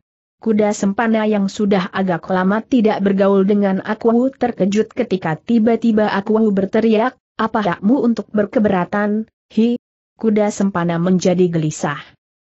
Kuda sempana yang sudah agak lama tidak bergaul dengan aku terkejut ketika tiba-tiba aku berteriak, apa hakmu untuk berkeberatan, hi? Kuda sempana menjadi gelisah.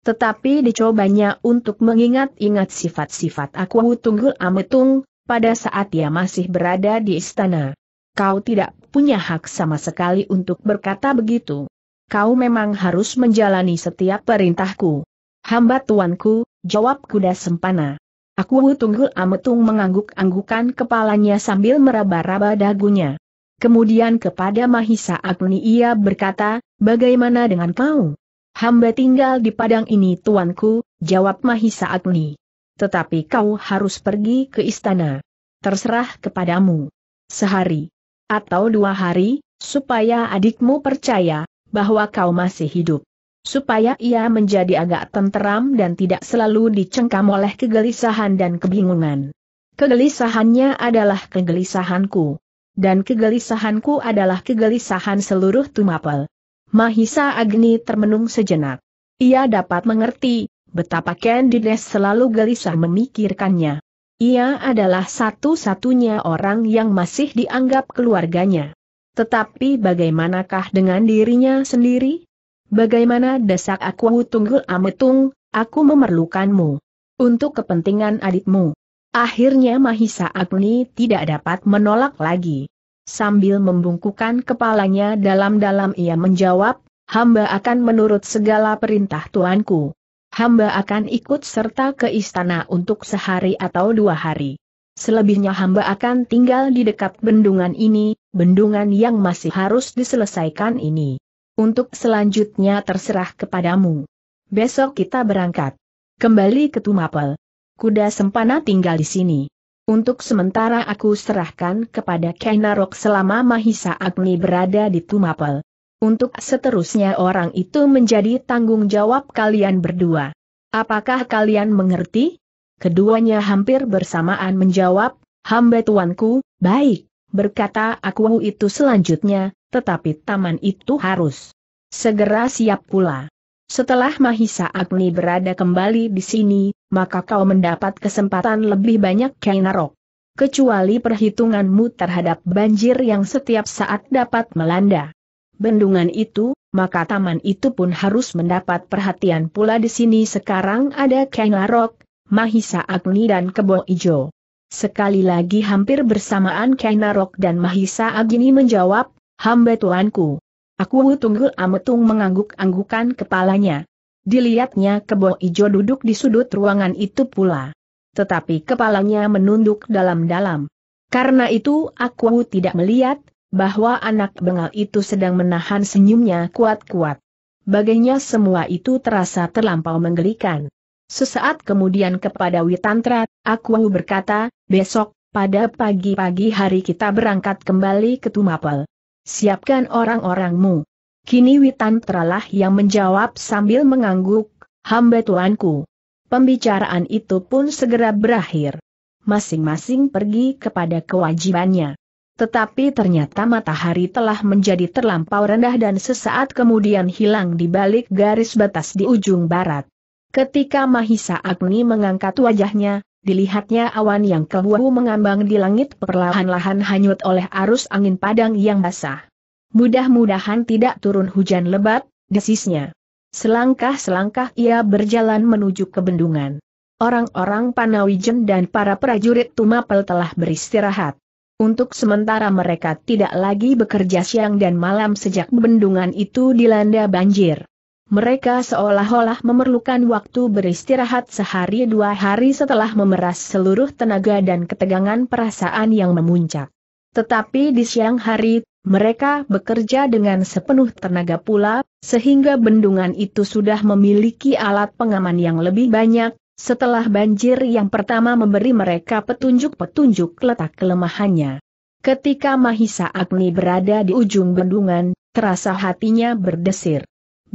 Tetapi dicobanya untuk mengingat-ingat sifat-sifat aku tunggul ametung, pada saat ia masih berada di istana. Kau tidak punya hak sama sekali untuk berkata begitu kau memang harus menjalani setiap perintahku. Hamba tuanku, jawab kuda sempana. Aku tunggu ametung mengangguk-anggukan kepalanya sambil meraba-raba dagunya. Kemudian kepada Mahisa Agni ia berkata, bagaimana dengan kau? Hamba tinggal di padang ini tuanku, jawab Mahisa Agni. Tetapi kau harus pergi ke istana. Terserah kepadamu. Sehari. Atau dua hari, supaya adikmu percaya, bahwa kau masih hidup. Supaya ia menjadi agak tenteram dan tidak selalu dicengkam oleh kegelisahan dan kebingungan. Kegelisahannya adalah kegelisahanku. Dan kegelisahanku adalah kegelisahan seluruh Tumapel. Mahisa Agni termenung sejenak. Ia dapat mengerti, betapa Candides selalu gelisah memikirkannya. Ia adalah satu-satunya orang yang masih dianggap keluarganya. Tetapi bagaimanakah dengan dirinya sendiri? Bagaimana desak aku tunggul ametung, aku memerlukanmu. Untuk kepentingan adikmu. Akhirnya Mahisa Agni tidak dapat menolak lagi. Sambil membungkukan kepalanya dalam-dalam ia menjawab, hamba akan menurut segala perintah tuanku. Hamba akan ikut serta ke istana untuk sehari atau dua hari. Selebihnya hamba akan tinggal di dekat bendungan ini, bendungan yang masih harus diselesaikan ini. Untuk selanjutnya terserah kepadamu. Besok kita berangkat. Kembali ke Tumapel. Kuda Sempana tinggal di sini. Untuk sementara aku serahkan kepada Kainarok selama Mahisa Agni berada di Tumapel. Untuk seterusnya orang itu menjadi tanggung jawab kalian berdua. Apakah kalian mengerti? Keduanya hampir bersamaan menjawab, hamba tuanku, baik berkata aku itu selanjutnya, tetapi taman itu harus segera siap pula. Setelah Mahisa Agni berada kembali di sini, maka kau mendapat kesempatan lebih banyak Kainarok. Kecuali perhitunganmu terhadap banjir yang setiap saat dapat melanda. Bendungan itu, maka taman itu pun harus mendapat perhatian pula di sini sekarang ada Kainarok, Mahisa Agni dan Kebo Ijo. Sekali lagi hampir bersamaan Kainarok dan Mahisa Agini menjawab, hamba tuanku. Aku tunggu Ametung mengangguk-anggukan kepalanya. Dilihatnya kebo ijo duduk di sudut ruangan itu pula. Tetapi kepalanya menunduk dalam-dalam. Karena itu aku tidak melihat, bahwa anak bengal itu sedang menahan senyumnya kuat-kuat. Baginya semua itu terasa terlampau menggelikan. Sesaat kemudian kepada Witantra, aku berkata, Besok, pada pagi-pagi hari kita berangkat kembali ke Tumapel. Siapkan orang-orangmu. Kini Witan teralah yang menjawab sambil mengangguk, hamba tuanku. Pembicaraan itu pun segera berakhir. Masing-masing pergi kepada kewajibannya. Tetapi ternyata matahari telah menjadi terlampau rendah dan sesaat kemudian hilang di balik garis batas di ujung barat. Ketika Mahisa Agni mengangkat wajahnya, dilihatnya awan yang keluar mengambang di langit perlahan-lahan hanyut oleh arus angin padang yang basah. Mudah-mudahan tidak turun hujan lebat, desisnya. Selangkah-selangkah ia berjalan menuju ke bendungan. Orang-orang Panawijen dan para prajurit Tumapel telah beristirahat. Untuk sementara mereka tidak lagi bekerja siang dan malam sejak bendungan itu dilanda banjir. Mereka seolah-olah memerlukan waktu beristirahat sehari dua hari setelah memeras seluruh tenaga dan ketegangan perasaan yang memuncak. Tetapi di siang hari, mereka bekerja dengan sepenuh tenaga pula, sehingga bendungan itu sudah memiliki alat pengaman yang lebih banyak, setelah banjir yang pertama memberi mereka petunjuk-petunjuk letak kelemahannya. Ketika Mahisa Agni berada di ujung bendungan, terasa hatinya berdesir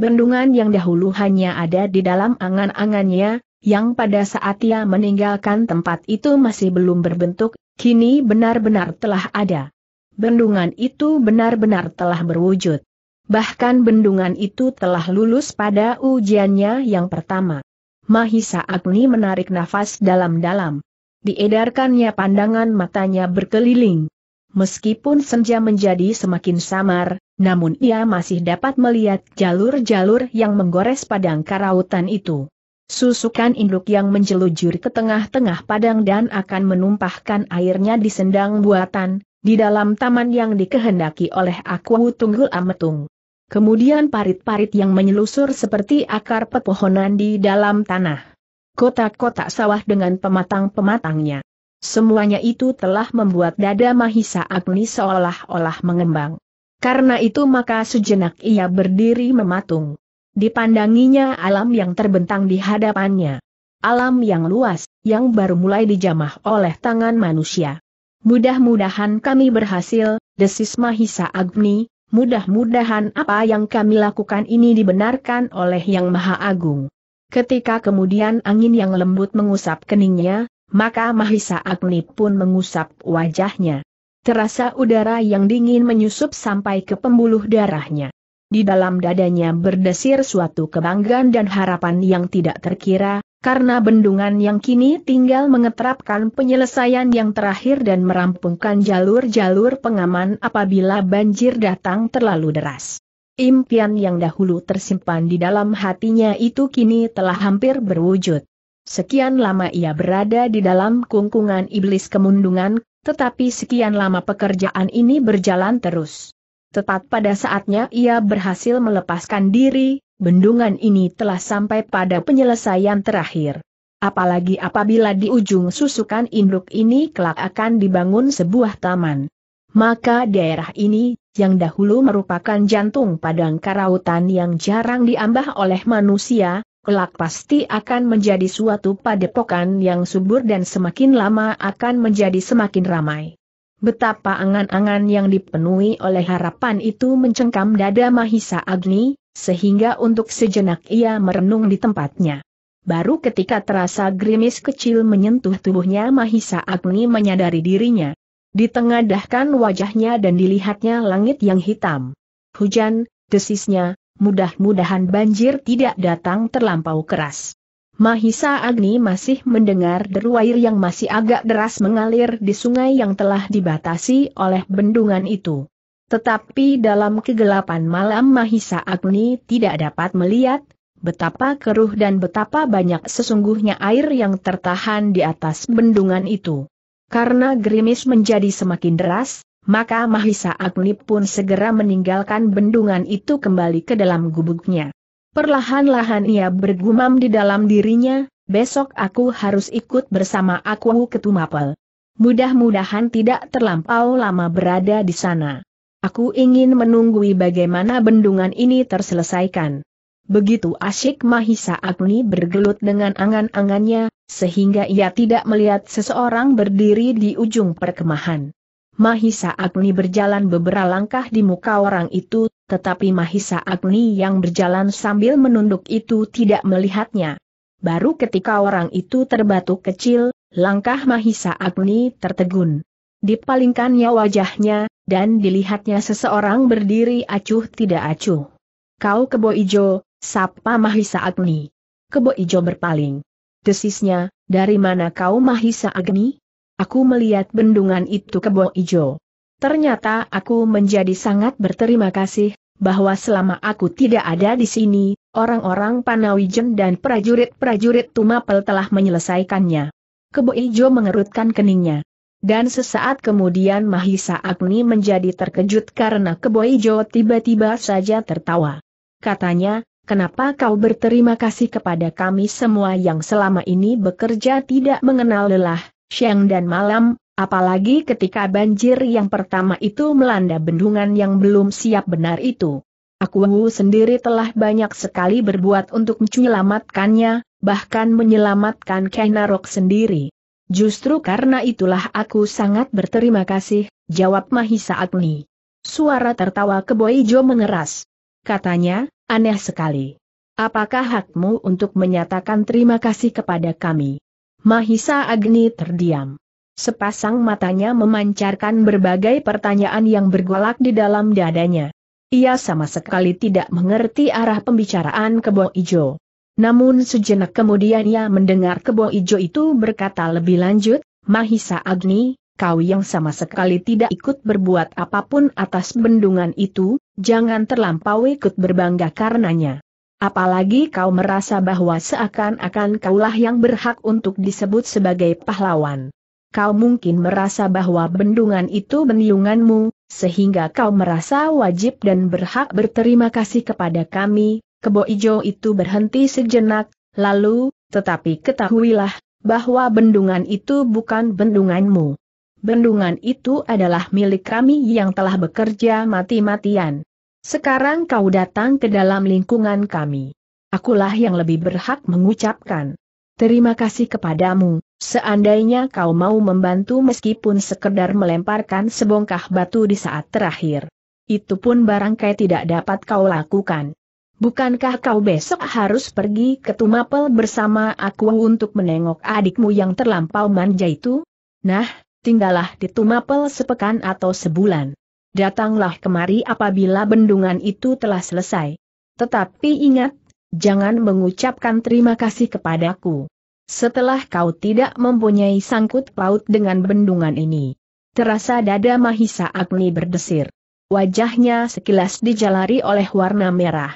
bendungan yang dahulu hanya ada di dalam angan-angannya, yang pada saat ia meninggalkan tempat itu masih belum berbentuk, kini benar-benar telah ada. Bendungan itu benar-benar telah berwujud. Bahkan bendungan itu telah lulus pada ujiannya yang pertama. Mahisa Agni menarik nafas dalam-dalam. Diedarkannya pandangan matanya berkeliling. Meskipun senja menjadi semakin samar, namun ia masih dapat melihat jalur-jalur yang menggores padang karautan itu. Susukan induk yang menjelujur ke tengah-tengah padang dan akan menumpahkan airnya di sendang buatan, di dalam taman yang dikehendaki oleh aku Tunggul Ametung. Kemudian parit-parit yang menyelusur seperti akar pepohonan di dalam tanah. Kotak-kotak sawah dengan pematang-pematangnya. Semuanya itu telah membuat dada Mahisa Agni seolah-olah mengembang. Karena itu maka sejenak ia berdiri mematung. Dipandanginya alam yang terbentang di hadapannya. Alam yang luas, yang baru mulai dijamah oleh tangan manusia. Mudah-mudahan kami berhasil, desis Mahisa Agni, mudah-mudahan apa yang kami lakukan ini dibenarkan oleh Yang Maha Agung. Ketika kemudian angin yang lembut mengusap keningnya, maka Mahisa Agni pun mengusap wajahnya terasa udara yang dingin menyusup sampai ke pembuluh darahnya. Di dalam dadanya berdesir suatu kebanggaan dan harapan yang tidak terkira, karena bendungan yang kini tinggal mengeterapkan penyelesaian yang terakhir dan merampungkan jalur-jalur pengaman apabila banjir datang terlalu deras. Impian yang dahulu tersimpan di dalam hatinya itu kini telah hampir berwujud. Sekian lama ia berada di dalam kungkungan iblis kemundungan tetapi sekian lama pekerjaan ini berjalan terus. Tepat pada saatnya ia berhasil melepaskan diri, bendungan ini telah sampai pada penyelesaian terakhir. Apalagi apabila di ujung susukan induk ini kelak akan dibangun sebuah taman. Maka daerah ini, yang dahulu merupakan jantung padang karautan yang jarang diambah oleh manusia, kelak pasti akan menjadi suatu padepokan yang subur dan semakin lama akan menjadi semakin ramai. Betapa angan-angan yang dipenuhi oleh harapan itu mencengkam dada Mahisa Agni, sehingga untuk sejenak ia merenung di tempatnya. Baru ketika terasa gerimis kecil menyentuh tubuhnya Mahisa Agni menyadari dirinya. Ditengadahkan wajahnya dan dilihatnya langit yang hitam. Hujan, desisnya, mudah-mudahan banjir tidak datang terlampau keras. Mahisa Agni masih mendengar deru air yang masih agak deras mengalir di sungai yang telah dibatasi oleh bendungan itu. Tetapi dalam kegelapan malam Mahisa Agni tidak dapat melihat betapa keruh dan betapa banyak sesungguhnya air yang tertahan di atas bendungan itu. Karena gerimis menjadi semakin deras, maka Mahisa Agni pun segera meninggalkan bendungan itu kembali ke dalam gubuknya. Perlahan-lahan ia bergumam di dalam dirinya, besok aku harus ikut bersama aku ketumapel. Mudah-mudahan tidak terlampau lama berada di sana. Aku ingin menunggui bagaimana bendungan ini terselesaikan. Begitu asyik Mahisa Agni bergelut dengan angan-angannya, sehingga ia tidak melihat seseorang berdiri di ujung perkemahan. Mahisa Agni berjalan beberapa langkah di muka orang itu, tetapi Mahisa Agni yang berjalan sambil menunduk itu tidak melihatnya. Baru ketika orang itu terbatuk kecil, langkah Mahisa Agni tertegun. Dipalingkannya wajahnya, dan dilihatnya seseorang berdiri acuh tidak acuh. Kau kebo ijo, sapa Mahisa Agni. Kebo ijo berpaling. Desisnya, dari mana kau Mahisa Agni? Aku melihat bendungan itu kebo ijo. Ternyata aku menjadi sangat berterima kasih, bahwa selama aku tidak ada di sini, orang-orang Panawijen dan prajurit-prajurit Tumapel telah menyelesaikannya. Kebo Ijo mengerutkan keningnya. Dan sesaat kemudian Mahisa Agni menjadi terkejut karena Kebo Ijo tiba-tiba saja tertawa. Katanya, kenapa kau berterima kasih kepada kami semua yang selama ini bekerja tidak mengenal lelah, siang dan malam, apalagi ketika banjir yang pertama itu melanda bendungan yang belum siap benar itu. Aku sendiri telah banyak sekali berbuat untuk menyelamatkannya, bahkan menyelamatkan Kenarok sendiri. Justru karena itulah aku sangat berterima kasih, jawab Mahisa Agni. Suara tertawa Keboijo mengeras. Katanya, aneh sekali. Apakah hakmu untuk menyatakan terima kasih kepada kami? Mahisa Agni terdiam. Sepasang matanya memancarkan berbagai pertanyaan yang bergolak di dalam dadanya. Ia sama sekali tidak mengerti arah pembicaraan kebo ijo. Namun sejenak kemudian ia mendengar kebo ijo itu berkata lebih lanjut, Mahisa Agni, kau yang sama sekali tidak ikut berbuat apapun atas bendungan itu, jangan terlampau ikut berbangga karenanya. Apalagi kau merasa bahwa seakan-akan kaulah yang berhak untuk disebut sebagai pahlawan. Kau mungkin merasa bahwa bendungan itu beniunganmu, sehingga kau merasa wajib dan berhak berterima kasih kepada kami, kebo ijo itu berhenti sejenak, lalu, tetapi ketahuilah, bahwa bendungan itu bukan bendunganmu. Bendungan itu adalah milik kami yang telah bekerja mati-matian. Sekarang kau datang ke dalam lingkungan kami. Akulah yang lebih berhak mengucapkan. Terima kasih kepadamu, seandainya kau mau membantu meskipun sekedar melemparkan sebongkah batu di saat terakhir. Itu pun barangkali tidak dapat kau lakukan. Bukankah kau besok harus pergi ke Tumapel bersama aku untuk menengok adikmu yang terlampau manja itu? Nah, tinggallah di Tumapel sepekan atau sebulan datanglah kemari apabila bendungan itu telah selesai. Tetapi ingat, jangan mengucapkan terima kasih kepadaku. Setelah kau tidak mempunyai sangkut paut dengan bendungan ini. Terasa dada Mahisa Agni berdesir. Wajahnya sekilas dijalari oleh warna merah.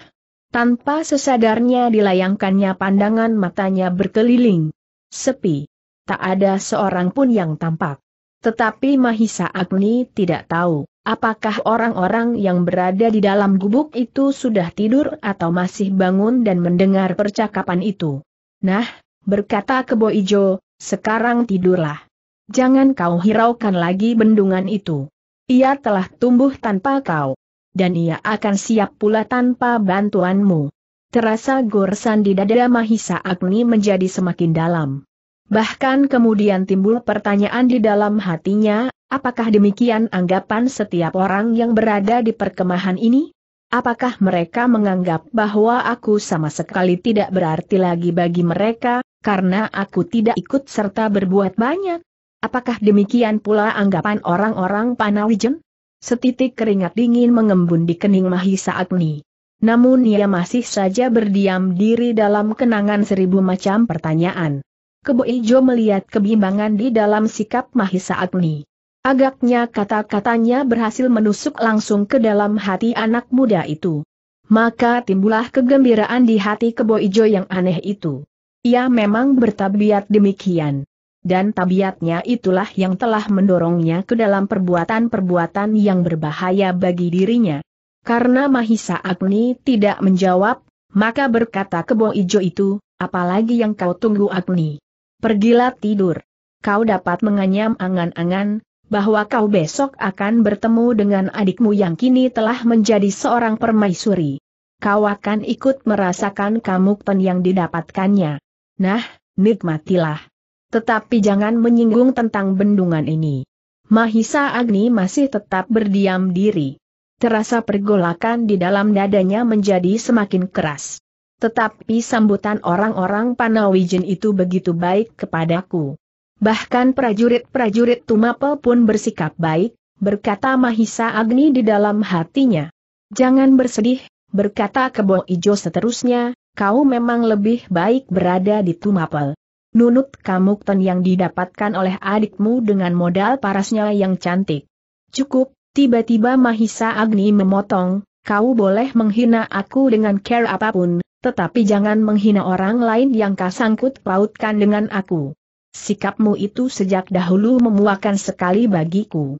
Tanpa sesadarnya dilayangkannya pandangan matanya berkeliling. Sepi. Tak ada seorang pun yang tampak. Tetapi Mahisa Agni tidak tahu. Apakah orang-orang yang berada di dalam gubuk itu sudah tidur atau masih bangun dan mendengar percakapan itu? Nah, berkata Kebo Ijo, sekarang tidurlah. Jangan kau hiraukan lagi bendungan itu. Ia telah tumbuh tanpa kau. Dan ia akan siap pula tanpa bantuanmu. Terasa gorsan di dada Mahisa Agni menjadi semakin dalam. Bahkan kemudian timbul pertanyaan di dalam hatinya, Apakah demikian anggapan setiap orang yang berada di perkemahan ini? Apakah mereka menganggap bahwa aku sama sekali tidak berarti lagi bagi mereka, karena aku tidak ikut serta berbuat banyak? Apakah demikian pula anggapan orang-orang Panawijen? Setitik keringat dingin mengembun di kening Mahisa Agni. Namun ia masih saja berdiam diri dalam kenangan seribu macam pertanyaan. Kebo Ijo melihat kebimbangan di dalam sikap Mahisa Agni. Agaknya kata-katanya berhasil menusuk langsung ke dalam hati anak muda itu. Maka timbullah kegembiraan di hati kebo ijo yang aneh itu. Ia memang bertabiat demikian. Dan tabiatnya itulah yang telah mendorongnya ke dalam perbuatan-perbuatan yang berbahaya bagi dirinya. Karena Mahisa Agni tidak menjawab, maka berkata kebo ijo itu, apalagi yang kau tunggu Agni. Pergilah tidur. Kau dapat menganyam angan-angan, bahwa kau besok akan bertemu dengan adikmu yang kini telah menjadi seorang permaisuri. Kau akan ikut merasakan kamukten yang didapatkannya. Nah, nikmatilah. Tetapi jangan menyinggung tentang bendungan ini. Mahisa Agni masih tetap berdiam diri. Terasa pergolakan di dalam dadanya menjadi semakin keras. Tetapi sambutan orang-orang Panawijen itu begitu baik kepadaku bahkan prajurit-prajurit Tumapel pun bersikap baik, berkata Mahisa Agni di dalam hatinya. Jangan bersedih, berkata Kebo Ijo seterusnya, kau memang lebih baik berada di Tumapel. Nunut kamukten yang didapatkan oleh adikmu dengan modal parasnya yang cantik. Cukup, tiba-tiba Mahisa Agni memotong, kau boleh menghina aku dengan care apapun, tetapi jangan menghina orang lain yang kasangkut pautkan dengan aku. Sikapmu itu sejak dahulu memuakan sekali bagiku.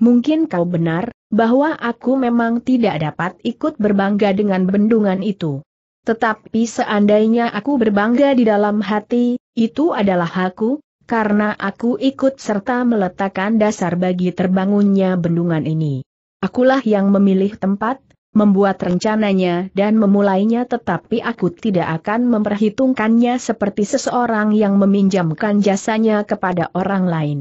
Mungkin kau benar, bahwa aku memang tidak dapat ikut berbangga dengan bendungan itu. Tetapi seandainya aku berbangga di dalam hati, itu adalah aku, karena aku ikut serta meletakkan dasar bagi terbangunnya bendungan ini. Akulah yang memilih tempat, membuat rencananya dan memulainya tetapi aku tidak akan memperhitungkannya seperti seseorang yang meminjamkan jasanya kepada orang lain.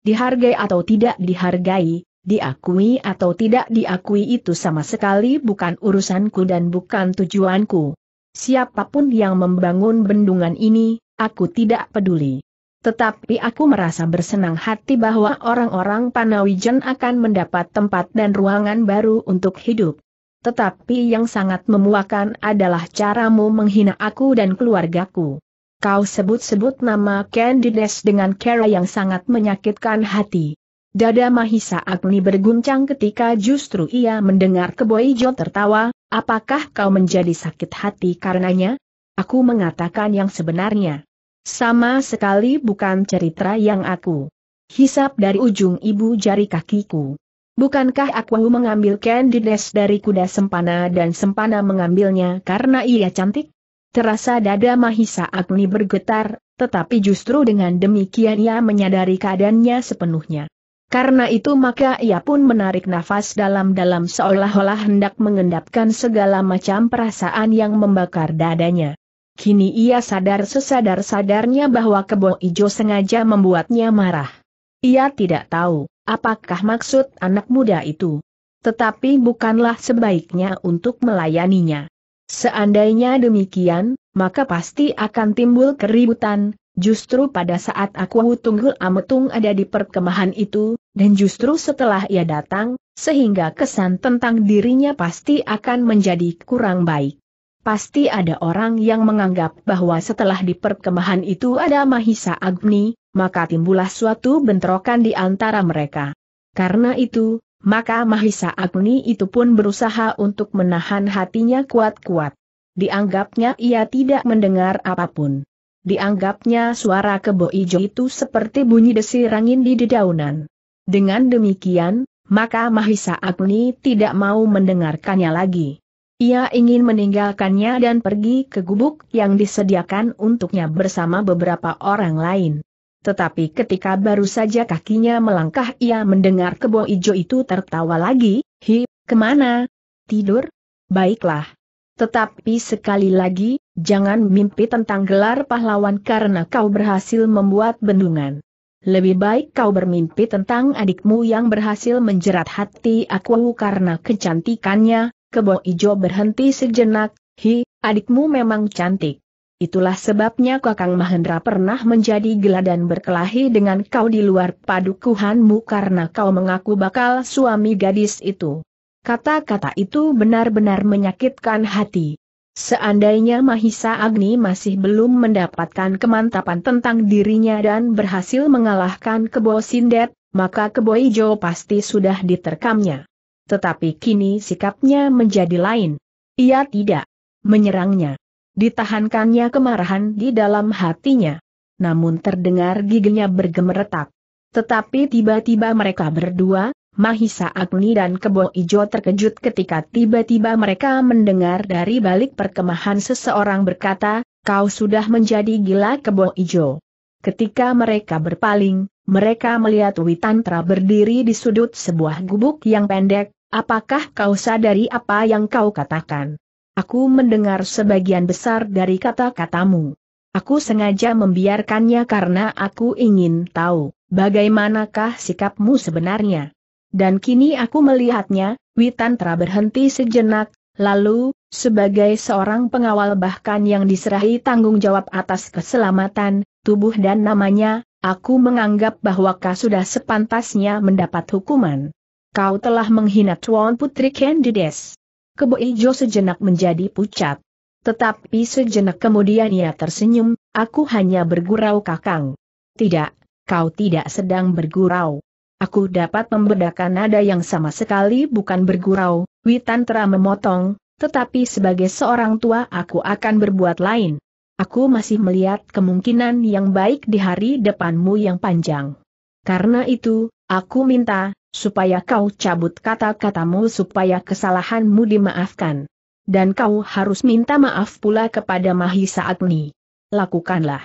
Dihargai atau tidak dihargai, diakui atau tidak diakui itu sama sekali bukan urusanku dan bukan tujuanku. Siapapun yang membangun bendungan ini, aku tidak peduli. Tetapi aku merasa bersenang hati bahwa orang-orang Panawijen akan mendapat tempat dan ruangan baru untuk hidup tetapi yang sangat memuakan adalah caramu menghina aku dan keluargaku. Kau sebut-sebut nama Candides dengan cara yang sangat menyakitkan hati. Dada Mahisa Agni berguncang ketika justru ia mendengar Keboijo tertawa, apakah kau menjadi sakit hati karenanya? Aku mengatakan yang sebenarnya. Sama sekali bukan cerita yang aku hisap dari ujung ibu jari kakiku. Bukankah aku mengambil Candides dari kuda Sempana dan Sempana mengambilnya karena ia cantik? Terasa dada Mahisa Agni bergetar, tetapi justru dengan demikian ia menyadari keadaannya sepenuhnya. Karena itu maka ia pun menarik nafas dalam-dalam seolah-olah hendak mengendapkan segala macam perasaan yang membakar dadanya. Kini ia sadar sesadar-sadarnya bahwa kebo ijo sengaja membuatnya marah. Ia tidak tahu apakah maksud anak muda itu. Tetapi bukanlah sebaiknya untuk melayaninya. Seandainya demikian, maka pasti akan timbul keributan, justru pada saat aku Tunggul Ametung ada di perkemahan itu, dan justru setelah ia datang, sehingga kesan tentang dirinya pasti akan menjadi kurang baik. Pasti ada orang yang menganggap bahwa setelah di perkemahan itu ada Mahisa Agni, maka timbullah suatu bentrokan di antara mereka. Karena itu, maka Mahisa Agni itu pun berusaha untuk menahan hatinya kuat-kuat. Dianggapnya ia tidak mendengar apapun. Dianggapnya suara kebo ijo itu seperti bunyi desir angin di dedaunan. Dengan demikian, maka Mahisa Agni tidak mau mendengarkannya lagi. Ia ingin meninggalkannya dan pergi ke gubuk yang disediakan untuknya bersama beberapa orang lain. Tetapi ketika baru saja kakinya melangkah ia mendengar kebo ijo itu tertawa lagi, hi, kemana? Tidur? Baiklah. Tetapi sekali lagi, jangan mimpi tentang gelar pahlawan karena kau berhasil membuat bendungan. Lebih baik kau bermimpi tentang adikmu yang berhasil menjerat hati aku karena kecantikannya, kebo ijo berhenti sejenak, hi, adikmu memang cantik. Itulah sebabnya Kakang Mahendra pernah menjadi gila dan berkelahi dengan kau di luar padukuhanmu karena kau mengaku bakal suami gadis itu. Kata-kata itu benar-benar menyakitkan hati. Seandainya Mahisa Agni masih belum mendapatkan kemantapan tentang dirinya dan berhasil mengalahkan Kebo Sindet, maka Kebo Ijo pasti sudah diterkamnya. Tetapi kini sikapnya menjadi lain. Ia tidak menyerangnya ditahankannya kemarahan di dalam hatinya. Namun terdengar giginya bergemeretak. Tetapi tiba-tiba mereka berdua, Mahisa Agni dan Kebo Ijo terkejut ketika tiba-tiba mereka mendengar dari balik perkemahan seseorang berkata, kau sudah menjadi gila Kebo Ijo. Ketika mereka berpaling, mereka melihat Witantra berdiri di sudut sebuah gubuk yang pendek, apakah kau sadari apa yang kau katakan? Aku mendengar sebagian besar dari kata-katamu. Aku sengaja membiarkannya karena aku ingin tahu, bagaimanakah sikapmu sebenarnya. Dan kini aku melihatnya, Witantra berhenti sejenak, lalu, sebagai seorang pengawal bahkan yang diserahi tanggung jawab atas keselamatan, tubuh dan namanya, aku menganggap bahwa kau sudah sepantasnya mendapat hukuman. Kau telah menghina Tuan Putri Candides. Kebo Ijo sejenak menjadi pucat. Tetapi sejenak kemudian ia tersenyum, aku hanya bergurau kakang. Tidak, kau tidak sedang bergurau. Aku dapat membedakan nada yang sama sekali bukan bergurau, Witantra memotong, tetapi sebagai seorang tua aku akan berbuat lain. Aku masih melihat kemungkinan yang baik di hari depanmu yang panjang. Karena itu, aku minta, supaya kau cabut kata-katamu supaya kesalahanmu dimaafkan. Dan kau harus minta maaf pula kepada Mahisa Agni. Lakukanlah.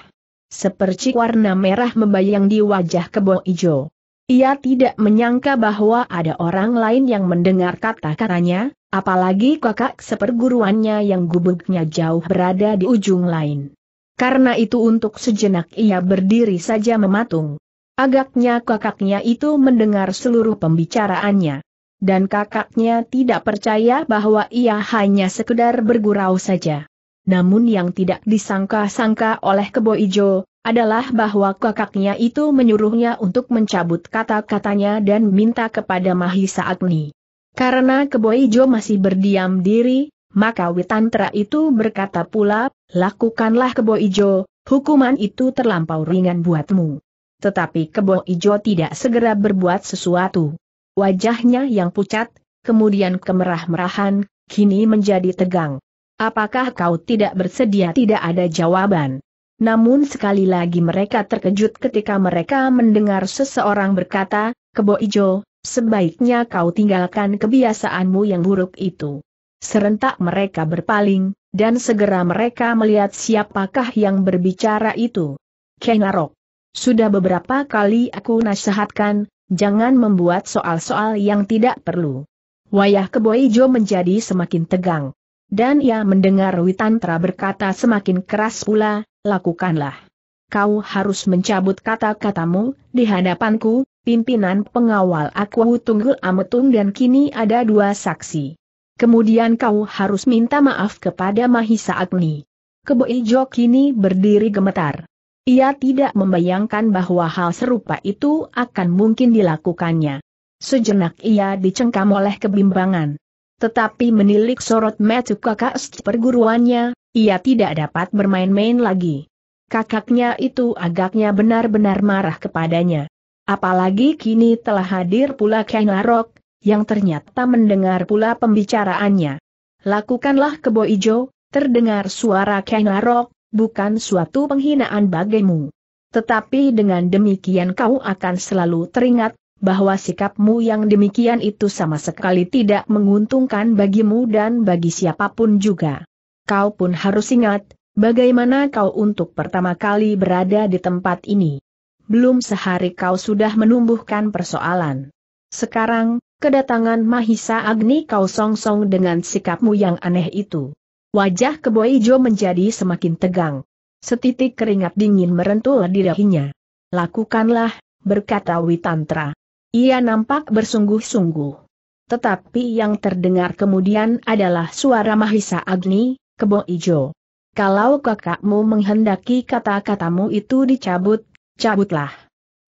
Sepercik warna merah membayang di wajah kebo ijo. Ia tidak menyangka bahwa ada orang lain yang mendengar kata-katanya, apalagi kakak seperguruannya yang gubuknya jauh berada di ujung lain. Karena itu untuk sejenak ia berdiri saja mematung. Agaknya kakaknya itu mendengar seluruh pembicaraannya. Dan kakaknya tidak percaya bahwa ia hanya sekedar bergurau saja. Namun yang tidak disangka-sangka oleh Kebo Ijo, adalah bahwa kakaknya itu menyuruhnya untuk mencabut kata-katanya dan minta kepada Mahisa Agni. Karena Kebo Ijo masih berdiam diri, maka Witantra itu berkata pula, lakukanlah Kebo Ijo, hukuman itu terlampau ringan buatmu tetapi kebo ijo tidak segera berbuat sesuatu. Wajahnya yang pucat, kemudian kemerah-merahan, kini menjadi tegang. Apakah kau tidak bersedia? Tidak ada jawaban. Namun sekali lagi mereka terkejut ketika mereka mendengar seseorang berkata, Kebo Ijo, sebaiknya kau tinggalkan kebiasaanmu yang buruk itu. Serentak mereka berpaling, dan segera mereka melihat siapakah yang berbicara itu. Kengarok. Sudah beberapa kali aku nasihatkan, jangan membuat soal-soal yang tidak perlu. Wayah Keboijo menjadi semakin tegang. Dan ia mendengar Witantra berkata semakin keras pula, lakukanlah. Kau harus mencabut kata-katamu, di hadapanku, pimpinan pengawal aku Tunggul Ametung dan kini ada dua saksi. Kemudian kau harus minta maaf kepada Mahisa Agni. Keboijo kini berdiri gemetar. Ia tidak membayangkan bahwa hal serupa itu akan mungkin dilakukannya. Sejenak ia dicengkam oleh kebimbangan. Tetapi menilik sorot metu kakak perguruannya, ia tidak dapat bermain-main lagi. Kakaknya itu agaknya benar-benar marah kepadanya. Apalagi kini telah hadir pula Larok, yang ternyata mendengar pula pembicaraannya. Lakukanlah kebo ijo, terdengar suara Larok, bukan suatu penghinaan bagimu. Tetapi dengan demikian kau akan selalu teringat, bahwa sikapmu yang demikian itu sama sekali tidak menguntungkan bagimu dan bagi siapapun juga. Kau pun harus ingat, bagaimana kau untuk pertama kali berada di tempat ini. Belum sehari kau sudah menumbuhkan persoalan. Sekarang, kedatangan Mahisa Agni kau songsong dengan sikapmu yang aneh itu. Wajah Keboijo menjadi semakin tegang. Setitik keringat dingin merentul di dahinya. Lakukanlah, berkata Witantra. Ia nampak bersungguh-sungguh. Tetapi yang terdengar kemudian adalah suara Mahisa Agni, Kebo Ijo. Kalau kakakmu menghendaki kata-katamu itu dicabut, cabutlah.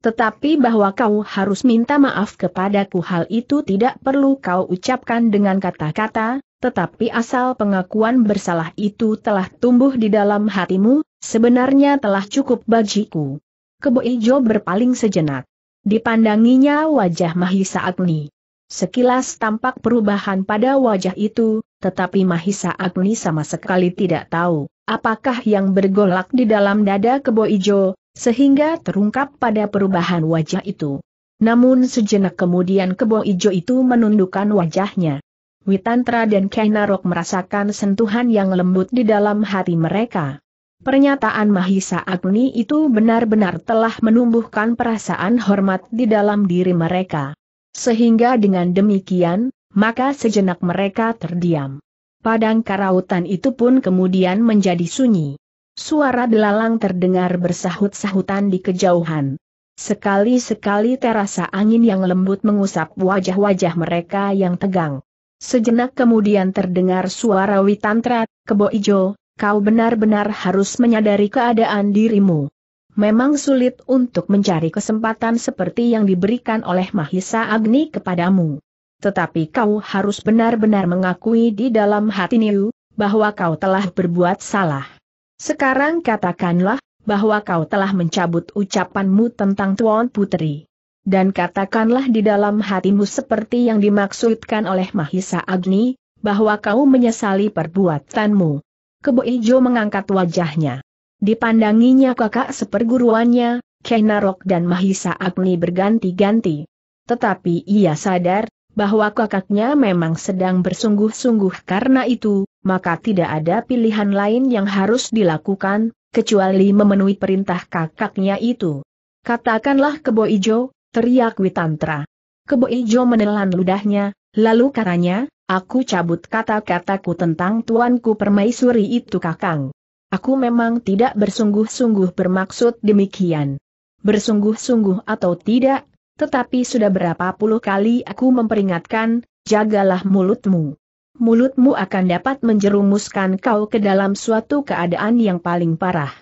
Tetapi bahwa kau harus minta maaf kepadaku hal itu tidak perlu kau ucapkan dengan kata-kata, tetapi asal pengakuan bersalah itu telah tumbuh di dalam hatimu, sebenarnya telah cukup bagiku. Kebo Ijo berpaling sejenak. Dipandanginya wajah Mahisa Agni. Sekilas tampak perubahan pada wajah itu, tetapi Mahisa Agni sama sekali tidak tahu, apakah yang bergolak di dalam dada Kebo Ijo, sehingga terungkap pada perubahan wajah itu. Namun sejenak kemudian Kebo Ijo itu menundukkan wajahnya. Witantra dan Kainarok merasakan sentuhan yang lembut di dalam hati mereka. Pernyataan Mahisa Agni itu benar-benar telah menumbuhkan perasaan hormat di dalam diri mereka. Sehingga dengan demikian, maka sejenak mereka terdiam. Padang karautan itu pun kemudian menjadi sunyi. Suara belalang terdengar bersahut-sahutan di kejauhan. Sekali-sekali terasa angin yang lembut mengusap wajah-wajah mereka yang tegang. Sejenak kemudian terdengar suara Witantra, Kebo Ijo, kau benar-benar harus menyadari keadaan dirimu. Memang sulit untuk mencari kesempatan seperti yang diberikan oleh Mahisa Agni kepadamu. Tetapi kau harus benar-benar mengakui di dalam hati Niu, bahwa kau telah berbuat salah. Sekarang katakanlah, bahwa kau telah mencabut ucapanmu tentang Tuan Putri dan katakanlah di dalam hatimu seperti yang dimaksudkan oleh Mahisa Agni, bahwa kau menyesali perbuatanmu. Kebo Ijo mengangkat wajahnya. Dipandanginya kakak seperguruannya, Kenarok dan Mahisa Agni berganti-ganti. Tetapi ia sadar, bahwa kakaknya memang sedang bersungguh-sungguh karena itu, maka tidak ada pilihan lain yang harus dilakukan, kecuali memenuhi perintah kakaknya itu. Katakanlah Kebo Ijo, teriak Witantra. Kebo Ijo menelan ludahnya, lalu karanya, aku cabut kata-kataku tentang tuanku permaisuri itu kakang. Aku memang tidak bersungguh-sungguh bermaksud demikian. Bersungguh-sungguh atau tidak, tetapi sudah berapa puluh kali aku memperingatkan, jagalah mulutmu mulutmu akan dapat menjerumuskan kau ke dalam suatu keadaan yang paling parah.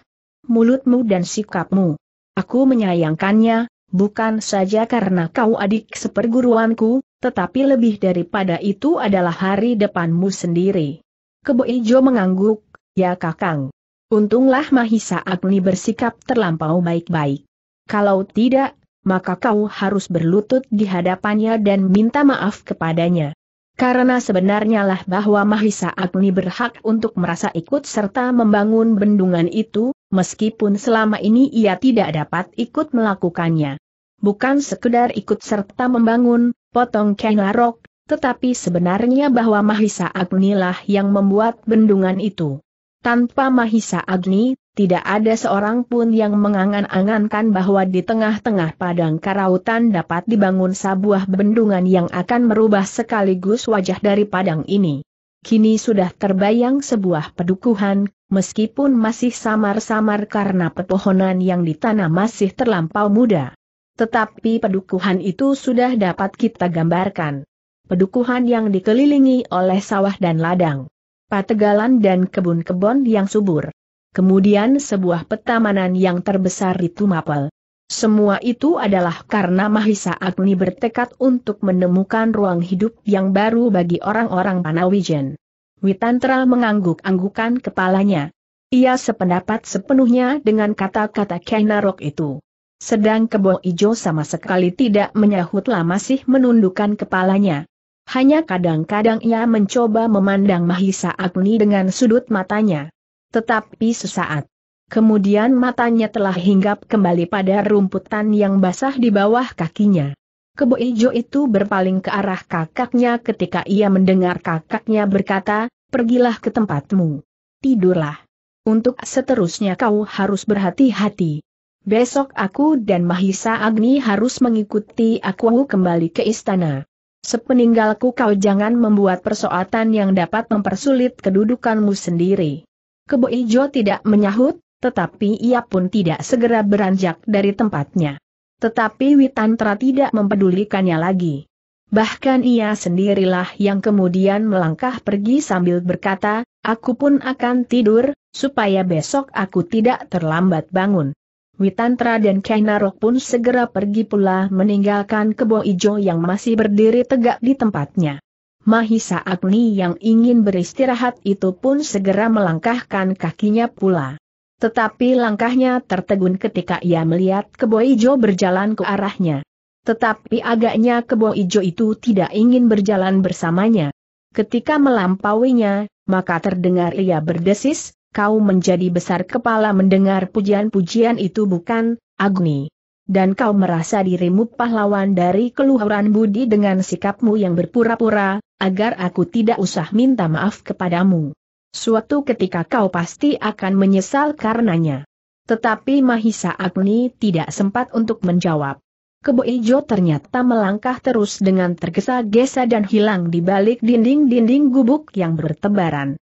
Mulutmu dan sikapmu. Aku menyayangkannya, bukan saja karena kau adik seperguruanku, tetapi lebih daripada itu adalah hari depanmu sendiri. Kebo Ijo mengangguk, ya kakang. Untunglah Mahisa Agni bersikap terlampau baik-baik. Kalau tidak, maka kau harus berlutut di hadapannya dan minta maaf kepadanya. Karena sebenarnya lah bahwa Mahisa Agni berhak untuk merasa ikut serta membangun bendungan itu, meskipun selama ini ia tidak dapat ikut melakukannya bukan sekedar ikut serta membangun, potong Kenarok, tetapi sebenarnya bahwa Mahisa Agni lah yang membuat bendungan itu. Tanpa Mahisa Agni, tidak ada seorang pun yang mengangan-angankan bahwa di tengah-tengah padang karautan dapat dibangun sebuah bendungan yang akan merubah sekaligus wajah dari padang ini. Kini sudah terbayang sebuah pedukuhan, meskipun masih samar-samar karena pepohonan yang ditanam masih terlampau muda. Tetapi pedukuhan itu sudah dapat kita gambarkan. Pedukuhan yang dikelilingi oleh sawah dan ladang. Pategalan dan kebun-kebun yang subur. Kemudian sebuah petamanan yang terbesar di Tumapel. Semua itu adalah karena Mahisa Agni bertekad untuk menemukan ruang hidup yang baru bagi orang-orang Panawijen. Witantra mengangguk-anggukan kepalanya. Ia sependapat sepenuhnya dengan kata-kata Kainarok itu sedang kebo ijo sama sekali tidak menyahut menyahutlah masih menundukkan kepalanya. Hanya kadang-kadang ia mencoba memandang Mahisa Agni dengan sudut matanya. Tetapi sesaat. Kemudian matanya telah hinggap kembali pada rumputan yang basah di bawah kakinya. Kebo Ijo itu berpaling ke arah kakaknya ketika ia mendengar kakaknya berkata, pergilah ke tempatmu. Tidurlah. Untuk seterusnya kau harus berhati-hati. Besok aku dan Mahisa Agni harus mengikuti aku kembali ke istana. Sepeninggalku kau jangan membuat persoalan yang dapat mempersulit kedudukanmu sendiri. Kebo Ijo tidak menyahut, tetapi ia pun tidak segera beranjak dari tempatnya. Tetapi Witantra tidak mempedulikannya lagi. Bahkan ia sendirilah yang kemudian melangkah pergi sambil berkata, aku pun akan tidur, supaya besok aku tidak terlambat bangun. Witantra dan Kainarok pun segera pergi pula meninggalkan kebo ijo yang masih berdiri tegak di tempatnya. Mahisa Agni yang ingin beristirahat itu pun segera melangkahkan kakinya pula. Tetapi langkahnya tertegun ketika ia melihat kebo ijo berjalan ke arahnya. Tetapi agaknya kebo ijo itu tidak ingin berjalan bersamanya. Ketika melampauinya, maka terdengar ia berdesis, kau menjadi besar kepala mendengar pujian-pujian itu bukan, Agni. Dan kau merasa dirimu pahlawan dari keluhuran budi dengan sikapmu yang berpura-pura, agar aku tidak usah minta maaf kepadamu. Suatu ketika kau pasti akan menyesal karenanya. Tetapi Mahisa Agni tidak sempat untuk menjawab. Kebo Ijo ternyata melangkah terus dengan tergesa-gesa dan hilang di balik dinding-dinding gubuk yang bertebaran.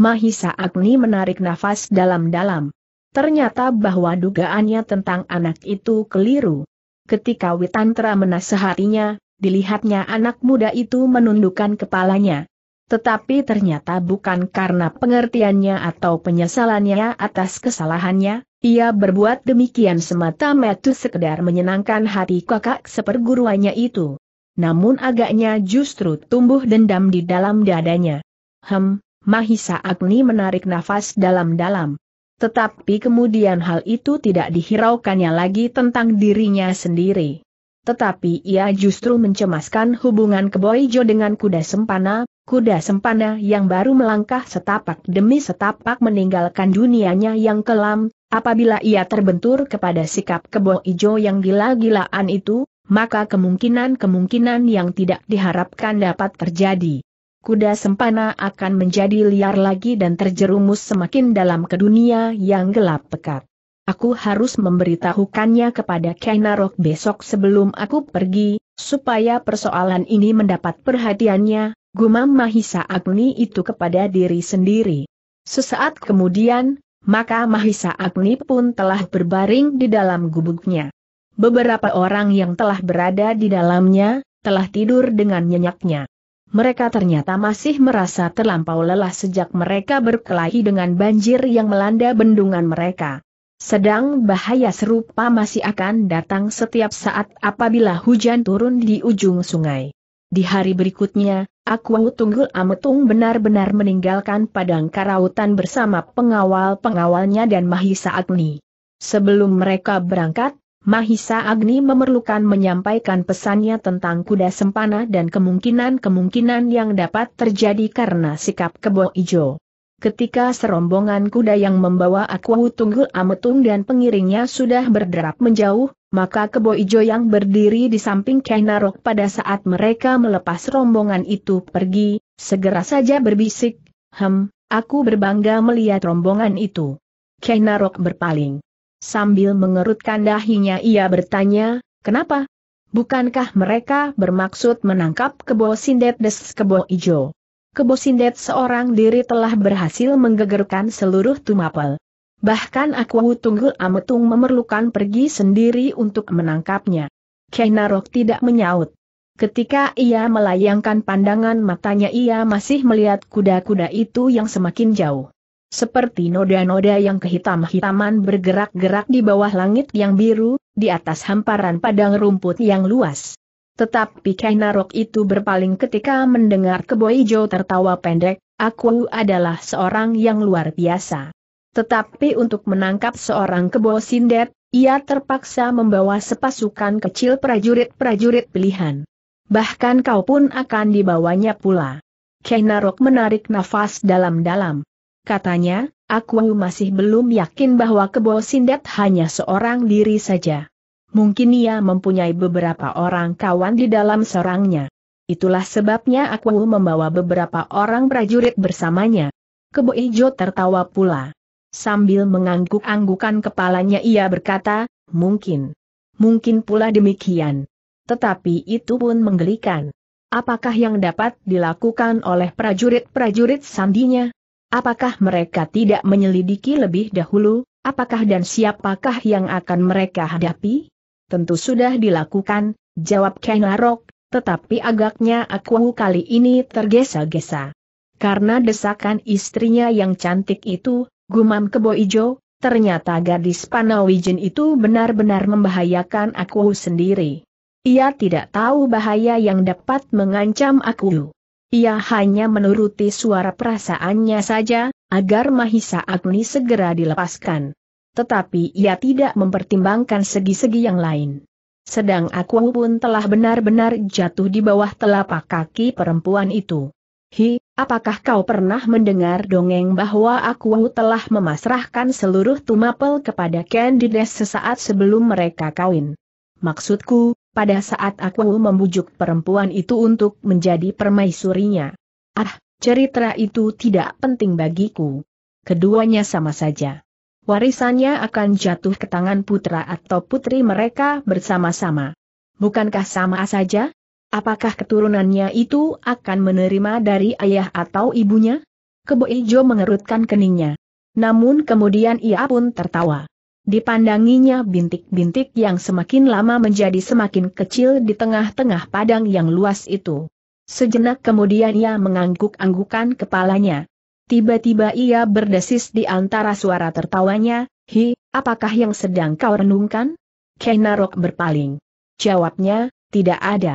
Mahisa Agni menarik nafas dalam-dalam. Ternyata bahwa dugaannya tentang anak itu keliru. Ketika Witantra menasehatinya, dilihatnya anak muda itu menundukkan kepalanya. Tetapi ternyata bukan karena pengertiannya atau penyesalannya atas kesalahannya, ia berbuat demikian semata-mata sekedar menyenangkan hati kakak seperguruannya itu. Namun agaknya justru tumbuh dendam di dalam dadanya. Hem, Mahisa Agni menarik nafas dalam-dalam. Tetapi kemudian hal itu tidak dihiraukannya lagi tentang dirinya sendiri. Tetapi ia justru mencemaskan hubungan Keboijo dengan kuda sempana, kuda sempana yang baru melangkah setapak demi setapak meninggalkan dunianya yang kelam, apabila ia terbentur kepada sikap Keboijo yang gila-gilaan itu, maka kemungkinan-kemungkinan yang tidak diharapkan dapat terjadi kuda sempana akan menjadi liar lagi dan terjerumus semakin dalam ke dunia yang gelap pekat. Aku harus memberitahukannya kepada Kainarok besok sebelum aku pergi, supaya persoalan ini mendapat perhatiannya, gumam Mahisa Agni itu kepada diri sendiri. Sesaat kemudian, maka Mahisa Agni pun telah berbaring di dalam gubuknya. Beberapa orang yang telah berada di dalamnya, telah tidur dengan nyenyaknya. Mereka ternyata masih merasa terlampau lelah sejak mereka berkelahi dengan banjir yang melanda bendungan mereka. Sedang bahaya serupa masih akan datang setiap saat apabila hujan turun di ujung sungai. Di hari berikutnya, Aku Tunggul Ametung benar-benar meninggalkan padang karautan bersama pengawal-pengawalnya dan Mahisa Agni. Sebelum mereka berangkat, Mahisa Agni memerlukan menyampaikan pesannya tentang kuda sempana dan kemungkinan-kemungkinan yang dapat terjadi karena sikap kebo ijo. Ketika serombongan kuda yang membawa aku Tunggul Ametung dan pengiringnya sudah berderap menjauh, maka kebo ijo yang berdiri di samping Kainarok pada saat mereka melepas rombongan itu pergi, segera saja berbisik, Hem, aku berbangga melihat rombongan itu. Kainarok berpaling. Sambil mengerutkan dahinya ia bertanya, kenapa? Bukankah mereka bermaksud menangkap kebo sindet des kebo ijo? Kebo sindet seorang diri telah berhasil menggegerkan seluruh tumapel. Bahkan aku tunggu ametung memerlukan pergi sendiri untuk menangkapnya. Kenarok tidak menyaut. Ketika ia melayangkan pandangan matanya ia masih melihat kuda-kuda itu yang semakin jauh. Seperti noda-noda yang kehitam-hitaman bergerak-gerak di bawah langit yang biru, di atas hamparan padang rumput yang luas. Tetapi Kainarok itu berpaling ketika mendengar Keboijo tertawa pendek, aku adalah seorang yang luar biasa. Tetapi untuk menangkap seorang kebo sindet, ia terpaksa membawa sepasukan kecil prajurit-prajurit pilihan. Bahkan kau pun akan dibawanya pula. Kainarok menarik nafas dalam-dalam katanya, aku masih belum yakin bahwa Kebo Sindet hanya seorang diri saja. Mungkin ia mempunyai beberapa orang kawan di dalam serangnya. Itulah sebabnya aku membawa beberapa orang prajurit bersamanya. Kebo Ijo tertawa pula. Sambil mengangguk-anggukan kepalanya ia berkata, mungkin. Mungkin pula demikian. Tetapi itu pun menggelikan. Apakah yang dapat dilakukan oleh prajurit-prajurit sandinya? Apakah mereka tidak menyelidiki lebih dahulu, apakah dan siapakah yang akan mereka hadapi? Tentu sudah dilakukan, jawab Kang Larok, tetapi agaknya aku kali ini tergesa-gesa. Karena desakan istrinya yang cantik itu, gumam kebo ijo, ternyata gadis Panawijen itu benar-benar membahayakan aku sendiri. Ia tidak tahu bahaya yang dapat mengancam aku. Ia hanya menuruti suara perasaannya saja, agar Mahisa Agni segera dilepaskan. Tetapi ia tidak mempertimbangkan segi-segi yang lain. Sedang aku pun telah benar-benar jatuh di bawah telapak kaki perempuan itu. Hi, apakah kau pernah mendengar dongeng bahwa aku telah memasrahkan seluruh tumapel kepada Candides sesaat sebelum mereka kawin? Maksudku, pada saat aku membujuk perempuan itu untuk menjadi permaisurinya. Ah, cerita itu tidak penting bagiku. Keduanya sama saja. Warisannya akan jatuh ke tangan putra atau putri mereka bersama-sama. Bukankah sama saja? Apakah keturunannya itu akan menerima dari ayah atau ibunya? Kebo Ijo mengerutkan keningnya. Namun kemudian ia pun tertawa dipandanginya bintik-bintik yang semakin lama menjadi semakin kecil di tengah-tengah padang yang luas itu. Sejenak kemudian ia mengangguk-anggukan kepalanya. Tiba-tiba ia berdesis di antara suara tertawanya, Hi, apakah yang sedang kau renungkan? Kenarok berpaling. Jawabnya, tidak ada.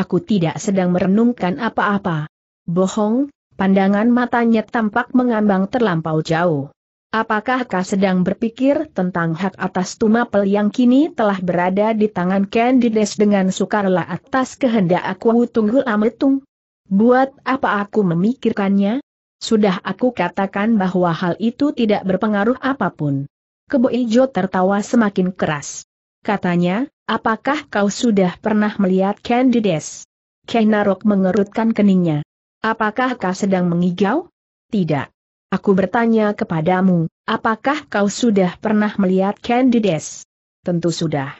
Aku tidak sedang merenungkan apa-apa. Bohong, pandangan matanya tampak mengambang terlampau jauh. Apakah kau sedang berpikir tentang hak atas Tumapel yang kini telah berada di tangan Candides dengan sukarela atas kehendak aku tunggu ametung? Buat apa aku memikirkannya? Sudah aku katakan bahwa hal itu tidak berpengaruh apapun. Kebo Ijo tertawa semakin keras. Katanya, apakah kau sudah pernah melihat Candides? Kenarok mengerutkan keningnya. Apakah kau sedang mengigau? Tidak. Aku bertanya kepadamu, apakah kau sudah pernah melihat Candides? Tentu sudah.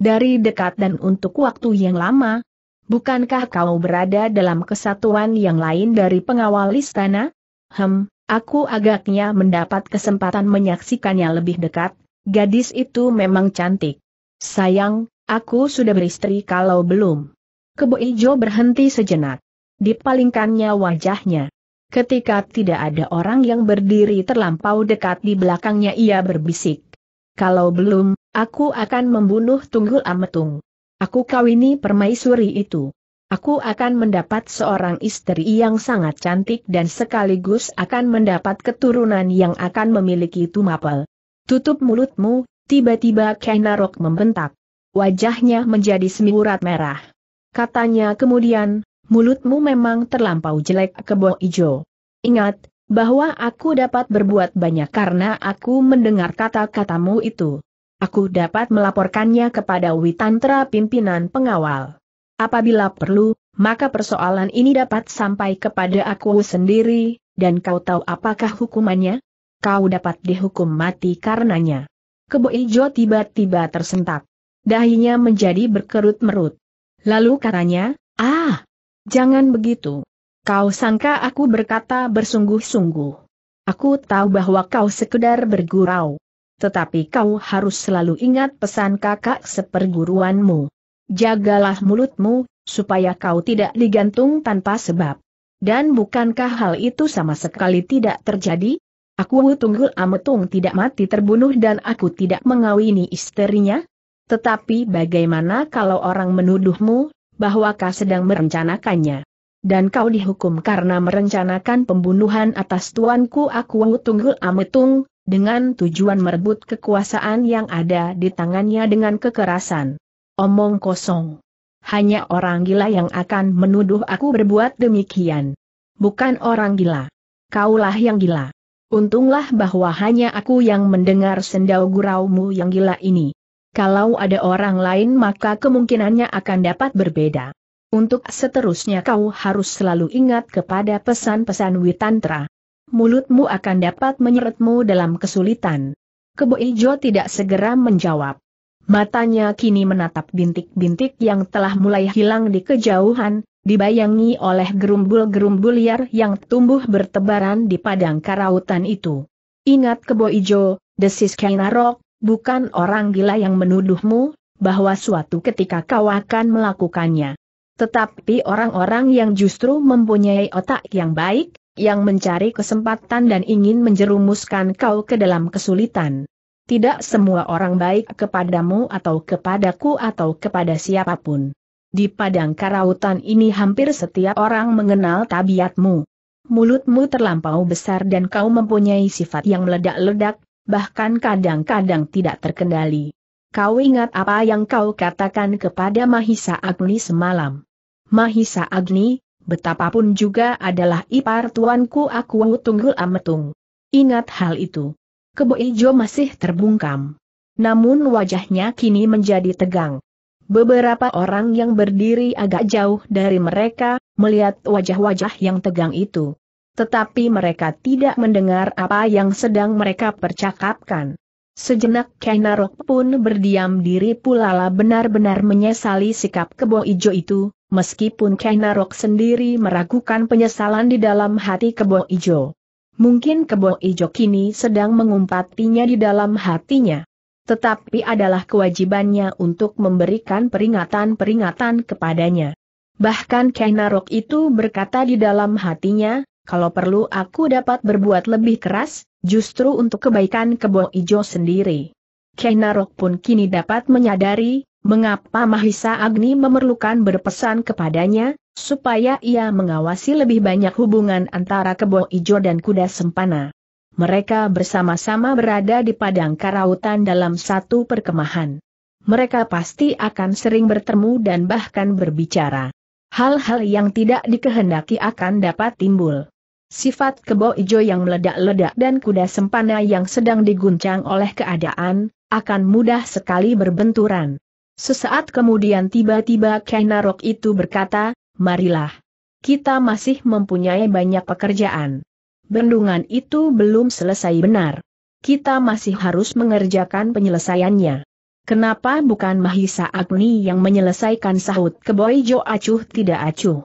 Dari dekat dan untuk waktu yang lama, bukankah kau berada dalam kesatuan yang lain dari pengawal istana? Hem, aku agaknya mendapat kesempatan menyaksikannya lebih dekat, gadis itu memang cantik. Sayang, aku sudah beristri kalau belum. Kebo Ijo berhenti sejenak. Dipalingkannya wajahnya. Ketika tidak ada orang yang berdiri terlampau dekat di belakangnya ia berbisik. Kalau belum, aku akan membunuh Tunggul Ametung. Aku kawini permaisuri itu. Aku akan mendapat seorang istri yang sangat cantik dan sekaligus akan mendapat keturunan yang akan memiliki tumapel. Tutup mulutmu, tiba-tiba Kainarok membentak. Wajahnya menjadi semiurat merah. Katanya kemudian, mulutmu memang terlampau jelek kebo ijo. Ingat, bahwa aku dapat berbuat banyak karena aku mendengar kata-katamu itu. Aku dapat melaporkannya kepada Witantra pimpinan pengawal. Apabila perlu, maka persoalan ini dapat sampai kepada aku sendiri, dan kau tahu apakah hukumannya? Kau dapat dihukum mati karenanya. Kebo Ijo tiba-tiba tersentak. Dahinya menjadi berkerut-merut. Lalu katanya, ah, Jangan begitu. Kau sangka aku berkata bersungguh-sungguh. Aku tahu bahwa kau sekedar bergurau. Tetapi kau harus selalu ingat pesan kakak seperguruanmu. Jagalah mulutmu, supaya kau tidak digantung tanpa sebab. Dan bukankah hal itu sama sekali tidak terjadi? Aku Tunggul Ametung tidak mati terbunuh dan aku tidak mengawini istrinya? Tetapi bagaimana kalau orang menuduhmu, bahwa kau sedang merencanakannya. Dan kau dihukum karena merencanakan pembunuhan atas tuanku aku Tunggul Ametung, dengan tujuan merebut kekuasaan yang ada di tangannya dengan kekerasan. Omong kosong. Hanya orang gila yang akan menuduh aku berbuat demikian. Bukan orang gila. Kaulah yang gila. Untunglah bahwa hanya aku yang mendengar sendau guraumu yang gila ini. Kalau ada orang lain maka kemungkinannya akan dapat berbeda. Untuk seterusnya kau harus selalu ingat kepada pesan-pesan Witantra. Mulutmu akan dapat menyeretmu dalam kesulitan. Kebo Ijo tidak segera menjawab. Matanya kini menatap bintik-bintik yang telah mulai hilang di kejauhan, dibayangi oleh gerumbul-gerumbul liar yang tumbuh bertebaran di padang karautan itu. Ingat Kebo Ijo, desis Kainarok, Bukan orang gila yang menuduhmu, bahwa suatu ketika kau akan melakukannya. Tetapi orang-orang yang justru mempunyai otak yang baik, yang mencari kesempatan dan ingin menjerumuskan kau ke dalam kesulitan. Tidak semua orang baik kepadamu atau kepadaku atau kepada siapapun. Di padang karautan ini hampir setiap orang mengenal tabiatmu. Mulutmu terlampau besar dan kau mempunyai sifat yang meledak-ledak, bahkan kadang-kadang tidak terkendali. Kau ingat apa yang kau katakan kepada Mahisa Agni semalam? Mahisa Agni, betapapun juga adalah ipar tuanku aku tunggul ametung. Ingat hal itu. Kebo Ijo masih terbungkam. Namun wajahnya kini menjadi tegang. Beberapa orang yang berdiri agak jauh dari mereka, melihat wajah-wajah yang tegang itu. Tetapi mereka tidak mendengar apa yang sedang mereka percakapkan. Sejenak Kainarok pun berdiam diri pula. benar-benar menyesali sikap kebo ijo itu, meskipun Kainarok sendiri meragukan penyesalan di dalam hati kebo ijo. Mungkin kebo ijo kini sedang mengumpatinya di dalam hatinya. Tetapi adalah kewajibannya untuk memberikan peringatan-peringatan kepadanya. Bahkan Kainarok itu berkata di dalam hatinya, kalau perlu aku dapat berbuat lebih keras, justru untuk kebaikan kebo ijo sendiri. Kainarok pun kini dapat menyadari, mengapa Mahisa Agni memerlukan berpesan kepadanya, supaya ia mengawasi lebih banyak hubungan antara kebo ijo dan kuda sempana. Mereka bersama-sama berada di padang karautan dalam satu perkemahan. Mereka pasti akan sering bertemu dan bahkan berbicara. Hal-hal yang tidak dikehendaki akan dapat timbul. Sifat kebo ijo yang meledak-ledak dan kuda sempana yang sedang diguncang oleh keadaan, akan mudah sekali berbenturan. Sesaat kemudian tiba-tiba Kainarok itu berkata, marilah. Kita masih mempunyai banyak pekerjaan. Bendungan itu belum selesai benar. Kita masih harus mengerjakan penyelesaiannya. Kenapa bukan Mahisa Agni yang menyelesaikan sahut keboi Jo Acuh tidak acuh?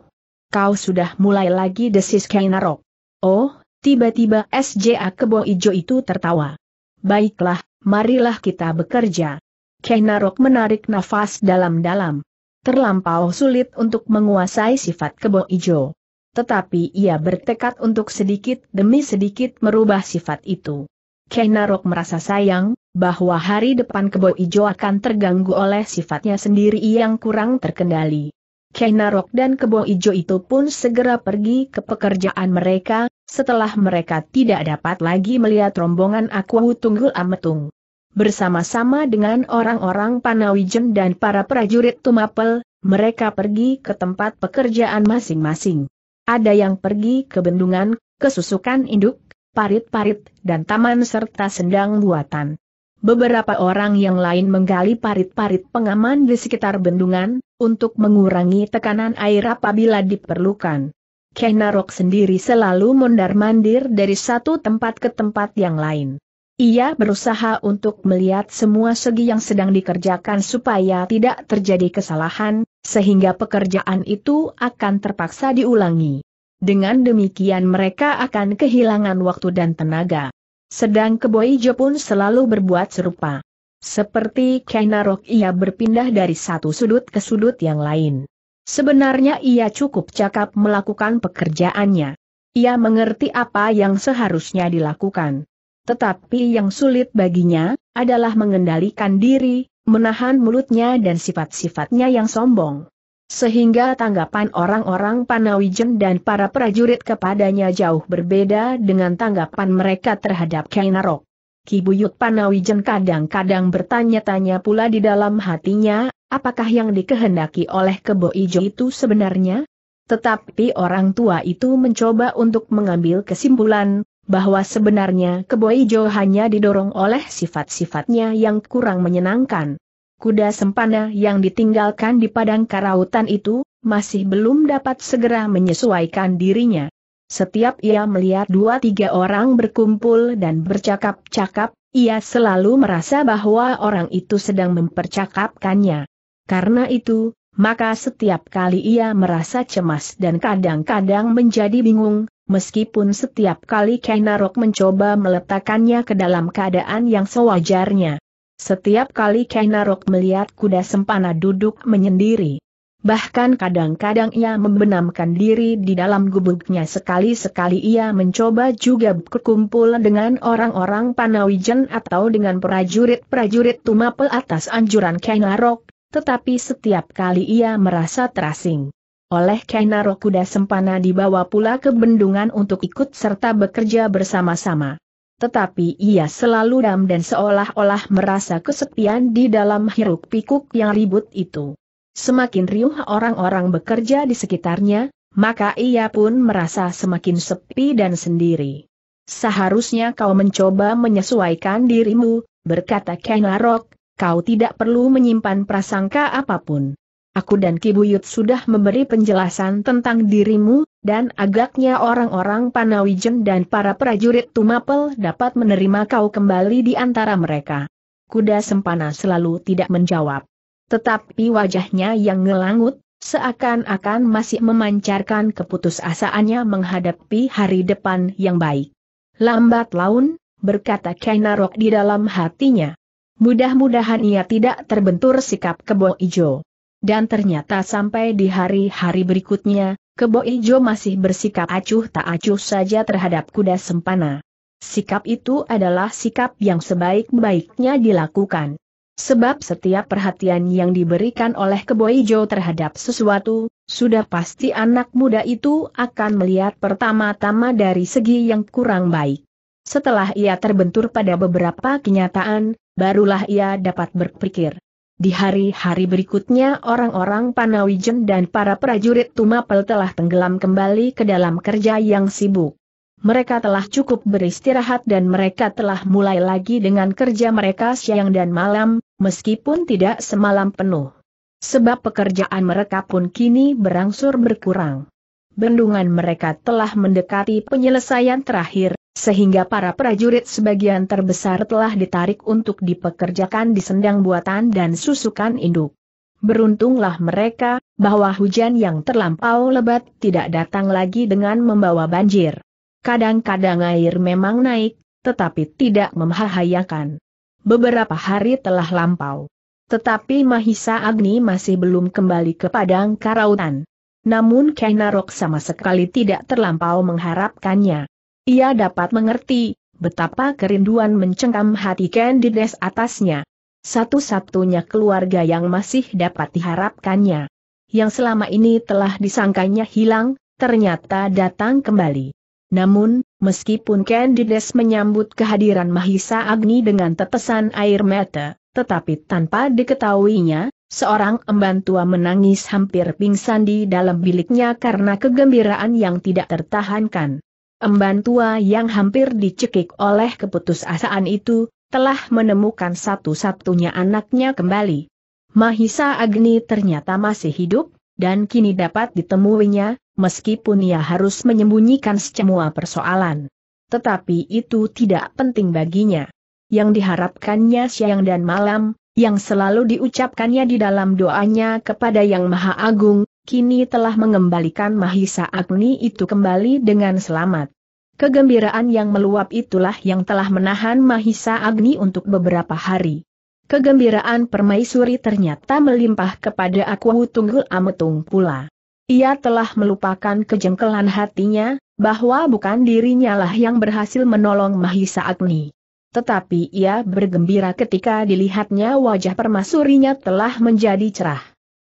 Kau sudah mulai lagi desis Kainarok. Oh, tiba-tiba SJA Kebo Ijo itu tertawa. Baiklah, marilah kita bekerja. Kenarok menarik nafas dalam-dalam. Terlampau sulit untuk menguasai sifat Kebo Ijo. Tetapi ia bertekad untuk sedikit demi sedikit merubah sifat itu. Kenarok merasa sayang, bahwa hari depan Kebo Ijo akan terganggu oleh sifatnya sendiri yang kurang terkendali. Kenarok dan Kebo Ijo itu pun segera pergi ke pekerjaan mereka, setelah mereka tidak dapat lagi melihat rombongan Aku Tunggul Ametung. Bersama-sama dengan orang-orang Panawijen dan para prajurit Tumapel, mereka pergi ke tempat pekerjaan masing-masing. Ada yang pergi ke bendungan, kesusukan induk, parit-parit, dan taman serta sendang buatan beberapa orang yang lain menggali parit-parit pengaman di sekitar bendungan, untuk mengurangi tekanan air apabila diperlukan. Kenarok sendiri selalu mondar-mandir dari satu tempat ke tempat yang lain. Ia berusaha untuk melihat semua segi yang sedang dikerjakan supaya tidak terjadi kesalahan, sehingga pekerjaan itu akan terpaksa diulangi. Dengan demikian mereka akan kehilangan waktu dan tenaga. Sedang Keboijo pun selalu berbuat serupa. Seperti Kainarok ia berpindah dari satu sudut ke sudut yang lain. Sebenarnya ia cukup cakap melakukan pekerjaannya. Ia mengerti apa yang seharusnya dilakukan. Tetapi yang sulit baginya, adalah mengendalikan diri, menahan mulutnya dan sifat-sifatnya yang sombong sehingga tanggapan orang-orang Panawijen dan para prajurit kepadanya jauh berbeda dengan tanggapan mereka terhadap Kainarok. Kibuyut Panawijen kadang-kadang bertanya-tanya pula di dalam hatinya, apakah yang dikehendaki oleh kebo ijo itu sebenarnya? Tetapi orang tua itu mencoba untuk mengambil kesimpulan, bahwa sebenarnya kebo ijo hanya didorong oleh sifat-sifatnya yang kurang menyenangkan kuda sempana yang ditinggalkan di padang karautan itu, masih belum dapat segera menyesuaikan dirinya. Setiap ia melihat dua tiga orang berkumpul dan bercakap-cakap, ia selalu merasa bahwa orang itu sedang mempercakapkannya. Karena itu, maka setiap kali ia merasa cemas dan kadang-kadang menjadi bingung, meskipun setiap kali Kainarok mencoba meletakkannya ke dalam keadaan yang sewajarnya. Setiap kali Kainarok melihat kuda sempana duduk menyendiri. Bahkan kadang-kadang ia membenamkan diri di dalam gubuknya sekali-sekali ia mencoba juga berkumpul dengan orang-orang Panawijen atau dengan prajurit-prajurit Tumapel atas anjuran Kainarok, tetapi setiap kali ia merasa terasing. Oleh Kainarok kuda sempana dibawa pula ke bendungan untuk ikut serta bekerja bersama-sama tetapi ia selalu dam dan seolah-olah merasa kesepian di dalam hiruk-pikuk yang ribut itu. Semakin riuh orang-orang bekerja di sekitarnya, maka ia pun merasa semakin sepi dan sendiri. Seharusnya kau mencoba menyesuaikan dirimu, berkata Kenarok, kau tidak perlu menyimpan prasangka apapun. Aku dan Kibuyut sudah memberi penjelasan tentang dirimu, dan agaknya orang-orang Panawijen dan para prajurit Tumapel dapat menerima kau kembali di antara mereka. Kuda Sempana selalu tidak menjawab. Tetapi wajahnya yang ngelangut, seakan-akan masih memancarkan keputusasaannya menghadapi hari depan yang baik. Lambat laun, berkata Kainarok di dalam hatinya. Mudah-mudahan ia tidak terbentur sikap kebo ijo. Dan ternyata sampai di hari-hari berikutnya, Kebo Ijo masih bersikap acuh tak acuh saja terhadap kuda sempana. Sikap itu adalah sikap yang sebaik-baiknya dilakukan. Sebab setiap perhatian yang diberikan oleh Kebo Ijo terhadap sesuatu, sudah pasti anak muda itu akan melihat pertama-tama dari segi yang kurang baik. Setelah ia terbentur pada beberapa kenyataan, barulah ia dapat berpikir. Di hari-hari berikutnya orang-orang Panawijen dan para prajurit Tumapel telah tenggelam kembali ke dalam kerja yang sibuk. Mereka telah cukup beristirahat dan mereka telah mulai lagi dengan kerja mereka siang dan malam, meskipun tidak semalam penuh. Sebab pekerjaan mereka pun kini berangsur berkurang. Bendungan mereka telah mendekati penyelesaian terakhir, sehingga para prajurit sebagian terbesar telah ditarik untuk dipekerjakan di sendang buatan dan susukan induk. Beruntunglah mereka, bahwa hujan yang terlampau lebat tidak datang lagi dengan membawa banjir. Kadang-kadang air memang naik, tetapi tidak membahayakan. Beberapa hari telah lampau. Tetapi Mahisa Agni masih belum kembali ke Padang Karautan. Namun Kainarok sama sekali tidak terlampau mengharapkannya. Ia dapat mengerti betapa kerinduan mencengkam hati Candides atasnya. Satu-satunya keluarga yang masih dapat diharapkannya. Yang selama ini telah disangkanya hilang, ternyata datang kembali. Namun, meskipun Candides menyambut kehadiran Mahisa Agni dengan tetesan air mata, tetapi tanpa diketahuinya, seorang emban tua menangis hampir pingsan di dalam biliknya karena kegembiraan yang tidak tertahankan. Emban tua yang hampir dicekik oleh keputusasaan itu, telah menemukan satu-satunya anaknya kembali. Mahisa Agni ternyata masih hidup, dan kini dapat ditemuinya, meskipun ia harus menyembunyikan semua persoalan. Tetapi itu tidak penting baginya. Yang diharapkannya siang dan malam, yang selalu diucapkannya di dalam doanya kepada Yang Maha Agung, kini telah mengembalikan Mahisa Agni itu kembali dengan selamat. Kegembiraan yang meluap itulah yang telah menahan Mahisa Agni untuk beberapa hari. Kegembiraan permaisuri ternyata melimpah kepada aku Tunggul Ametung pula. Ia telah melupakan kejengkelan hatinya, bahwa bukan dirinya lah yang berhasil menolong Mahisa Agni. Tetapi ia bergembira ketika dilihatnya wajah Permaisurinya telah menjadi cerah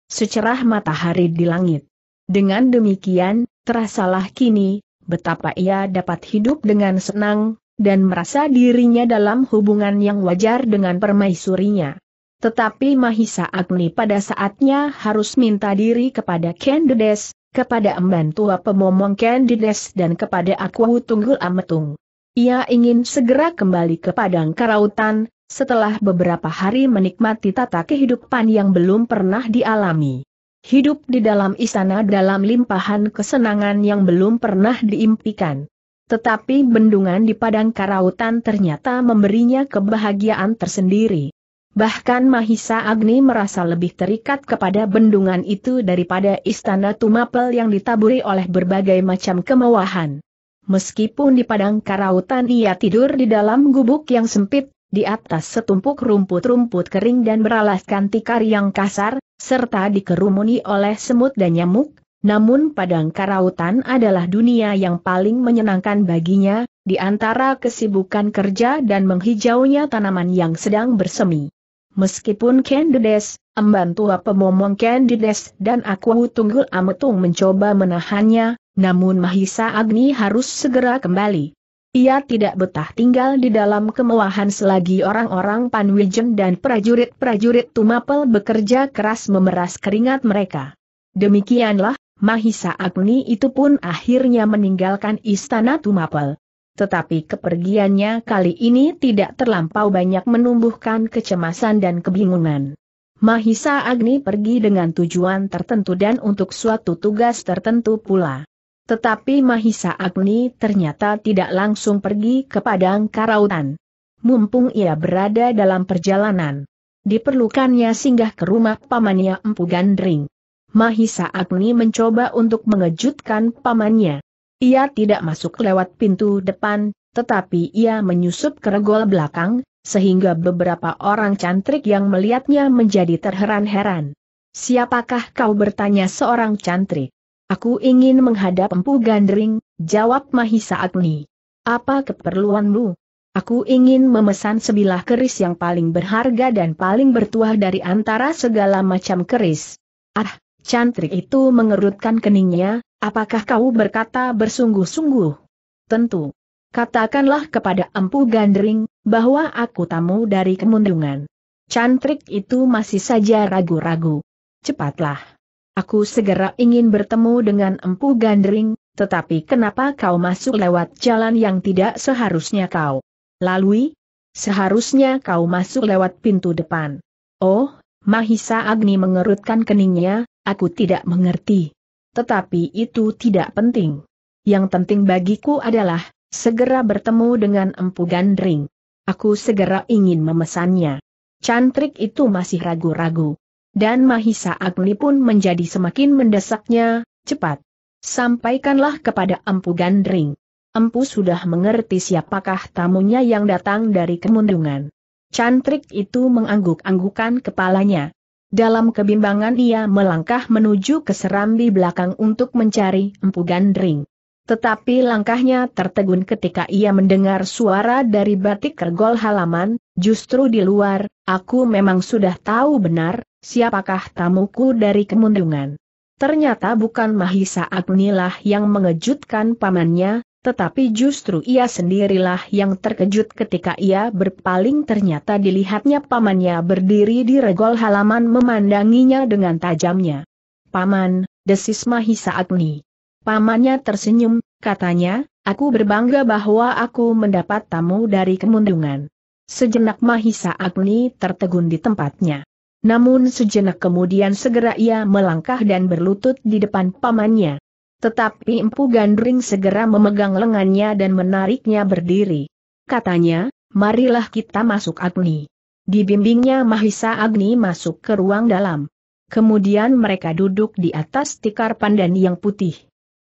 secerah matahari di langit. Dengan demikian, terasalah kini, betapa ia dapat hidup dengan senang, dan merasa dirinya dalam hubungan yang wajar dengan permaisurinya. Tetapi Mahisa Agni pada saatnya harus minta diri kepada Candides, kepada emban tua pemomong Candides dan kepada Aku Tunggul Ametung. Ia ingin segera kembali ke Padang Karautan, setelah beberapa hari menikmati tata kehidupan yang belum pernah dialami. Hidup di dalam istana dalam limpahan kesenangan yang belum pernah diimpikan. Tetapi bendungan di padang karautan ternyata memberinya kebahagiaan tersendiri. Bahkan Mahisa Agni merasa lebih terikat kepada bendungan itu daripada istana Tumapel yang ditaburi oleh berbagai macam kemewahan. Meskipun di padang karautan ia tidur di dalam gubuk yang sempit, di atas setumpuk rumput-rumput kering dan beralaskan tikar yang kasar, serta dikerumuni oleh semut dan nyamuk, namun padang karautan adalah dunia yang paling menyenangkan baginya, di antara kesibukan kerja dan menghijaunya tanaman yang sedang bersemi. Meskipun Candides, emban tua pemomong Candides dan aku tunggul ametung mencoba menahannya, namun Mahisa Agni harus segera kembali. Ia tidak betah tinggal di dalam kemewahan selagi orang-orang Panwijen dan prajurit-prajurit Tumapel bekerja keras memeras keringat mereka. Demikianlah, Mahisa Agni itu pun akhirnya meninggalkan istana Tumapel. Tetapi kepergiannya kali ini tidak terlampau banyak menumbuhkan kecemasan dan kebingungan. Mahisa Agni pergi dengan tujuan tertentu dan untuk suatu tugas tertentu pula. Tetapi Mahisa Agni ternyata tidak langsung pergi ke Padang Karautan. Mumpung ia berada dalam perjalanan. Diperlukannya singgah ke rumah pamannya Empu Gandring. Mahisa Agni mencoba untuk mengejutkan pamannya. Ia tidak masuk lewat pintu depan, tetapi ia menyusup ke regol belakang, sehingga beberapa orang cantrik yang melihatnya menjadi terheran-heran. Siapakah kau bertanya seorang cantrik? Aku ingin menghadap Empu Gandring, jawab Mahisa Agni. Apa keperluanmu? Aku ingin memesan sebilah keris yang paling berharga dan paling bertuah dari antara segala macam keris. Ah, cantrik itu mengerutkan keningnya, apakah kau berkata bersungguh-sungguh? Tentu. Katakanlah kepada Empu Gandring, bahwa aku tamu dari kemundungan. Cantrik itu masih saja ragu-ragu. Cepatlah. Aku segera ingin bertemu dengan Empu Gandring, tetapi kenapa kau masuk lewat jalan yang tidak seharusnya kau lalui? Seharusnya kau masuk lewat pintu depan. Oh, Mahisa Agni mengerutkan keningnya, aku tidak mengerti. Tetapi itu tidak penting. Yang penting bagiku adalah, segera bertemu dengan Empu Gandring. Aku segera ingin memesannya. Cantrik itu masih ragu-ragu dan Mahisa Agni pun menjadi semakin mendesaknya, cepat. Sampaikanlah kepada Empu Gandring. Empu sudah mengerti siapakah tamunya yang datang dari kemundungan. Cantrik itu mengangguk-anggukan kepalanya. Dalam kebimbangan ia melangkah menuju ke serambi belakang untuk mencari Empu Gandring. Tetapi langkahnya tertegun ketika ia mendengar suara dari batik kergol halaman, justru di luar, aku memang sudah tahu benar, siapakah tamuku dari kemundungan? Ternyata bukan Mahisa Agnilah yang mengejutkan pamannya, tetapi justru ia sendirilah yang terkejut ketika ia berpaling ternyata dilihatnya pamannya berdiri di regol halaman memandanginya dengan tajamnya. Paman, desis Mahisa Agni. Pamannya tersenyum, katanya, aku berbangga bahwa aku mendapat tamu dari kemundungan. Sejenak Mahisa Agni tertegun di tempatnya. Namun sejenak kemudian segera ia melangkah dan berlutut di depan pamannya. Tetapi Empu Gandring segera memegang lengannya dan menariknya berdiri. Katanya, marilah kita masuk Agni. Dibimbingnya Mahisa Agni masuk ke ruang dalam. Kemudian mereka duduk di atas tikar pandan yang putih.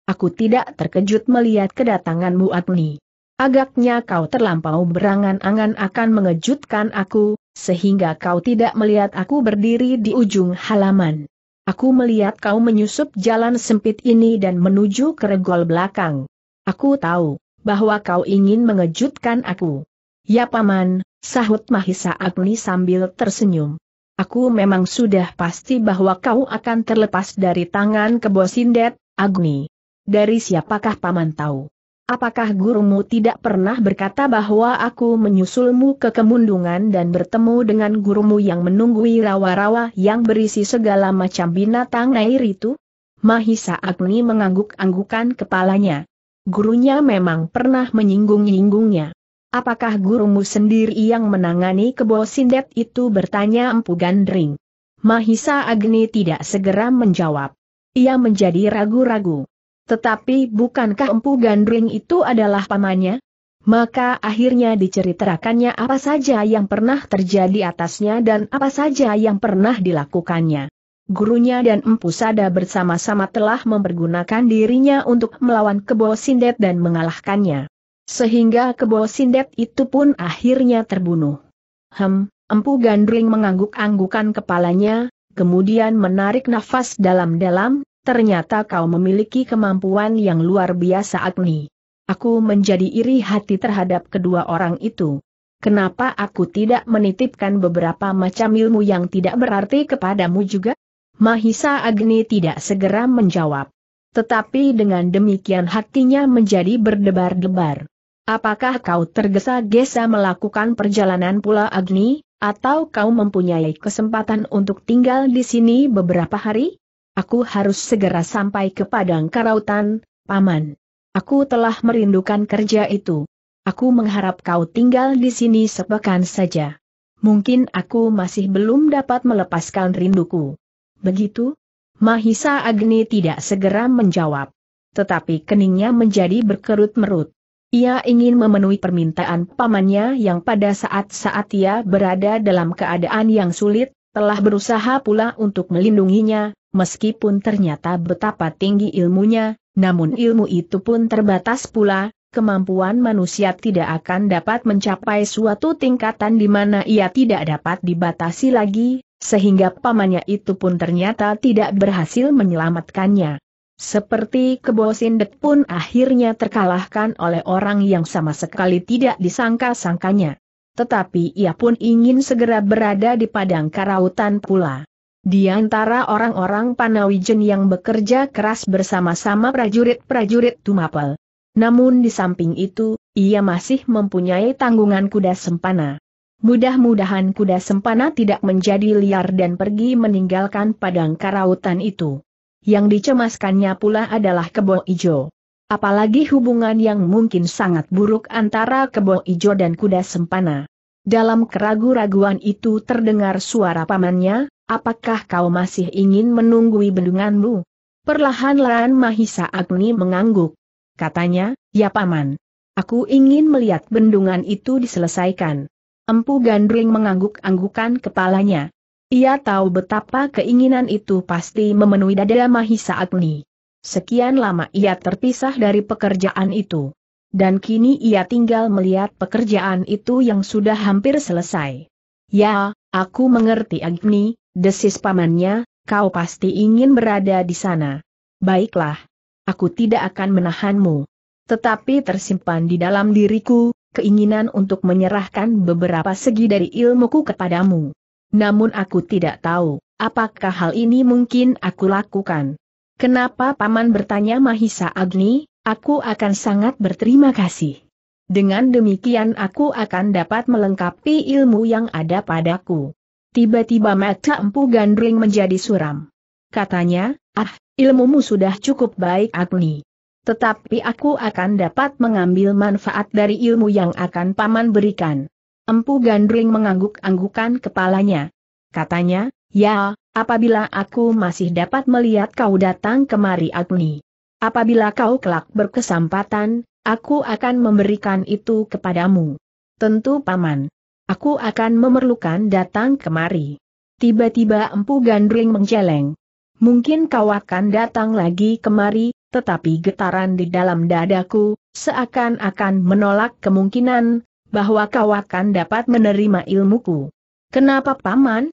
Aku tidak terkejut melihat kedatanganmu Agni. Agaknya kau terlampau berangan-angan akan mengejutkan aku, sehingga kau tidak melihat aku berdiri di ujung halaman. Aku melihat kau menyusup jalan sempit ini dan menuju ke regol belakang. Aku tahu bahwa kau ingin mengejutkan aku. Ya paman, sahut Mahisa Agni sambil tersenyum. Aku memang sudah pasti bahwa kau akan terlepas dari tangan kebosindet, Agni. Dari siapakah paman tahu? Apakah gurumu tidak pernah berkata bahwa aku menyusulmu ke kemundungan dan bertemu dengan gurumu yang menunggui rawa-rawa yang berisi segala macam binatang air itu? Mahisa Agni mengangguk-anggukan kepalanya. Gurunya memang pernah menyinggung-nyinggungnya. Apakah gurumu sendiri yang menangani kebo sindet itu bertanya Empu Gandring. Mahisa Agni tidak segera menjawab. Ia menjadi ragu-ragu. Tetapi bukankah Empu Gandring itu adalah pamannya? Maka akhirnya diceritakannya apa saja yang pernah terjadi atasnya dan apa saja yang pernah dilakukannya. Gurunya dan Empu Sada bersama-sama telah mempergunakan dirinya untuk melawan Kebo Sindet dan mengalahkannya. Sehingga Kebo Sindet itu pun akhirnya terbunuh. Hem, Empu Gandring mengangguk-anggukan kepalanya, kemudian menarik nafas dalam-dalam, ternyata kau memiliki kemampuan yang luar biasa Agni. Aku menjadi iri hati terhadap kedua orang itu. Kenapa aku tidak menitipkan beberapa macam ilmu yang tidak berarti kepadamu juga? Mahisa Agni tidak segera menjawab. Tetapi dengan demikian hatinya menjadi berdebar-debar. Apakah kau tergesa-gesa melakukan perjalanan pula Agni, atau kau mempunyai kesempatan untuk tinggal di sini beberapa hari? Aku harus segera sampai ke Padang Karautan, Paman. Aku telah merindukan kerja itu. Aku mengharap kau tinggal di sini sepekan saja. Mungkin aku masih belum dapat melepaskan rinduku. Begitu? Mahisa Agni tidak segera menjawab. Tetapi keningnya menjadi berkerut merut. Ia ingin memenuhi permintaan pamannya yang pada saat-saat ia berada dalam keadaan yang sulit, telah berusaha pula untuk melindunginya, meskipun ternyata betapa tinggi ilmunya, namun ilmu itu pun terbatas pula, kemampuan manusia tidak akan dapat mencapai suatu tingkatan di mana ia tidak dapat dibatasi lagi, sehingga pamannya itu pun ternyata tidak berhasil menyelamatkannya. Seperti kebosindet pun akhirnya terkalahkan oleh orang yang sama sekali tidak disangka-sangkanya. Tetapi ia pun ingin segera berada di padang karautan pula. Di antara orang-orang Panawijen yang bekerja keras bersama-sama prajurit-prajurit Tumapel. Namun di samping itu, ia masih mempunyai tanggungan kuda sempana. Mudah-mudahan kuda sempana tidak menjadi liar dan pergi meninggalkan padang karautan itu. Yang dicemaskannya pula adalah kebo ijo. Apalagi hubungan yang mungkin sangat buruk antara kebo ijo dan kuda sempana. Dalam keragu-raguan itu terdengar suara pamannya, apakah kau masih ingin menunggui bendunganmu? Perlahan-lahan Mahisa Agni mengangguk. Katanya, ya paman. Aku ingin melihat bendungan itu diselesaikan. Empu Gandring mengangguk-anggukan kepalanya. Ia tahu betapa keinginan itu pasti memenuhi dada Mahisa Agni. Sekian lama ia terpisah dari pekerjaan itu. Dan kini ia tinggal melihat pekerjaan itu yang sudah hampir selesai. Ya, aku mengerti Agni, desis pamannya, kau pasti ingin berada di sana. Baiklah. Aku tidak akan menahanmu. Tetapi tersimpan di dalam diriku, keinginan untuk menyerahkan beberapa segi dari ilmuku kepadamu. Namun aku tidak tahu, apakah hal ini mungkin aku lakukan. Kenapa Paman bertanya Mahisa Agni, aku akan sangat berterima kasih. Dengan demikian aku akan dapat melengkapi ilmu yang ada padaku. Tiba-tiba mata empu gandring menjadi suram. Katanya, ah, ilmumu sudah cukup baik Agni. Tetapi aku akan dapat mengambil manfaat dari ilmu yang akan paman berikan. Empu gandring mengangguk-anggukan kepalanya. Katanya, ya, apabila aku masih dapat melihat kau datang kemari Agni. Apabila kau kelak berkesempatan, aku akan memberikan itu kepadamu. Tentu paman. Aku akan memerlukan datang kemari. Tiba-tiba Empu Gandring menjeleng. Mungkin kau akan datang lagi kemari, tetapi getaran di dalam dadaku, seakan-akan menolak kemungkinan, bahwa kau akan dapat menerima ilmuku. Kenapa paman?